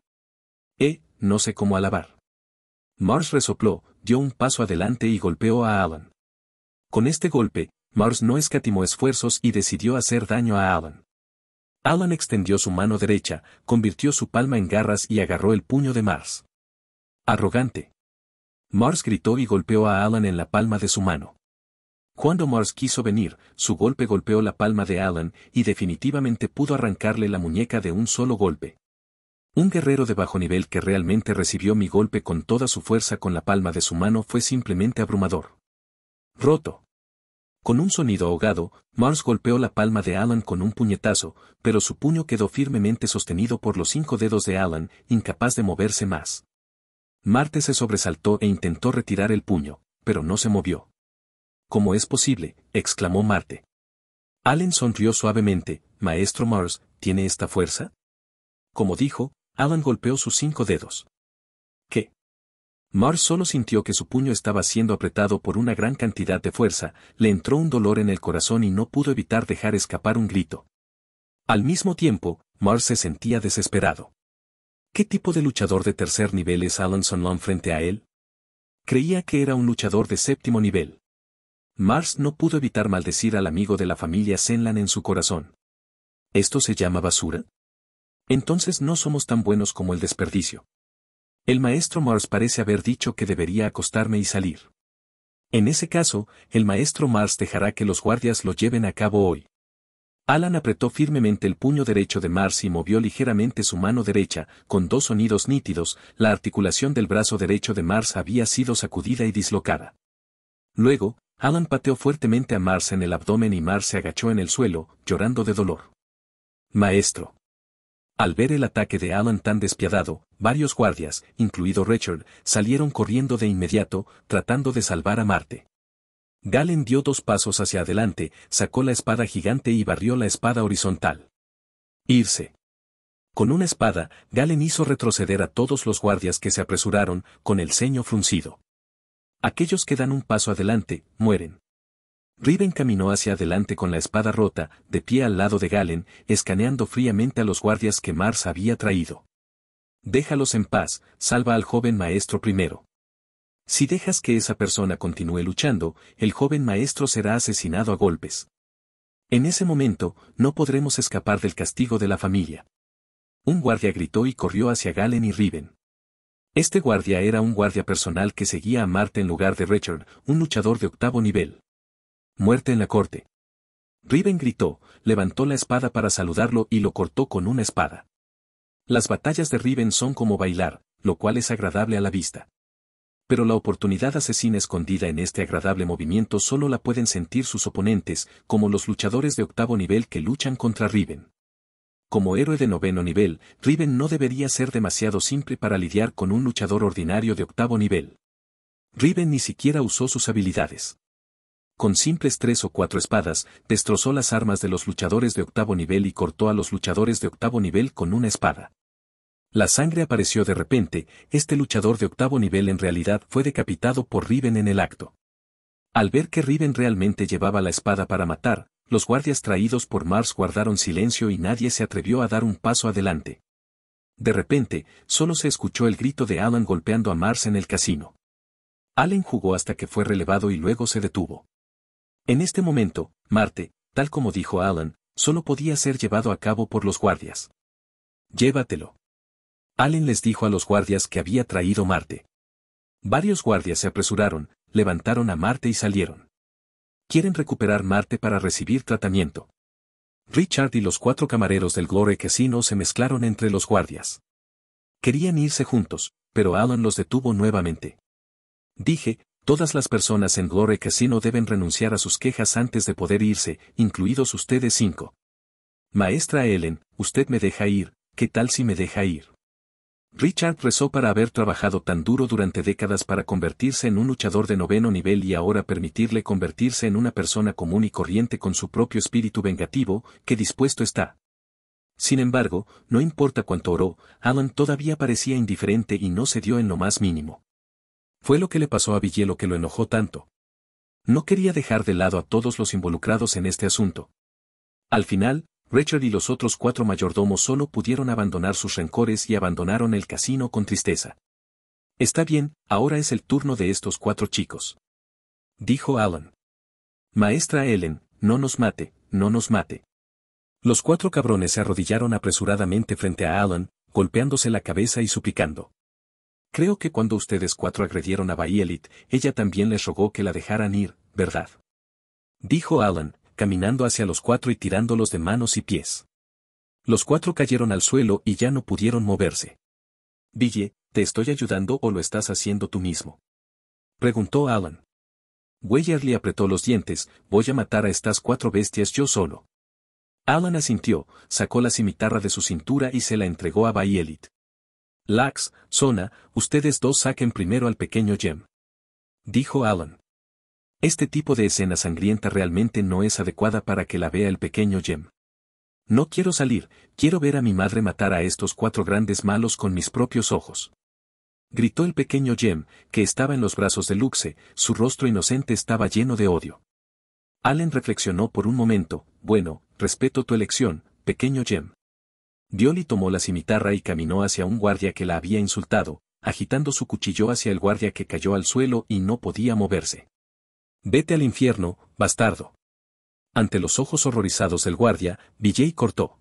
Speaker 1: Eh, no sé cómo alabar. Mars resopló, dio un paso adelante y golpeó a Alan. Con este golpe, Mars no escatimó esfuerzos y decidió hacer daño a Alan. Alan extendió su mano derecha, convirtió su palma en garras y agarró el puño de Mars. Arrogante. Mars gritó y golpeó a Alan en la palma de su mano. Cuando Mars quiso venir, su golpe golpeó la palma de Alan y definitivamente pudo arrancarle la muñeca de un solo golpe. Un guerrero de bajo nivel que realmente recibió mi golpe con toda su fuerza con la palma de su mano fue simplemente abrumador. Roto. Con un sonido ahogado, Mars golpeó la palma de Alan con un puñetazo, pero su puño quedó firmemente sostenido por los cinco dedos de Alan, incapaz de moverse más. Marte se sobresaltó e intentó retirar el puño, pero no se movió. ¿Cómo es posible? exclamó Marte. Alan sonrió suavemente, Maestro Mars, ¿tiene esta fuerza? Como dijo, Alan golpeó sus cinco dedos. ¿Qué? Mars solo sintió que su puño estaba siendo apretado por una gran cantidad de fuerza, le entró un dolor en el corazón y no pudo evitar dejar escapar un grito. Al mismo tiempo, Mars se sentía desesperado. ¿Qué tipo de luchador de tercer nivel es Alan Sonlon frente a él? Creía que era un luchador de séptimo nivel. Mars no pudo evitar maldecir al amigo de la familia Senlan en su corazón. ¿Esto se llama basura? Entonces no somos tan buenos como el desperdicio. El maestro Mars parece haber dicho que debería acostarme y salir. En ese caso, el maestro Mars dejará que los guardias lo lleven a cabo hoy. Alan apretó firmemente el puño derecho de Mars y movió ligeramente su mano derecha, con dos sonidos nítidos, la articulación del brazo derecho de Mars había sido sacudida y dislocada. Luego, Alan pateó fuertemente a Mars en el abdomen y Mars se agachó en el suelo, llorando de dolor. Maestro. Al ver el ataque de Alan tan despiadado, varios guardias, incluido Richard, salieron corriendo de inmediato, tratando de salvar a Marte. Galen dio dos pasos hacia adelante, sacó la espada gigante y barrió la espada horizontal. Irse. Con una espada, Galen hizo retroceder a todos los guardias que se apresuraron, con el ceño fruncido. Aquellos que dan un paso adelante, mueren. Riven caminó hacia adelante con la espada rota, de pie al lado de Galen, escaneando fríamente a los guardias que Mars había traído. Déjalos en paz, salva al joven maestro primero. Si dejas que esa persona continúe luchando, el joven maestro será asesinado a golpes. En ese momento, no podremos escapar del castigo de la familia. Un guardia gritó y corrió hacia Galen y Riven. Este guardia era un guardia personal que seguía a Marte en lugar de Richard, un luchador de octavo nivel. Muerte en la corte. Riven gritó, levantó la espada para saludarlo y lo cortó con una espada. Las batallas de Riven son como bailar, lo cual es agradable a la vista. Pero la oportunidad asesina escondida en este agradable movimiento solo la pueden sentir sus oponentes, como los luchadores de octavo nivel que luchan contra Riven. Como héroe de noveno nivel, Riven no debería ser demasiado simple para lidiar con un luchador ordinario de octavo nivel. Riven ni siquiera usó sus habilidades con simples tres o cuatro espadas, destrozó las armas de los luchadores de octavo nivel y cortó a los luchadores de octavo nivel con una espada. La sangre apareció de repente, este luchador de octavo nivel en realidad fue decapitado por Riven en el acto. Al ver que Riven realmente llevaba la espada para matar, los guardias traídos por Mars guardaron silencio y nadie se atrevió a dar un paso adelante. De repente, solo se escuchó el grito de Alan golpeando a Mars en el casino. Allen jugó hasta que fue relevado y luego se detuvo. En este momento, Marte, tal como dijo Alan, solo podía ser llevado a cabo por los guardias. Llévatelo. Allen les dijo a los guardias que había traído Marte. Varios guardias se apresuraron, levantaron a Marte y salieron. Quieren recuperar Marte para recibir tratamiento. Richard y los cuatro camareros del Glory Casino se mezclaron entre los guardias. Querían irse juntos, pero Alan los detuvo nuevamente. Dije, Todas las personas en Glory Casino deben renunciar a sus quejas antes de poder irse, incluidos ustedes cinco. Maestra Ellen, usted me deja ir, ¿qué tal si me deja ir? Richard rezó para haber trabajado tan duro durante décadas para convertirse en un luchador de noveno nivel y ahora permitirle convertirse en una persona común y corriente con su propio espíritu vengativo, que dispuesto está. Sin embargo, no importa cuánto oró, Alan todavía parecía indiferente y no se dio en lo más mínimo. Fue lo que le pasó a Villelo que lo enojó tanto. No quería dejar de lado a todos los involucrados en este asunto. Al final, Richard y los otros cuatro mayordomos solo pudieron abandonar sus rencores y abandonaron el casino con tristeza. Está bien, ahora es el turno de estos cuatro chicos. Dijo Alan. Maestra Ellen, no nos mate, no nos mate. Los cuatro cabrones se arrodillaron apresuradamente frente a Alan, golpeándose la cabeza y suplicando. Creo que cuando ustedes cuatro agredieron a Baielit, ella también les rogó que la dejaran ir, ¿verdad? Dijo Alan, caminando hacia los cuatro y tirándolos de manos y pies. Los cuatro cayeron al suelo y ya no pudieron moverse. Ville, ¿te estoy ayudando o lo estás haciendo tú mismo? Preguntó Alan. Weyer le apretó los dientes, voy a matar a estas cuatro bestias yo solo. Alan asintió, sacó la cimitarra de su cintura y se la entregó a Baielit. Lax, Sona, ustedes dos saquen primero al pequeño Jem. Dijo Alan. Este tipo de escena sangrienta realmente no es adecuada para que la vea el pequeño Jem. No quiero salir, quiero ver a mi madre matar a estos cuatro grandes malos con mis propios ojos. Gritó el pequeño Jem, que estaba en los brazos de Luxe, su rostro inocente estaba lleno de odio. Alan reflexionó por un momento, bueno, respeto tu elección, pequeño Jem. Dioli tomó la cimitarra y caminó hacia un guardia que la había insultado, agitando su cuchillo hacia el guardia que cayó al suelo y no podía moverse. Vete al infierno, bastardo. Ante los ojos horrorizados del guardia, Vijay cortó.